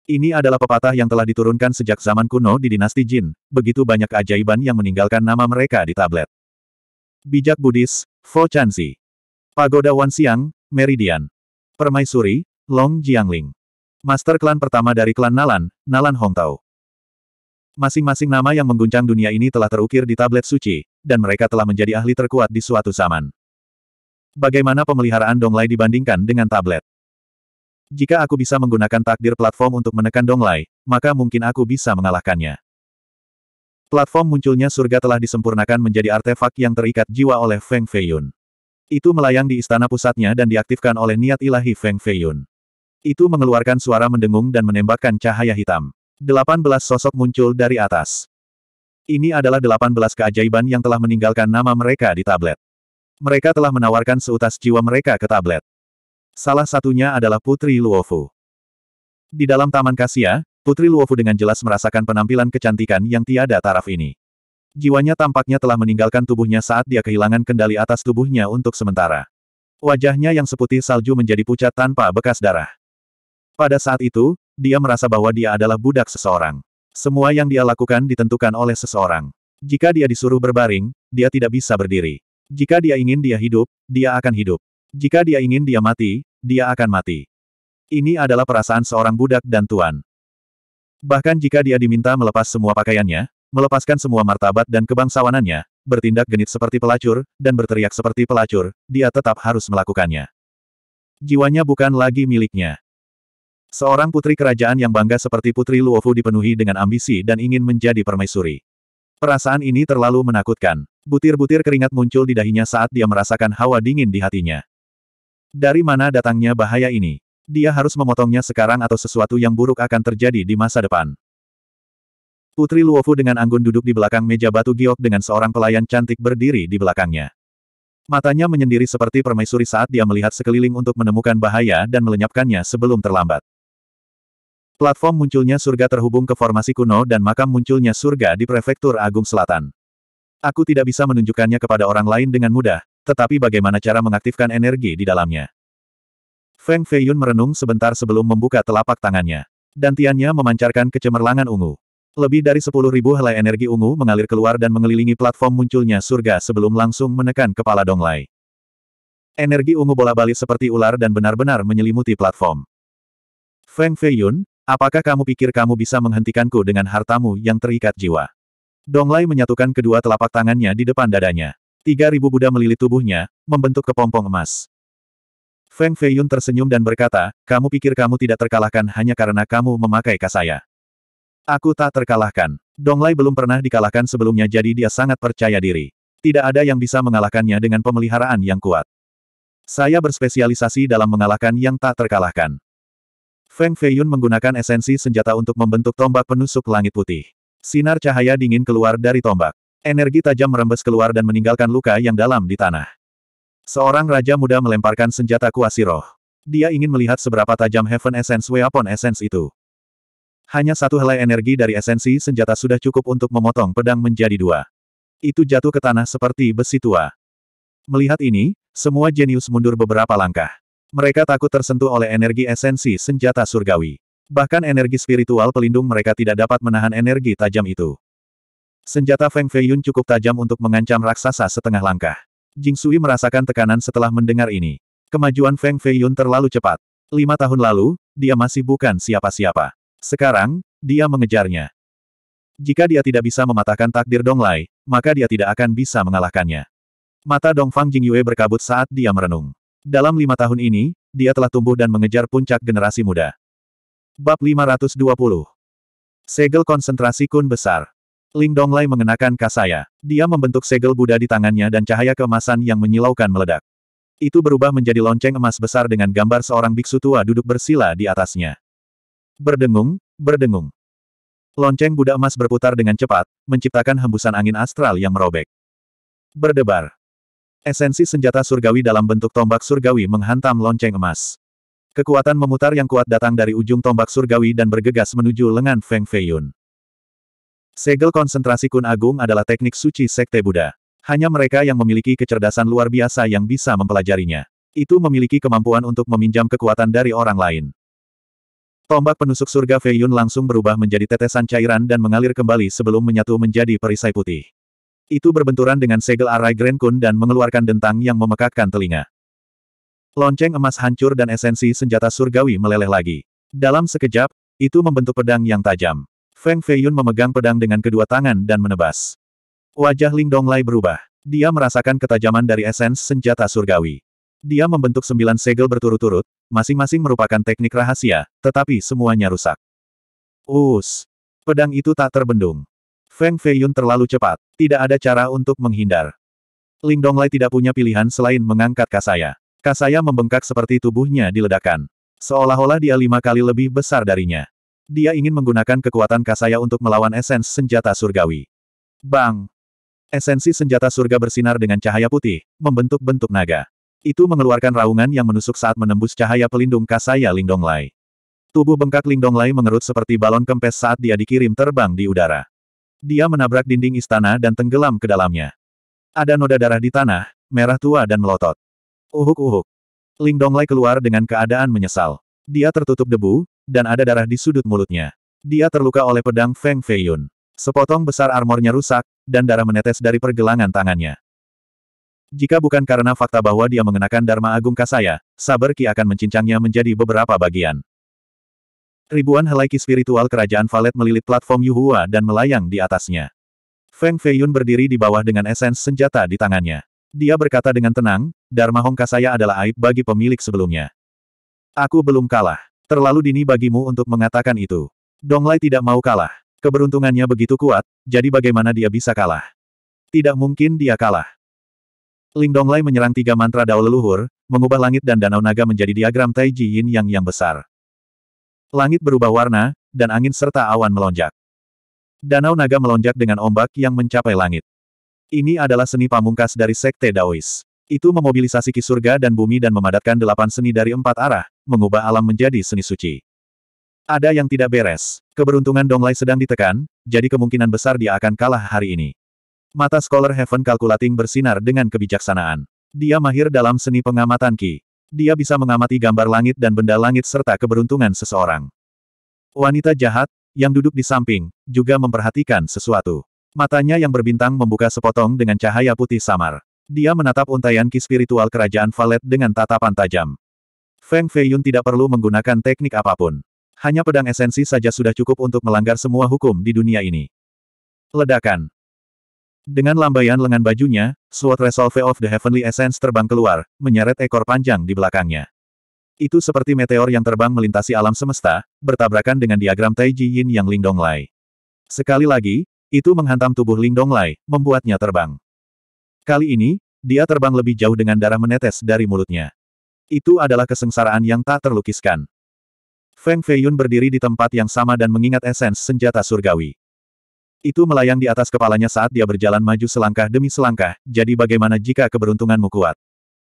Ini adalah pepatah yang telah diturunkan sejak zaman kuno di dinasti Jin, begitu banyak ajaiban yang meninggalkan nama mereka di tablet. Bijak Buddhis, Fo Chanzi. Pagoda Wanxiang, Meridian. Permaisuri, Long Jiangling. Master klan pertama dari klan Nalan, Nalan Hongtao. Masing-masing nama yang mengguncang dunia ini telah terukir di tablet suci, dan mereka telah menjadi ahli terkuat di suatu zaman. Bagaimana pemeliharaan Donglai dibandingkan dengan tablet? Jika aku bisa menggunakan takdir platform untuk menekan Donglai, maka mungkin aku bisa mengalahkannya. Platform munculnya surga telah disempurnakan menjadi artefak yang terikat jiwa oleh Feng Feiyun. Itu melayang di istana pusatnya dan diaktifkan oleh niat ilahi Feng Feiyun. Itu mengeluarkan suara mendengung dan menembakkan cahaya hitam. Delapan belas sosok muncul dari atas. Ini adalah delapan belas keajaiban yang telah meninggalkan nama mereka di tablet. Mereka telah menawarkan seutas jiwa mereka ke tablet. Salah satunya adalah Putri Luofu. Di dalam Taman Kasia, Putri Luofu dengan jelas merasakan penampilan kecantikan yang tiada taraf ini. Jiwanya tampaknya telah meninggalkan tubuhnya saat dia kehilangan kendali atas tubuhnya untuk sementara. Wajahnya yang seputih salju menjadi pucat tanpa bekas darah. Pada saat itu, dia merasa bahwa dia adalah budak seseorang. Semua yang dia lakukan ditentukan oleh seseorang. Jika dia disuruh berbaring, dia tidak bisa berdiri. Jika dia ingin dia hidup, dia akan hidup. Jika dia ingin dia mati, dia akan mati. Ini adalah perasaan seorang budak dan tuan. Bahkan jika dia diminta melepas semua pakaiannya, melepaskan semua martabat dan kebangsawanannya, bertindak genit seperti pelacur, dan berteriak seperti pelacur, dia tetap harus melakukannya. Jiwanya bukan lagi miliknya. Seorang putri kerajaan yang bangga seperti Putri Luofu dipenuhi dengan ambisi dan ingin menjadi permaisuri. Perasaan ini terlalu menakutkan. Butir-butir keringat muncul di dahinya saat dia merasakan hawa dingin di hatinya. Dari mana datangnya bahaya ini? Dia harus memotongnya sekarang atau sesuatu yang buruk akan terjadi di masa depan. Putri Luofu dengan anggun duduk di belakang meja batu giok dengan seorang pelayan cantik berdiri di belakangnya. Matanya menyendiri seperti permaisuri saat dia melihat sekeliling untuk menemukan bahaya dan melenyapkannya sebelum terlambat. Platform munculnya surga terhubung ke formasi kuno dan makam munculnya surga di Prefektur Agung Selatan. Aku tidak bisa menunjukkannya kepada orang lain dengan mudah, tetapi bagaimana cara mengaktifkan energi di dalamnya. Feng Feiyun merenung sebentar sebelum membuka telapak tangannya. dan Dantiannya memancarkan kecemerlangan ungu. Lebih dari sepuluh ribu helai energi ungu mengalir keluar dan mengelilingi platform munculnya surga sebelum langsung menekan kepala Donglai. Energi ungu bola balik seperti ular dan benar-benar menyelimuti platform. Feng Feiyun, Apakah kamu pikir kamu bisa menghentikanku dengan hartamu yang terikat jiwa? Donglai menyatukan kedua telapak tangannya di depan dadanya. Tiga ribu Buddha melilit tubuhnya, membentuk kepompong emas. Feng Feiyun tersenyum dan berkata, kamu pikir kamu tidak terkalahkan hanya karena kamu memakai kasaya. Aku tak terkalahkan. Donglai belum pernah dikalahkan sebelumnya jadi dia sangat percaya diri. Tidak ada yang bisa mengalahkannya dengan pemeliharaan yang kuat. Saya berspesialisasi dalam mengalahkan yang tak terkalahkan. Feng Feiyun menggunakan esensi senjata untuk membentuk tombak penusuk langit putih. Sinar cahaya dingin keluar dari tombak. Energi tajam merembes keluar dan meninggalkan luka yang dalam di tanah. Seorang raja muda melemparkan senjata kuasi roh. Dia ingin melihat seberapa tajam Heaven Essence Weapon Essence itu. Hanya satu helai energi dari esensi senjata sudah cukup untuk memotong pedang menjadi dua. Itu jatuh ke tanah seperti besi tua. Melihat ini, semua jenius mundur beberapa langkah. Mereka takut tersentuh oleh energi esensi senjata surgawi. Bahkan energi spiritual pelindung mereka tidak dapat menahan energi tajam itu. Senjata Feng Feiyun cukup tajam untuk mengancam raksasa setengah langkah. Jing Sui merasakan tekanan setelah mendengar ini. Kemajuan Feng Feiyun terlalu cepat. Lima tahun lalu, dia masih bukan siapa-siapa. Sekarang, dia mengejarnya. Jika dia tidak bisa mematahkan takdir Dong Lai, maka dia tidak akan bisa mengalahkannya. Mata Dong Fang Jing Yue berkabut saat dia merenung. Dalam lima tahun ini, dia telah tumbuh dan mengejar puncak generasi muda. Bab 520 Segel konsentrasi kun besar. Ling Donglai mengenakan kasaya. Dia membentuk segel Buddha di tangannya dan cahaya keemasan yang menyilaukan meledak. Itu berubah menjadi lonceng emas besar dengan gambar seorang biksu tua duduk bersila di atasnya. Berdengung, berdengung. Lonceng Buddha emas berputar dengan cepat, menciptakan hembusan angin astral yang merobek. Berdebar. Esensi senjata surgawi dalam bentuk tombak surgawi menghantam lonceng emas. Kekuatan memutar yang kuat datang dari ujung tombak surgawi dan bergegas menuju lengan Feng Feiyun. Segel konsentrasi kun agung adalah teknik suci sekte Buddha. Hanya mereka yang memiliki kecerdasan luar biasa yang bisa mempelajarinya. Itu memiliki kemampuan untuk meminjam kekuatan dari orang lain. Tombak penusuk surga Feiyun langsung berubah menjadi tetesan cairan dan mengalir kembali sebelum menyatu menjadi perisai putih. Itu berbenturan dengan segel arai Grand Kun dan mengeluarkan dentang yang memekakkan telinga. Lonceng emas hancur dan esensi senjata surgawi meleleh lagi. Dalam sekejap, itu membentuk pedang yang tajam. Feng Feiyun memegang pedang dengan kedua tangan dan menebas. Wajah Ling Donglai berubah. Dia merasakan ketajaman dari esens senjata surgawi. Dia membentuk sembilan segel berturut-turut, masing-masing merupakan teknik rahasia, tetapi semuanya rusak. Us! Pedang itu tak terbendung. Feng Feiyun terlalu cepat. Tidak ada cara untuk menghindar. Ling Donglai tidak punya pilihan selain mengangkat Kasaya. Kasaya membengkak seperti tubuhnya diledakkan. Seolah-olah dia lima kali lebih besar darinya. Dia ingin menggunakan kekuatan Kasaya untuk melawan esens senjata surgawi. Bang! Esensi senjata surga bersinar dengan cahaya putih, membentuk bentuk naga. Itu mengeluarkan raungan yang menusuk saat menembus cahaya pelindung Kasaya Ling Donglai. Tubuh bengkak Ling Donglai mengerut seperti balon kempes saat dia dikirim terbang di udara. Dia menabrak dinding istana dan tenggelam ke dalamnya. Ada noda darah di tanah, merah tua dan melotot. Uhuk-uhuk. Ling Donglai keluar dengan keadaan menyesal. Dia tertutup debu, dan ada darah di sudut mulutnya. Dia terluka oleh pedang Feng Feiyun. Sepotong besar armornya rusak, dan darah menetes dari pergelangan tangannya. Jika bukan karena fakta bahwa dia mengenakan Dharma Agung Kasaya, saber Ki akan mencincangnya menjadi beberapa bagian. Ribuan helai spiritual kerajaan Valet melilit platform Yuhua dan melayang di atasnya. Feng Feiyun berdiri di bawah dengan esens senjata di tangannya. Dia berkata dengan tenang, Dharma Hongka saya adalah aib bagi pemilik sebelumnya. Aku belum kalah. Terlalu dini bagimu untuk mengatakan itu. Donglai tidak mau kalah. Keberuntungannya begitu kuat, jadi bagaimana dia bisa kalah? Tidak mungkin dia kalah. Ling Donglai menyerang tiga mantra dao leluhur, mengubah langit dan danau naga menjadi diagram Taiji Yin Yang yang besar. Langit berubah warna, dan angin serta awan melonjak. Danau naga melonjak dengan ombak yang mencapai langit. Ini adalah seni pamungkas dari Sekte Daois. Itu memobilisasi ki surga dan bumi dan memadatkan delapan seni dari empat arah, mengubah alam menjadi seni suci. Ada yang tidak beres. Keberuntungan Donglai sedang ditekan, jadi kemungkinan besar dia akan kalah hari ini. Mata Scholar Heaven Calculating bersinar dengan kebijaksanaan. Dia mahir dalam seni pengamatan Ki dia bisa mengamati gambar langit dan benda langit serta keberuntungan seseorang. Wanita jahat, yang duduk di samping, juga memperhatikan sesuatu. Matanya yang berbintang membuka sepotong dengan cahaya putih samar. Dia menatap untaian ki spiritual kerajaan Valet dengan tatapan tajam. Feng Feiyun tidak perlu menggunakan teknik apapun. Hanya pedang esensi saja sudah cukup untuk melanggar semua hukum di dunia ini. Ledakan. Dengan lambaian lengan bajunya, Sword Resolve of the Heavenly Essence terbang keluar, menyeret ekor panjang di belakangnya. Itu seperti meteor yang terbang melintasi alam semesta, bertabrakan dengan diagram Taiji Yin yang Ling Lai. Sekali lagi, itu menghantam tubuh Ling Lai, membuatnya terbang. Kali ini, dia terbang lebih jauh dengan darah menetes dari mulutnya. Itu adalah kesengsaraan yang tak terlukiskan. Feng Feiyun berdiri di tempat yang sama dan mengingat esens senjata surgawi. Itu melayang di atas kepalanya saat dia berjalan maju selangkah demi selangkah, jadi bagaimana jika keberuntunganmu kuat?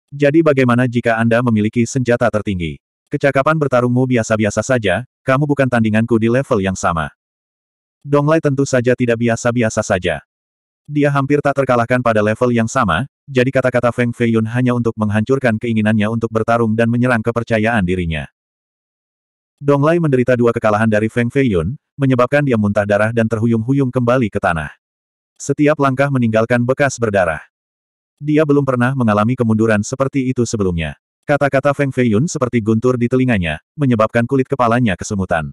Jadi bagaimana jika Anda memiliki senjata tertinggi? Kecakapan bertarungmu biasa-biasa saja, kamu bukan tandinganku di level yang sama. Donglai tentu saja tidak biasa-biasa saja. Dia hampir tak terkalahkan pada level yang sama, jadi kata-kata Feng Feiyun hanya untuk menghancurkan keinginannya untuk bertarung dan menyerang kepercayaan dirinya. Donglai menderita dua kekalahan dari Feng Feiyun, menyebabkan dia muntah darah dan terhuyung-huyung kembali ke tanah. Setiap langkah meninggalkan bekas berdarah. Dia belum pernah mengalami kemunduran seperti itu sebelumnya. Kata-kata Feng Feiyun seperti guntur di telinganya, menyebabkan kulit kepalanya kesemutan.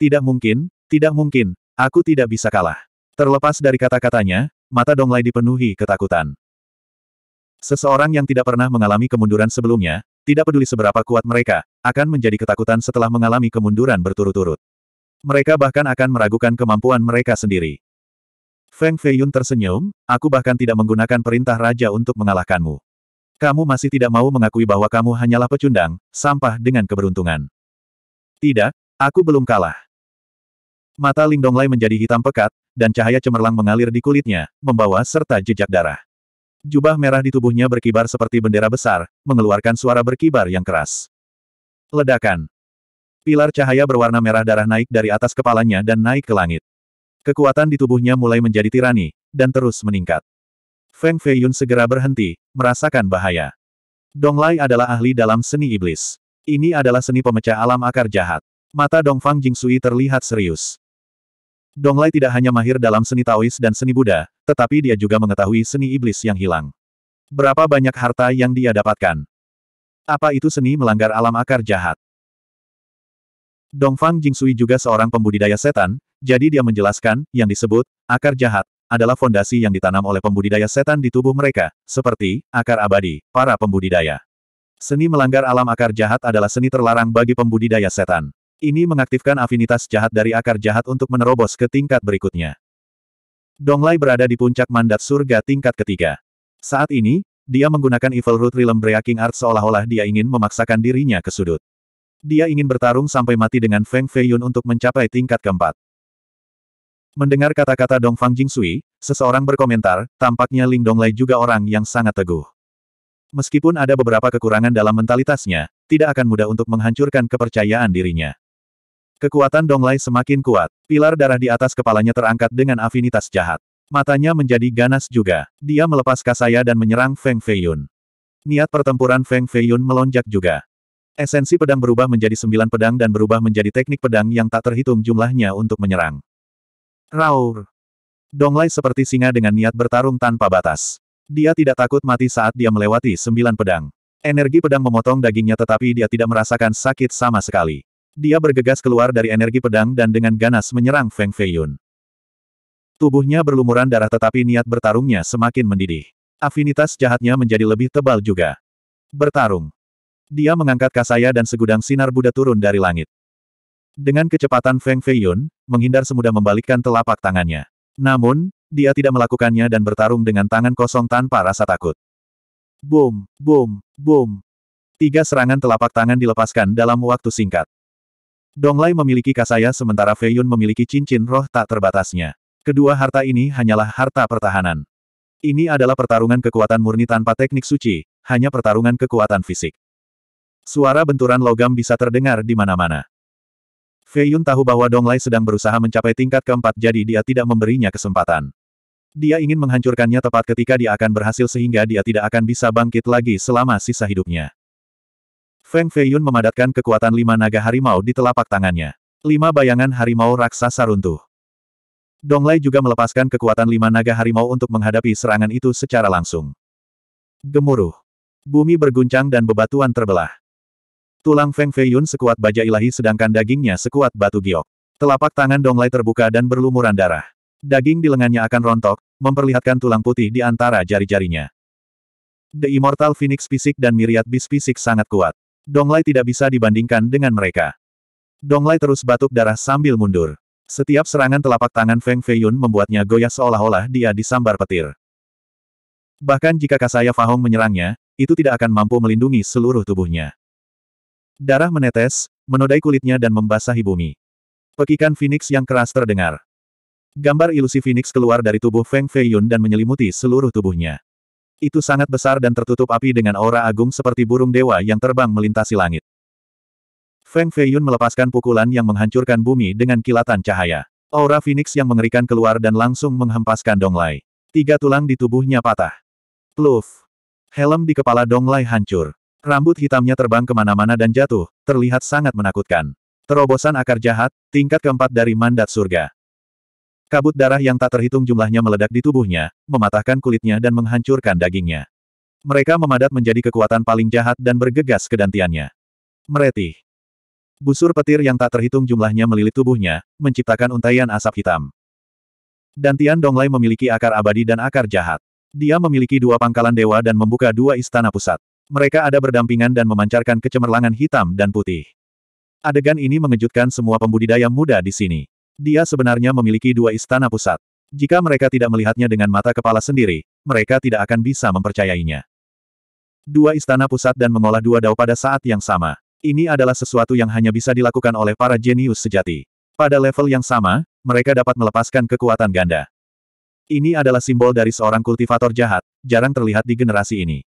Tidak mungkin, tidak mungkin, aku tidak bisa kalah. Terlepas dari kata-katanya, mata Donglai dipenuhi ketakutan. Seseorang yang tidak pernah mengalami kemunduran sebelumnya, tidak peduli seberapa kuat mereka, akan menjadi ketakutan setelah mengalami kemunduran berturut-turut. Mereka bahkan akan meragukan kemampuan mereka sendiri. Feng Feiyun tersenyum, aku bahkan tidak menggunakan perintah raja untuk mengalahkanmu. Kamu masih tidak mau mengakui bahwa kamu hanyalah pecundang, sampah dengan keberuntungan. Tidak, aku belum kalah. Mata Ling Donglai menjadi hitam pekat, dan cahaya cemerlang mengalir di kulitnya, membawa serta jejak darah. Jubah merah di tubuhnya berkibar seperti bendera besar, mengeluarkan suara berkibar yang keras. Ledakan. Pilar cahaya berwarna merah darah naik dari atas kepalanya dan naik ke langit. Kekuatan di tubuhnya mulai menjadi tirani, dan terus meningkat. Feng Feiyun segera berhenti, merasakan bahaya. Dong Donglai adalah ahli dalam seni iblis. Ini adalah seni pemecah alam akar jahat. Mata Dong Fang Dongfang Jingsui terlihat serius. Dong Donglai tidak hanya mahir dalam seni Taois dan seni Buddha, tetapi dia juga mengetahui seni iblis yang hilang. Berapa banyak harta yang dia dapatkan? Apa itu seni melanggar alam akar jahat? Dongfang Jingsui juga seorang pembudidaya setan, jadi dia menjelaskan, yang disebut, akar jahat, adalah fondasi yang ditanam oleh pembudidaya setan di tubuh mereka, seperti, akar abadi, para pembudidaya. Seni melanggar alam akar jahat adalah seni terlarang bagi pembudidaya setan. Ini mengaktifkan afinitas jahat dari akar jahat untuk menerobos ke tingkat berikutnya. Donglai berada di puncak mandat surga tingkat ketiga. Saat ini, dia menggunakan Evil Root Realm Breaking Art seolah-olah dia ingin memaksakan dirinya ke sudut. Dia ingin bertarung sampai mati dengan Feng Feiyun untuk mencapai tingkat keempat. Mendengar kata-kata Dong Fang Jing Jingsui, seseorang berkomentar, tampaknya Ling Dong Donglai juga orang yang sangat teguh. Meskipun ada beberapa kekurangan dalam mentalitasnya, tidak akan mudah untuk menghancurkan kepercayaan dirinya. Kekuatan Dong Donglai semakin kuat, pilar darah di atas kepalanya terangkat dengan afinitas jahat. Matanya menjadi ganas juga. Dia melepas kasaya dan menyerang Feng Feiyun. Niat pertempuran Feng Feiyun melonjak juga. Esensi pedang berubah menjadi sembilan pedang dan berubah menjadi teknik pedang yang tak terhitung jumlahnya untuk menyerang. Raur. Donglai seperti singa dengan niat bertarung tanpa batas. Dia tidak takut mati saat dia melewati sembilan pedang. Energi pedang memotong dagingnya tetapi dia tidak merasakan sakit sama sekali. Dia bergegas keluar dari energi pedang dan dengan ganas menyerang Feng Feiyun. Tubuhnya berlumuran darah tetapi niat bertarungnya semakin mendidih. Afinitas jahatnya menjadi lebih tebal juga. Bertarung. Dia mengangkat kasaya dan segudang sinar Buddha turun dari langit. Dengan kecepatan Feng Feiyun, menghindar semudah membalikkan telapak tangannya. Namun, dia tidak melakukannya dan bertarung dengan tangan kosong tanpa rasa takut. Boom, boom, boom. Tiga serangan telapak tangan dilepaskan dalam waktu singkat. Donglai memiliki kasaya sementara Feiyun memiliki cincin roh tak terbatasnya. Kedua harta ini hanyalah harta pertahanan. Ini adalah pertarungan kekuatan murni tanpa teknik suci, hanya pertarungan kekuatan fisik. Suara benturan logam bisa terdengar di mana-mana. Fei Yun tahu bahwa Dong Lei sedang berusaha mencapai tingkat keempat jadi dia tidak memberinya kesempatan. Dia ingin menghancurkannya tepat ketika dia akan berhasil sehingga dia tidak akan bisa bangkit lagi selama sisa hidupnya. Feng Fei Yun memadatkan kekuatan lima naga harimau di telapak tangannya. Lima bayangan harimau raksasa runtuh. Dong Lei juga melepaskan kekuatan lima naga harimau untuk menghadapi serangan itu secara langsung. Gemuruh. Bumi berguncang dan bebatuan terbelah. Tulang Feng Feiyun sekuat baja ilahi sedangkan dagingnya sekuat batu giok. Telapak tangan Dong Donglai terbuka dan berlumuran darah. Daging di lengannya akan rontok, memperlihatkan tulang putih di antara jari-jarinya. The Immortal Phoenix fisik dan Myriad Beast fisik sangat kuat. Dong Donglai tidak bisa dibandingkan dengan mereka. Dong Donglai terus batuk darah sambil mundur. Setiap serangan telapak tangan Feng Feiyun membuatnya goyah seolah-olah dia disambar petir. Bahkan jika Kasaya Fahong menyerangnya, itu tidak akan mampu melindungi seluruh tubuhnya. Darah menetes, menodai kulitnya dan membasahi bumi. Pekikan Phoenix yang keras terdengar. Gambar ilusi Phoenix keluar dari tubuh Feng Feiyun dan menyelimuti seluruh tubuhnya. Itu sangat besar dan tertutup api dengan aura agung seperti burung dewa yang terbang melintasi langit. Feng Feiyun melepaskan pukulan yang menghancurkan bumi dengan kilatan cahaya. Aura Phoenix yang mengerikan keluar dan langsung menghempaskan Donglai. Tiga tulang di tubuhnya patah. Pluf. Helm di kepala Donglai hancur. Rambut hitamnya terbang kemana-mana dan jatuh, terlihat sangat menakutkan. Terobosan akar jahat, tingkat keempat dari mandat surga. Kabut darah yang tak terhitung jumlahnya meledak di tubuhnya, mematahkan kulitnya dan menghancurkan dagingnya. Mereka memadat menjadi kekuatan paling jahat dan bergegas ke dantiannya. Meretih. Busur petir yang tak terhitung jumlahnya melilit tubuhnya, menciptakan untaian asap hitam. Dantian Donglai memiliki akar abadi dan akar jahat. Dia memiliki dua pangkalan dewa dan membuka dua istana pusat. Mereka ada berdampingan dan memancarkan kecemerlangan hitam dan putih. Adegan ini mengejutkan semua pembudidaya muda di sini. Dia sebenarnya memiliki dua istana pusat. Jika mereka tidak melihatnya dengan mata kepala sendiri, mereka tidak akan bisa mempercayainya. Dua istana pusat dan mengolah dua dao pada saat yang sama. Ini adalah sesuatu yang hanya bisa dilakukan oleh para jenius sejati. Pada level yang sama, mereka dapat melepaskan kekuatan ganda. Ini adalah simbol dari seorang kultivator jahat, jarang terlihat di generasi ini.